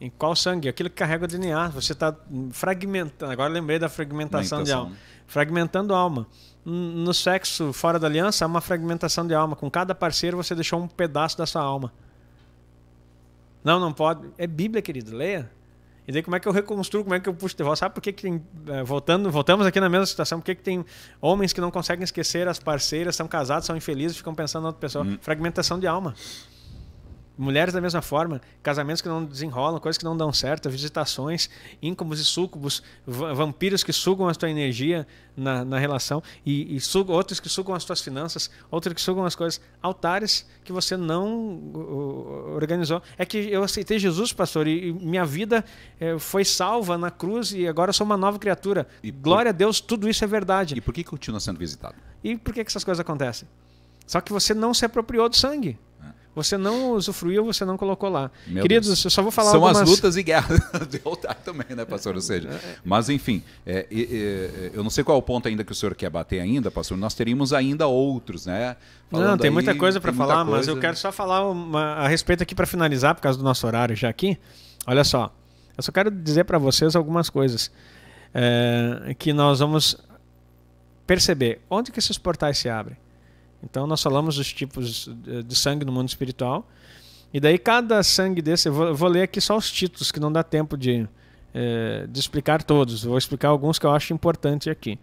Em qual sangue? Aquilo que carrega o DNA. Você está fragmentando. Agora lembrei da fragmentação de alma. Fragmentando alma. No sexo fora da aliança, há uma fragmentação de alma. Com cada parceiro, você deixou um pedaço da sua alma. Não, não pode. É Bíblia, querido. Leia. E daí como é que eu reconstruo, como é que eu puxo de volta? Sabe por que, que tem, é, voltando, voltamos aqui na mesma situação, por que, que tem homens que não conseguem esquecer as parceiras, são casados, são infelizes, ficam pensando na outra pessoa? Hum. Fragmentação de alma mulheres da mesma forma, casamentos que não desenrolam, coisas que não dão certo, visitações, íncubos e súcubos, vampiros que sugam a tua energia na, na relação, e, e sugam, outros que sugam as tuas finanças, outros que sugam as coisas, altares que você não organizou. É que eu aceitei Jesus, pastor, e, minha vida eh, foi salva na cruz e agora sou uma nova criatura. Glória a Deus, tudo isso é verdade. E por que continua sendo visitado? E por que, que essas coisas acontecem? Só que você não se apropriou do sangue. Você não usufruiu, você não colocou lá. Meu Queridos, Deus. eu só vou falar São algumas... as lutas e guerras [laughs] de altar também, né, pastor? Ou seja, é, é. mas enfim, é, é, é, eu não sei qual é o ponto ainda que o senhor quer bater ainda, pastor. Nós teríamos ainda outros, né? Falando não, tem aí, muita coisa para falar, coisa... mas eu quero só falar uma, a respeito aqui para finalizar, por causa do nosso horário já aqui. Olha só, eu só quero dizer para vocês algumas coisas é, que nós vamos perceber. Onde que esses portais se abrem? Então nós falamos dos tipos de sangue no mundo espiritual. E daí cada sangue desse, eu vou, eu vou ler aqui só os títulos, que não dá tempo de, é, de explicar todos. Vou explicar alguns que eu acho importante aqui.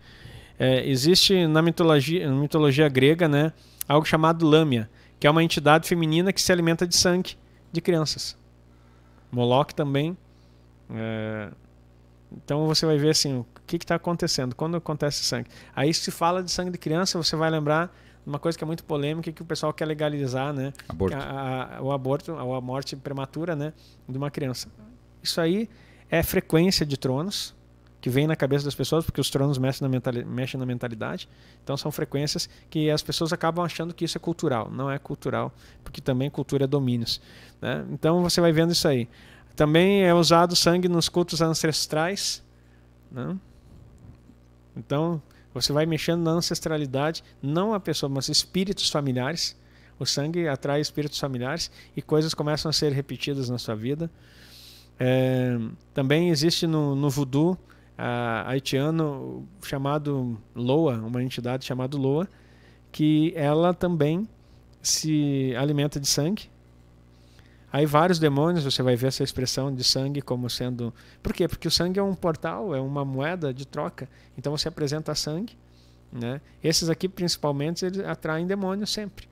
É, existe na mitologia, na mitologia grega né, algo chamado Lâmia, que é uma entidade feminina que se alimenta de sangue de crianças. Moloch também. É, então você vai ver assim, o que está acontecendo, quando acontece sangue. Aí se fala de sangue de criança, você vai lembrar uma coisa que é muito polêmica que o pessoal quer legalizar, né? Aborto. É a, a, o aborto, a, a morte prematura, né, de uma criança. Isso aí é frequência de tronos que vem na cabeça das pessoas, porque os tronos mexem na, mexem na mentalidade. Então são frequências que as pessoas acabam achando que isso é cultural. Não é cultural, porque também cultura é domínios. Né? Então você vai vendo isso aí. Também é usado sangue nos cultos ancestrais. Né? Então, você vai mexendo na ancestralidade, não a pessoa, mas espíritos familiares. O sangue atrai espíritos familiares e coisas começam a ser repetidas na sua vida. É, também existe no, no voodoo a, haitiano chamado Loa, uma entidade chamada Loa, que ela também se alimenta de sangue Aí vários demônios, você vai ver essa expressão de sangue como sendo. Por quê? Porque o sangue é um portal, é uma moeda de troca. Então você apresenta sangue. Né? Esses aqui, principalmente, eles atraem demônios sempre.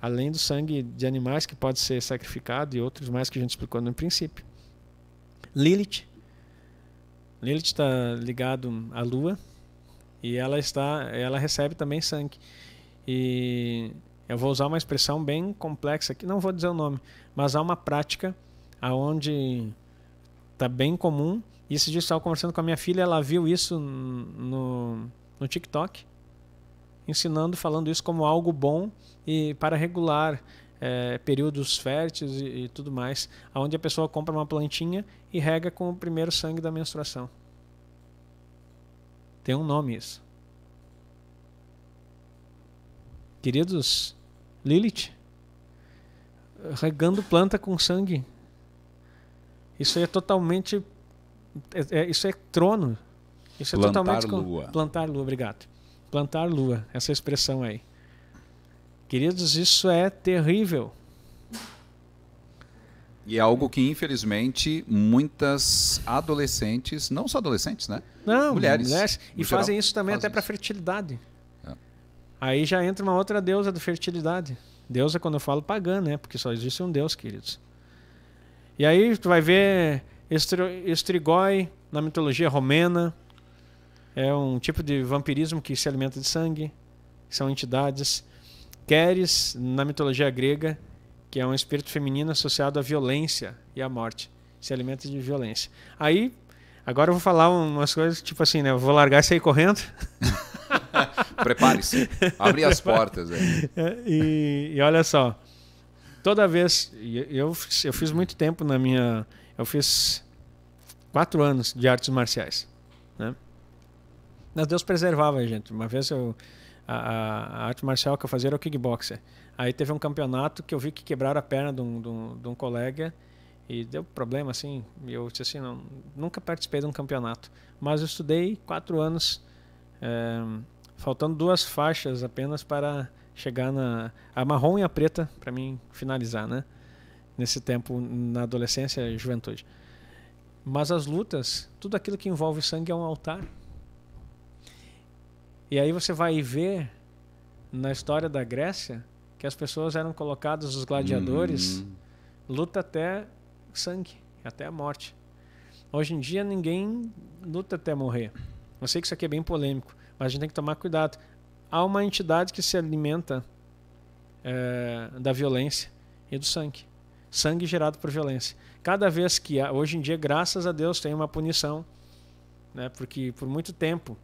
Além do sangue de animais que pode ser sacrificado e outros mais que a gente explicou no princípio. Lilith. Lilith está ligado à lua e ela está, ela recebe também sangue. E eu vou usar uma expressão bem complexa aqui, não vou dizer o nome, mas há uma prática aonde está bem comum. E esse dia eu estava conversando com a minha filha, ela viu isso no, no TikTok, ensinando, falando isso como algo bom e para regular é, períodos férteis e, e, tudo mais, onde a pessoa compra uma plantinha e rega com o primeiro sangue da menstruação. Tem um nome isso. Queridos, Lilith regando planta com sangue. Isso é totalmente. É, é, isso é trono. Isso é plantar totalmente. Lua. Plantar lua, obrigado. Plantar lua, essa expressão aí. Queridos, isso é terrível. E é algo que, infelizmente, muitas adolescentes, não só adolescentes, né? Não, mulheres. mulheres e fazem isso também fazem até para fertilidade. Aí já entra uma outra deusa da fertilidade. Deusa, quando eu falo pagã, né? Porque só existe um Deus, queridos. E aí tu vai ver estrigoi na mitologia romena. É um tipo de vampirismo que se alimenta de sangue. São entidades. Keres, na mitologia grega, que é um espírito feminino associado à violência e à morte. Se alimenta de violência. Aí, agora eu vou falar umas coisas, tipo assim, né? Eu vou largar e sair correndo. [laughs] Prepare-se. Abri as portas. É, e, e, olha só. Toda vez. Eu, eu fiz muito tempo na minha. Eu fiz quatro anos de artes marciais. Né? Mas Deus preservava a gente. Uma vez eu. A, a, arte marcial que eu fazia era o kickboxer. Aí teve um campeonato que eu vi que quebraram a perna de um, de um, de um colega e deu problema assim. eu disse assim, não, nunca participei de um campeonato, mas eu estudei quatro anos eh, Faltando duas faixas apenas para chegar na. A marrom e a preta, para mim finalizar, né? Nesse tempo, na adolescência e juventude. Mas as lutas, tudo aquilo que envolve sangue é um altar. E aí você vai ver na história da Grécia que as pessoas eram colocadas, os gladiadores, hum. luta até sangue, até a morte. Hoje em dia ninguém luta até morrer. Eu sei que isso aqui é bem polêmico, mas a gente tem que tomar cuidado. Há uma entidade que se alimenta é, da violência e do sangue. Sangue gerado por violência. Cada vez que hoje em dia, graças a Deus, tem uma punição, né? Porque por muito tempo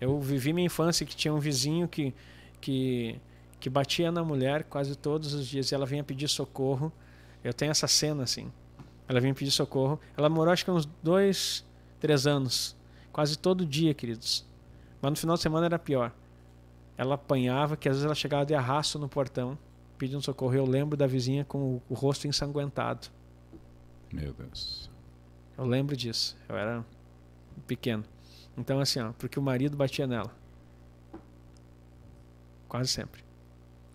eu vivi minha infância que tinha um vizinho que que que batia na mulher quase todos os dias e ela vinha pedir socorro. Eu tenho essa cena assim. Ela vinha pedir socorro. Ela morou acho que uns dois, três anos, quase todo dia, queridos. Mas no final de semana era pior. Ela apanhava, que às vezes ela chegava de arrasto no portão, pedindo socorro. Eu lembro da vizinha com o, rosto ensanguentado. Meu Deus. Eu lembro disso. Eu era pequeno. Então, assim, ó, porque o marido batia nela. Quase sempre.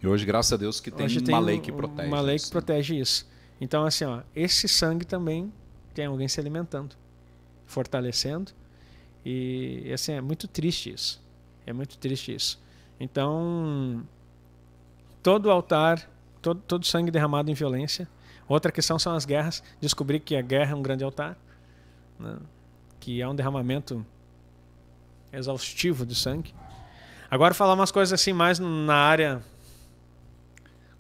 E hoje, graças a Deus, que tem hoje uma tem lei que protege. Uma lei que né? protege isso. Então, assim, ó, esse sangue também tem alguém se alimentando, fortalecendo e assim, é muito triste isso. É muito triste isso. Então, todo altar, todo, todo sangue derramado em violência. Outra questão são as guerras. Descobri que a guerra é um grande altar, né? que é um derramamento exaustivo de sangue. Agora falar umas coisas assim mais na área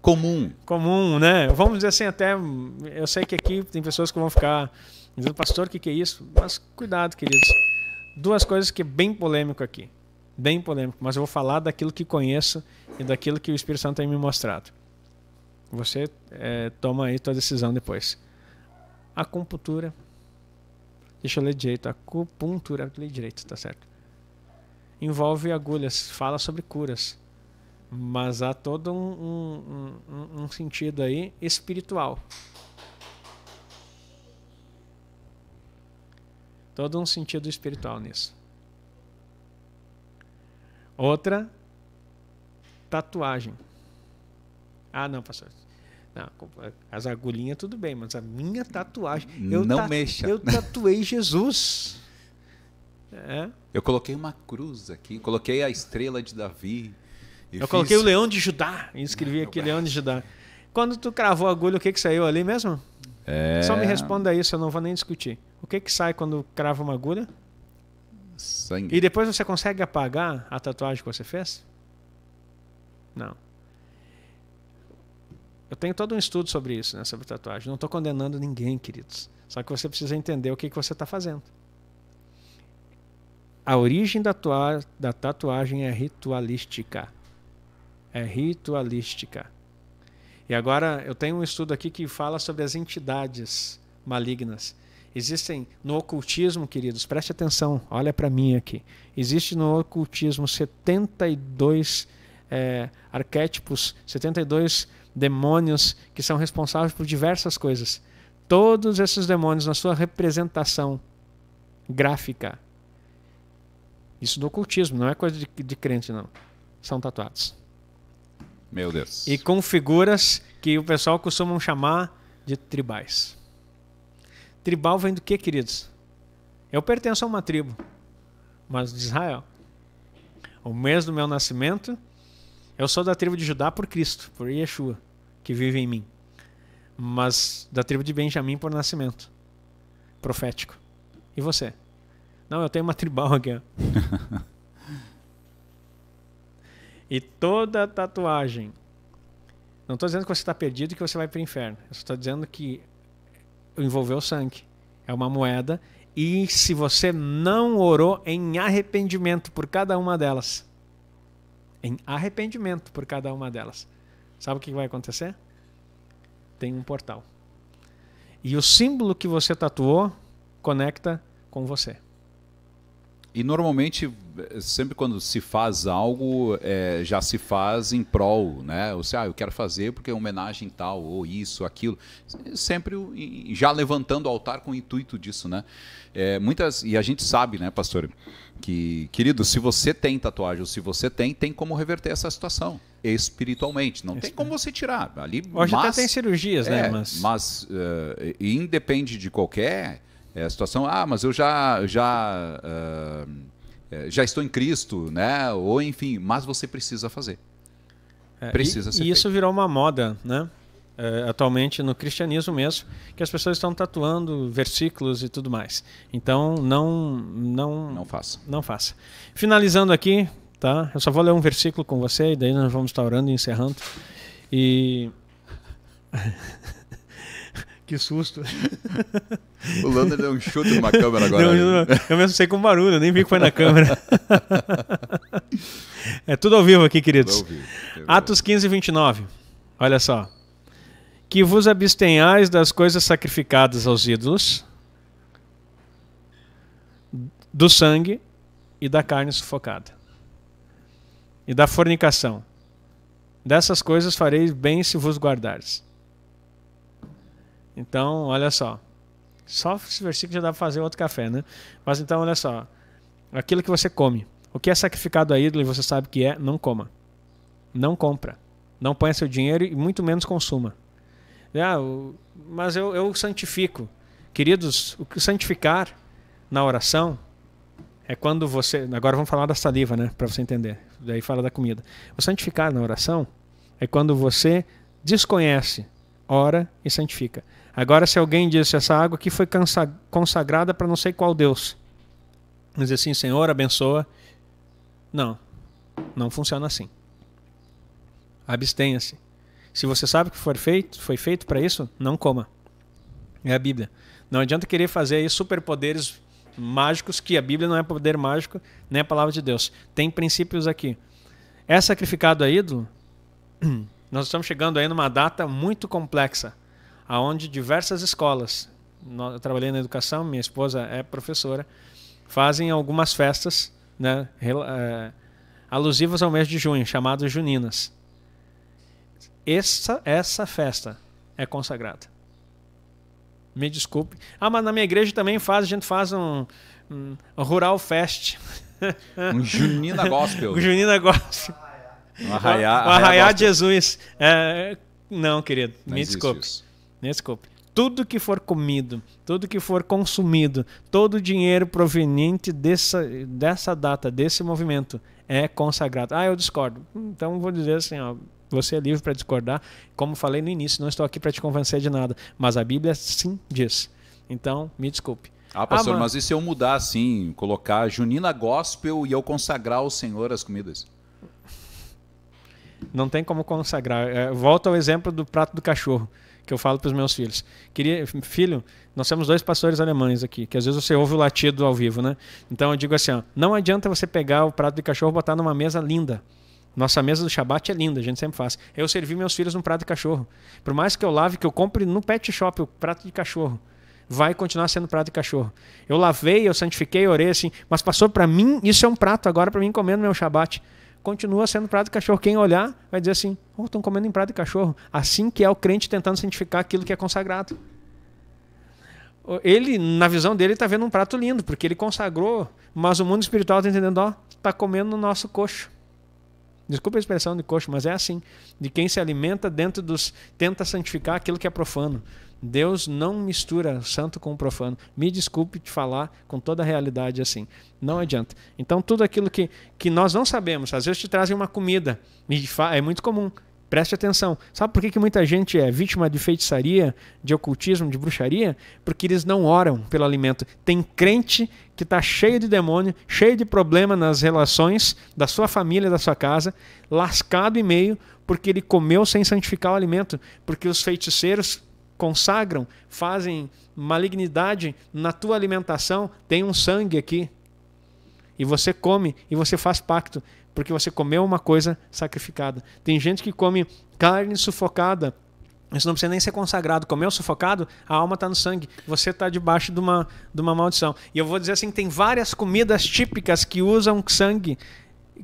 comum. Comum, né? Vamos dizer assim até, eu sei que aqui tem pessoas que vão ficar dizendo, pastor, o que, que é isso? Mas cuidado, queridos duas coisas que é bem polêmico aqui. Bem polêmico, mas eu vou falar daquilo que conheço e daquilo que o Espírito Santo tem me mostrado. Você é, toma aí tua decisão depois. Acupuntura. Deixa eu ler direito. Acupuntura. Eu li direito, tá certo. Envolve agulhas, fala sobre curas. Mas há todo um, um, um, um sentido aí espiritual. todo um sentido espiritual nisso. Outra, tatuagem. Ah, não, pastor. Não, as agulhinhas tudo bem, mas a minha tatuagem. Eu não ta mexa. Eu tatuei Jesus. É. Eu coloquei uma cruz aqui, coloquei a estrela de Davi. Eu, coloquei o leão de Judá, escrevi ah, aqui leão de Judá. Quando tu cravou a agulha, o que, que saiu ali mesmo? É... Só me responda isso, eu não vou nem discutir. O que que sai quando crava uma agulha? Sangue. E depois você consegue apagar a tatuagem que você fez? Não. Eu tenho todo um estudo sobre isso, né, sobre tatuagem. Não estou condenando ninguém, queridos. Só que você precisa entender o que, que você está fazendo. A origem da, tua, da tatuagem é ritualística. É ritualística. E agora eu tenho um estudo aqui que fala sobre as entidades malignas. Existem no ocultismo, queridos, preste atenção, olha para mim aqui. Existe no ocultismo 72 é, arquétipos, 72 demônios que são responsáveis por diversas coisas. Todos esses demônios, na sua representação gráfica, isso do ocultismo, não é coisa de, de crente, não. São tatuados. Meu Deus. E com figuras que o pessoal costuma chamar de tribais. Tribal vem do que, queridos? Eu pertenço a uma tribo, mas de Israel. O mês do meu nascimento, eu sou da tribo de Judá por Cristo, por Yeshua, que vive em mim. Mas da tribo de Benjamim por nascimento, profético. E você? Não, eu tenho uma tribal aqui. [laughs] e toda tatuagem. Não estou dizendo que você está perdido e que você vai para o inferno. Eu estou dizendo que envolveu sangue. É uma moeda. E se você não orou em arrependimento por cada uma delas, em arrependimento por cada uma delas, sabe o que vai acontecer? Tem um portal. E o símbolo que você tatuou conecta com você. E normalmente, sempre quando se faz algo, é, já se faz em prol, né? Ou seja, ah, eu quero fazer porque é homenagem tal, ou isso, aquilo. Sempre já levantando o altar com o intuito disso, né? É, muitas, e a gente sabe, né, pastor, que, querido, se você tem tatuagem ou se você tem, tem como reverter essa situação espiritualmente. Não Espírito. tem como você tirar. Ali, Hoje mas, até tem cirurgias, né, é, né? Mas, mas uh, independe de qualquer é, a situação, ah, mas eu já, já, uh, já estou em Cristo, né? Ou enfim, mas você precisa fazer. É, precisa e, ser. E isso virou uma moda, né? É, atualmente no cristianismo mesmo, que as pessoas estão tatuando versículos e tudo mais. Então não não não faça. Não faça. Finalizando aqui, tá? Eu só vou ler um versículo com você e daí nós vamos estar orando e encerrando. E [laughs] Que susto. [laughs] O Lander deu um chute numa câmera agora. Deu, né? eu mesmo sei com barulho, nem vi que foi na câmera. [laughs] É tudo ao vivo aqui, queridos. Atos 15, 29. Olha só. Que vos abstenhais das coisas sacrificadas aos ídolos, do sangue e da carne sufocada, e da fornicação. Dessas coisas fareis bem se vos guardares. Então, olha só. Só esse versículo já dá para fazer outro café, né? Mas então, olha só. Aquilo que você come, o que é sacrificado a ídolo e você sabe que é, não coma. Não compra. Não ponha seu dinheiro e muito menos consuma. Ah, mas eu, eu santifico. Queridos, o que santificar na oração é quando você. Agora vamos falar da saliva, né? Para você entender. Daí fala da comida. O santificar na oração é quando você desconhece, ora e santifica. Agora, se alguém disse, essa água aqui foi consagrada para não sei qual Deus, mas assim, Senhor, abençoa. Não, não funciona assim. Abstenha-se. Se você sabe que foi feito, foi feito para isso, não coma. É a Bíblia. Não adianta querer fazer aí superpoderes mágicos, que a Bíblia não é poder mágico, nem a palavra de Deus. Tem princípios aqui. É sacrificado a ídolo? [clears throat] Nós estamos chegando aí numa data muito complexa aonde diversas escolas, eu trabalhei na educação, minha esposa é professora, fazem algumas festas né, eh, alusivas ao mês de junho, chamadas juninas. Essa, essa festa é consagrada. Me desculpe. Ah, mas na minha igreja também faz, a gente faz um, um Rural Fest. [laughs] Um Junina Gospel. um Junina Gospel. Um arraiá, arraiá, arraiá Jesus. É, não, querido, me desculpe. Isso desculpe, tudo que for comido, tudo que for consumido, todo o dinheiro proveniente dessa, dessa data, desse movimento, é consagrado. Ah, eu discordo. Então vou dizer assim, ó, você é livre para discordar. Como falei no início, não estou aqui para te convencer de nada, mas a Bíblia sim diz. Então, me desculpe. Ah, pastor, ah, mas e se eu mudar assim, colocar Junina Gospel e eu consagrar ao Senhor as comidas? Não tem como consagrar. É, volta ao exemplo do prato do cachorro que eu falo para os meus filhos. Queria, filho, nós temos dois pastores alemães aqui, que às vezes você ouve o latido ao vivo, né? Então eu digo assim, ó, não adianta você pegar o prato de cachorro e botar numa mesa linda. Nossa mesa do Shabat é linda, a gente sempre faz. Eu servi meus filhos num prato de cachorro. Por mais que eu lave, que eu compre no pet shop o prato de cachorro, vai continuar sendo prato de cachorro. Eu lavei, eu santifiquei, orei assim, mas passou para mim, isso é um prato agora para mim comendo meu Shabat continua sendo prato de cachorro. Quem olhar vai dizer assim: oh, estão comendo em prato de cachorro. Assim que é o crente tentando santificar aquilo que é consagrado. Ele, na visão dele, está vendo um prato lindo, porque ele consagrou, mas o mundo espiritual está entendendo: ó, está comendo no nosso coxo. Desculpa a expressão de coxo, mas é assim: de quem se alimenta dentro dos. tenta santificar aquilo que é profano. Deus não mistura santo com profano. Me desculpe te falar com toda a realidade assim. Não adianta. Então, tudo aquilo que, que nós não sabemos, às vezes te trazem uma comida, é muito comum. Preste atenção. Sabe por que, que muita gente é vítima de feitiçaria, de ocultismo, de bruxaria? Porque eles não oram pelo alimento. Tem crente que está cheio de demônio, cheio de problema nas relações da sua família, da sua casa, lascado e meio, porque ele comeu sem santificar o alimento. Porque os feiticeiros consagram, fazem malignidade na tua alimentação, tem um sangue aqui. E você come e você faz pacto, porque você comeu uma coisa sacrificada. Tem gente que come carne sufocada. Isso não precisa nem ser consagrado. Comeu sufocado, a alma está no sangue. Você está debaixo de uma, de uma maldição. E eu vou dizer assim: tem várias comidas típicas que usam sangue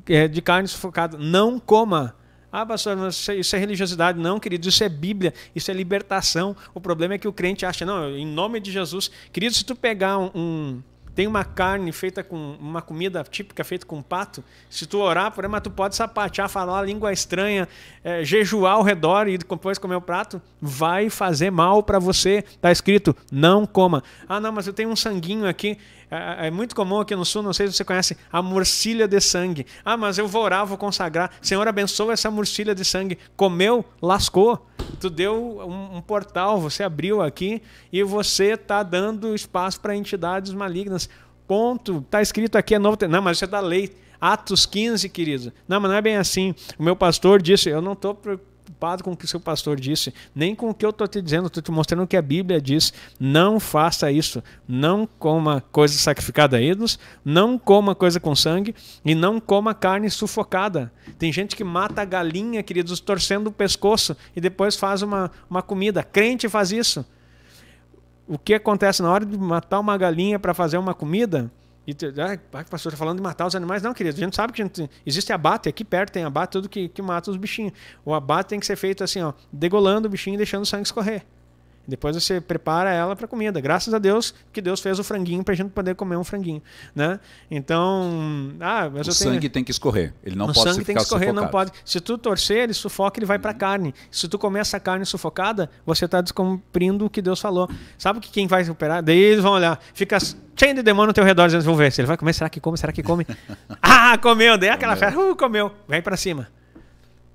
é, de carne sufocada. Não coma ah, pastor, mas isso é, é religiosidade. Não, queridos, isso é Bíblia, isso é libertação. O problema é que o crente acha, não, em nome de Jesus. Querido, se tu pegar um, um tem uma carne feita com uma comida típica feita com pato. Se tu orar por ela, tu pode sapatear, falar língua estranha, é, jejuar ao redor e depois comer o prato, vai fazer mal para você. Tá escrito, não coma. Ah, não, mas eu tenho um sanguinho aqui. É, é, é, muito comum aqui no sul, não sei se você conhece, a morcilha de sangue. Ah, mas eu vou orar, vou consagrar. Senhor, abençoa essa morcilha de sangue. Comeu, lascou. Tu deu um, um portal, você abriu aqui e você está dando espaço para entidades malignas. Ponto. Está escrito aqui, é novo. Não, mas isso é da lei. Atos 15, querido. Não, mas não é bem assim. O meu pastor disse, eu não estou preocupado com o que o seu pastor disse, nem com o que eu estou te dizendo, estou te mostrando o que a Bíblia diz. Não faça isso. Não coma coisa sacrificada a ídolos, não coma coisa com sangue e não coma carne sufocada. Tem gente que mata a galinha, queridos, torcendo o pescoço e depois faz uma, uma comida. Crente faz isso. O que acontece na hora de matar uma galinha para fazer uma comida? E, né, ah, pastor, tá falando de matar os animais. Não, querido, a gente sabe que gente, existe abate, aqui perto tem abate, tudo que, que mata os bichinhos. O abate tem que ser feito assim, ó, degolando o bichinho e deixando o sangue escorrer. Depois você prepara ela para comida. Graças a Deus que Deus fez o franguinho para a gente poder comer um franguinho, né? Então, ah, mas o eu sangue tenho... tem que escorrer. Ele não o pode sangue tem que escorrer, sufocado. não pode. Se tu torcer, ele sufoca, ele vai para a carne. Se tu comer essa carne sufocada, você está descumprindo o que Deus falou. Sabe o que quem vai recuperar? Daí eles vão olhar, fica cheio de demônio no teu redor, eles vão ver se ele vai comer, será que come, será que come? [laughs] ah, comeu, daí aquela fera, uh, comeu, vem para cima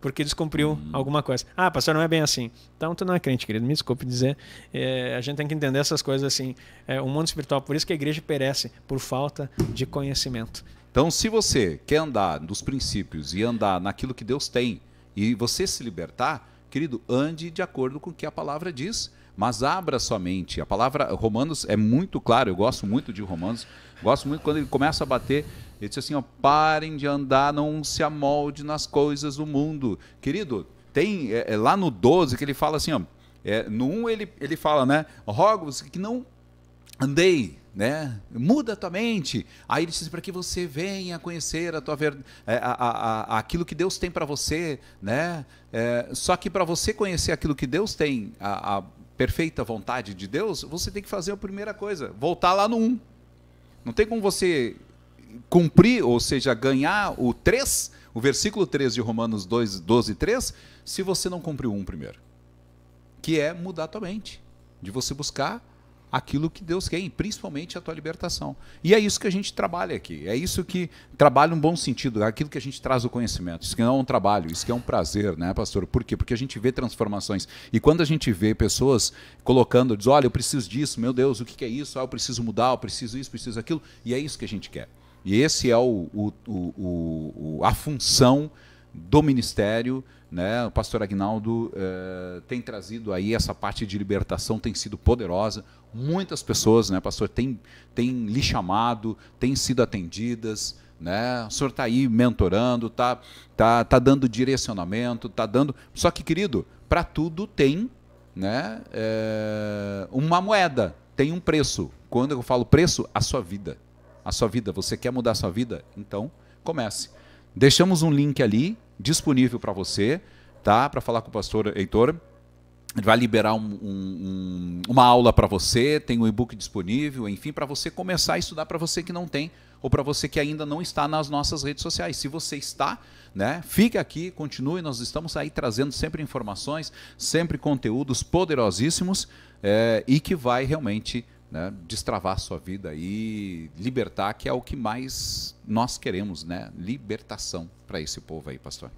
porque descumpriu hum. alguma coisa. Ah, pastor, não é bem assim. Então tu não é crente, querido. Me desculpe dizer. É, a gente tem que entender essas coisas assim. É, o mundo espiritual, por isso que a igreja perece, por falta de conhecimento. Então, se você quer andar nos princípios e andar naquilo que Deus tem e você se libertar, querido, ande de acordo com o que a palavra diz, mas abra sua mente. A palavra Romanos é muito claro, eu gosto muito de Romanos, gosto muito quando ele começa a bater ele disse assim: ó, parem de andar, não se amolde nas coisas do mundo. Querido, tem é, é lá no 12 que ele fala assim: ó, é, no 1 ele, ele fala, né? Rogo-vos que não andei, né? Muda a tua mente. Aí ele diz para que você venha conhecer a tua ver... É, a, a, a, aquilo que Deus tem para você, né? É, só que para você conhecer aquilo que Deus tem, a, perfeita vontade de Deus, você tem que fazer a primeira coisa, voltar lá no 1. Não tem como você cumprir, ou seja, ganhar o 3, o versículo 3 de Romanos 2, 12, 3, se você não cumpriu um primeiro. Que é mudar a tua mente, de você buscar aquilo que Deus quer, principalmente a tua libertação. E é isso que a gente trabalha aqui. É isso que trabalha um bom sentido, é aquilo que a gente traz o conhecimento. Isso que não é um trabalho, isso que é um prazer, né, pastor? Por quê? Porque a gente vê transformações. E quando a gente vê pessoas colocando, diz, olha, eu preciso disso, meu Deus, o que é isso? Ah, eu preciso mudar, eu preciso isso, preciso aquilo. E é isso que a gente quer. E esse é o, o, o, o a função do ministério. Né? O pastor Agnaldo eh, tem trazido aí essa parte de libertação, tem sido poderosa. Muitas pessoas, né, pastor, tem, tem lhe chamado, têm sido atendidas. Né? O senhor está aí mentorando, está tá, tá dando direcionamento, está dando. Só que, querido, para tudo tem né, é, uma moeda, tem um preço. Quando eu falo preço, a sua vida a sua vida, você quer mudar a sua vida? Então, comece. Deixamos um link ali disponível para você, tá? Para falar com o pastor Heitor. Ele vai liberar um, um, uma aula para você, tem um e-book disponível, enfim, para você começar a estudar para você que não tem ou para você que ainda não está nas nossas redes sociais. Se você está, né, fique aqui, continue, nós estamos aí trazendo sempre informações, sempre conteúdos poderosíssimos é, e que vai realmente né, destravar sua vida e libertar, que é o que mais nós queremos, né? Libertação para esse povo aí, pastor.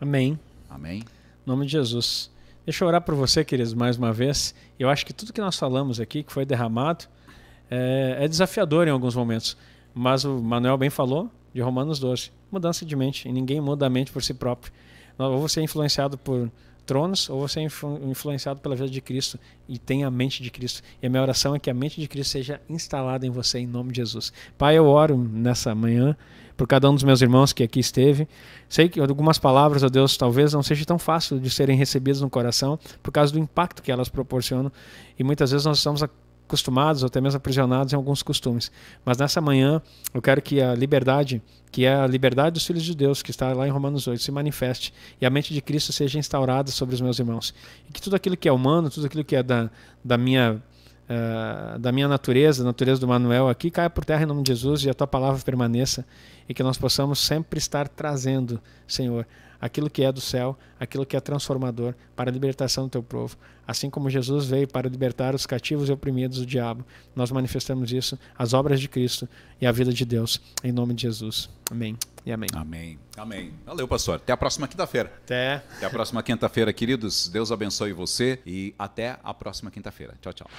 Amém. Amém. Em nome de Jesus. Deixa eu orar por você, queridos, mais uma vez. Eu acho que tudo que nós falamos aqui, que foi derramado, é, é desafiador em alguns momentos. Mas o Manuel bem falou de Romanos 12. Mudança de mente. E ninguém muda a mente por si próprio. Ou você é influenciado por tronos, ou você é influ influenciado pela vida de Cristo e tem a mente de Cristo. E a minha oração é que a mente de Cristo seja instalada em você, em nome de Jesus. Pai, eu oro nessa manhã por cada um dos meus irmãos que aqui esteve. Sei que algumas palavras, ó oh Deus, talvez não seja tão fácil de serem recebidas no coração por causa do impacto que elas proporcionam. E muitas vezes nós estamos acostumados ou até mesmo aprisionados em alguns costumes. Mas nessa manhã eu quero que a liberdade, que é a liberdade dos filhos de Deus, que está lá em Romanos 8, se manifeste e a mente de Cristo seja instaurada sobre os meus irmãos. E que tudo aquilo que é humano, tudo aquilo que é da, da minha Uh, da minha natureza, da natureza do Manuel aqui, caia por terra em nome de Jesus e a tua palavra permaneça e que nós possamos sempre estar trazendo, Senhor, aquilo que é do céu, aquilo que é transformador, para a libertação do teu povo. Assim como Jesus veio para libertar os cativos e oprimidos do diabo, nós manifestamos isso, as obras de Cristo e a vida de Deus, em nome de Jesus. Amém e amém. Amém. Amém. Valeu, pastor. Até a próxima quinta-feira. Até. Até a próxima quinta-feira, queridos. Deus abençoe você e até a próxima quinta-feira. Tchau, tchau.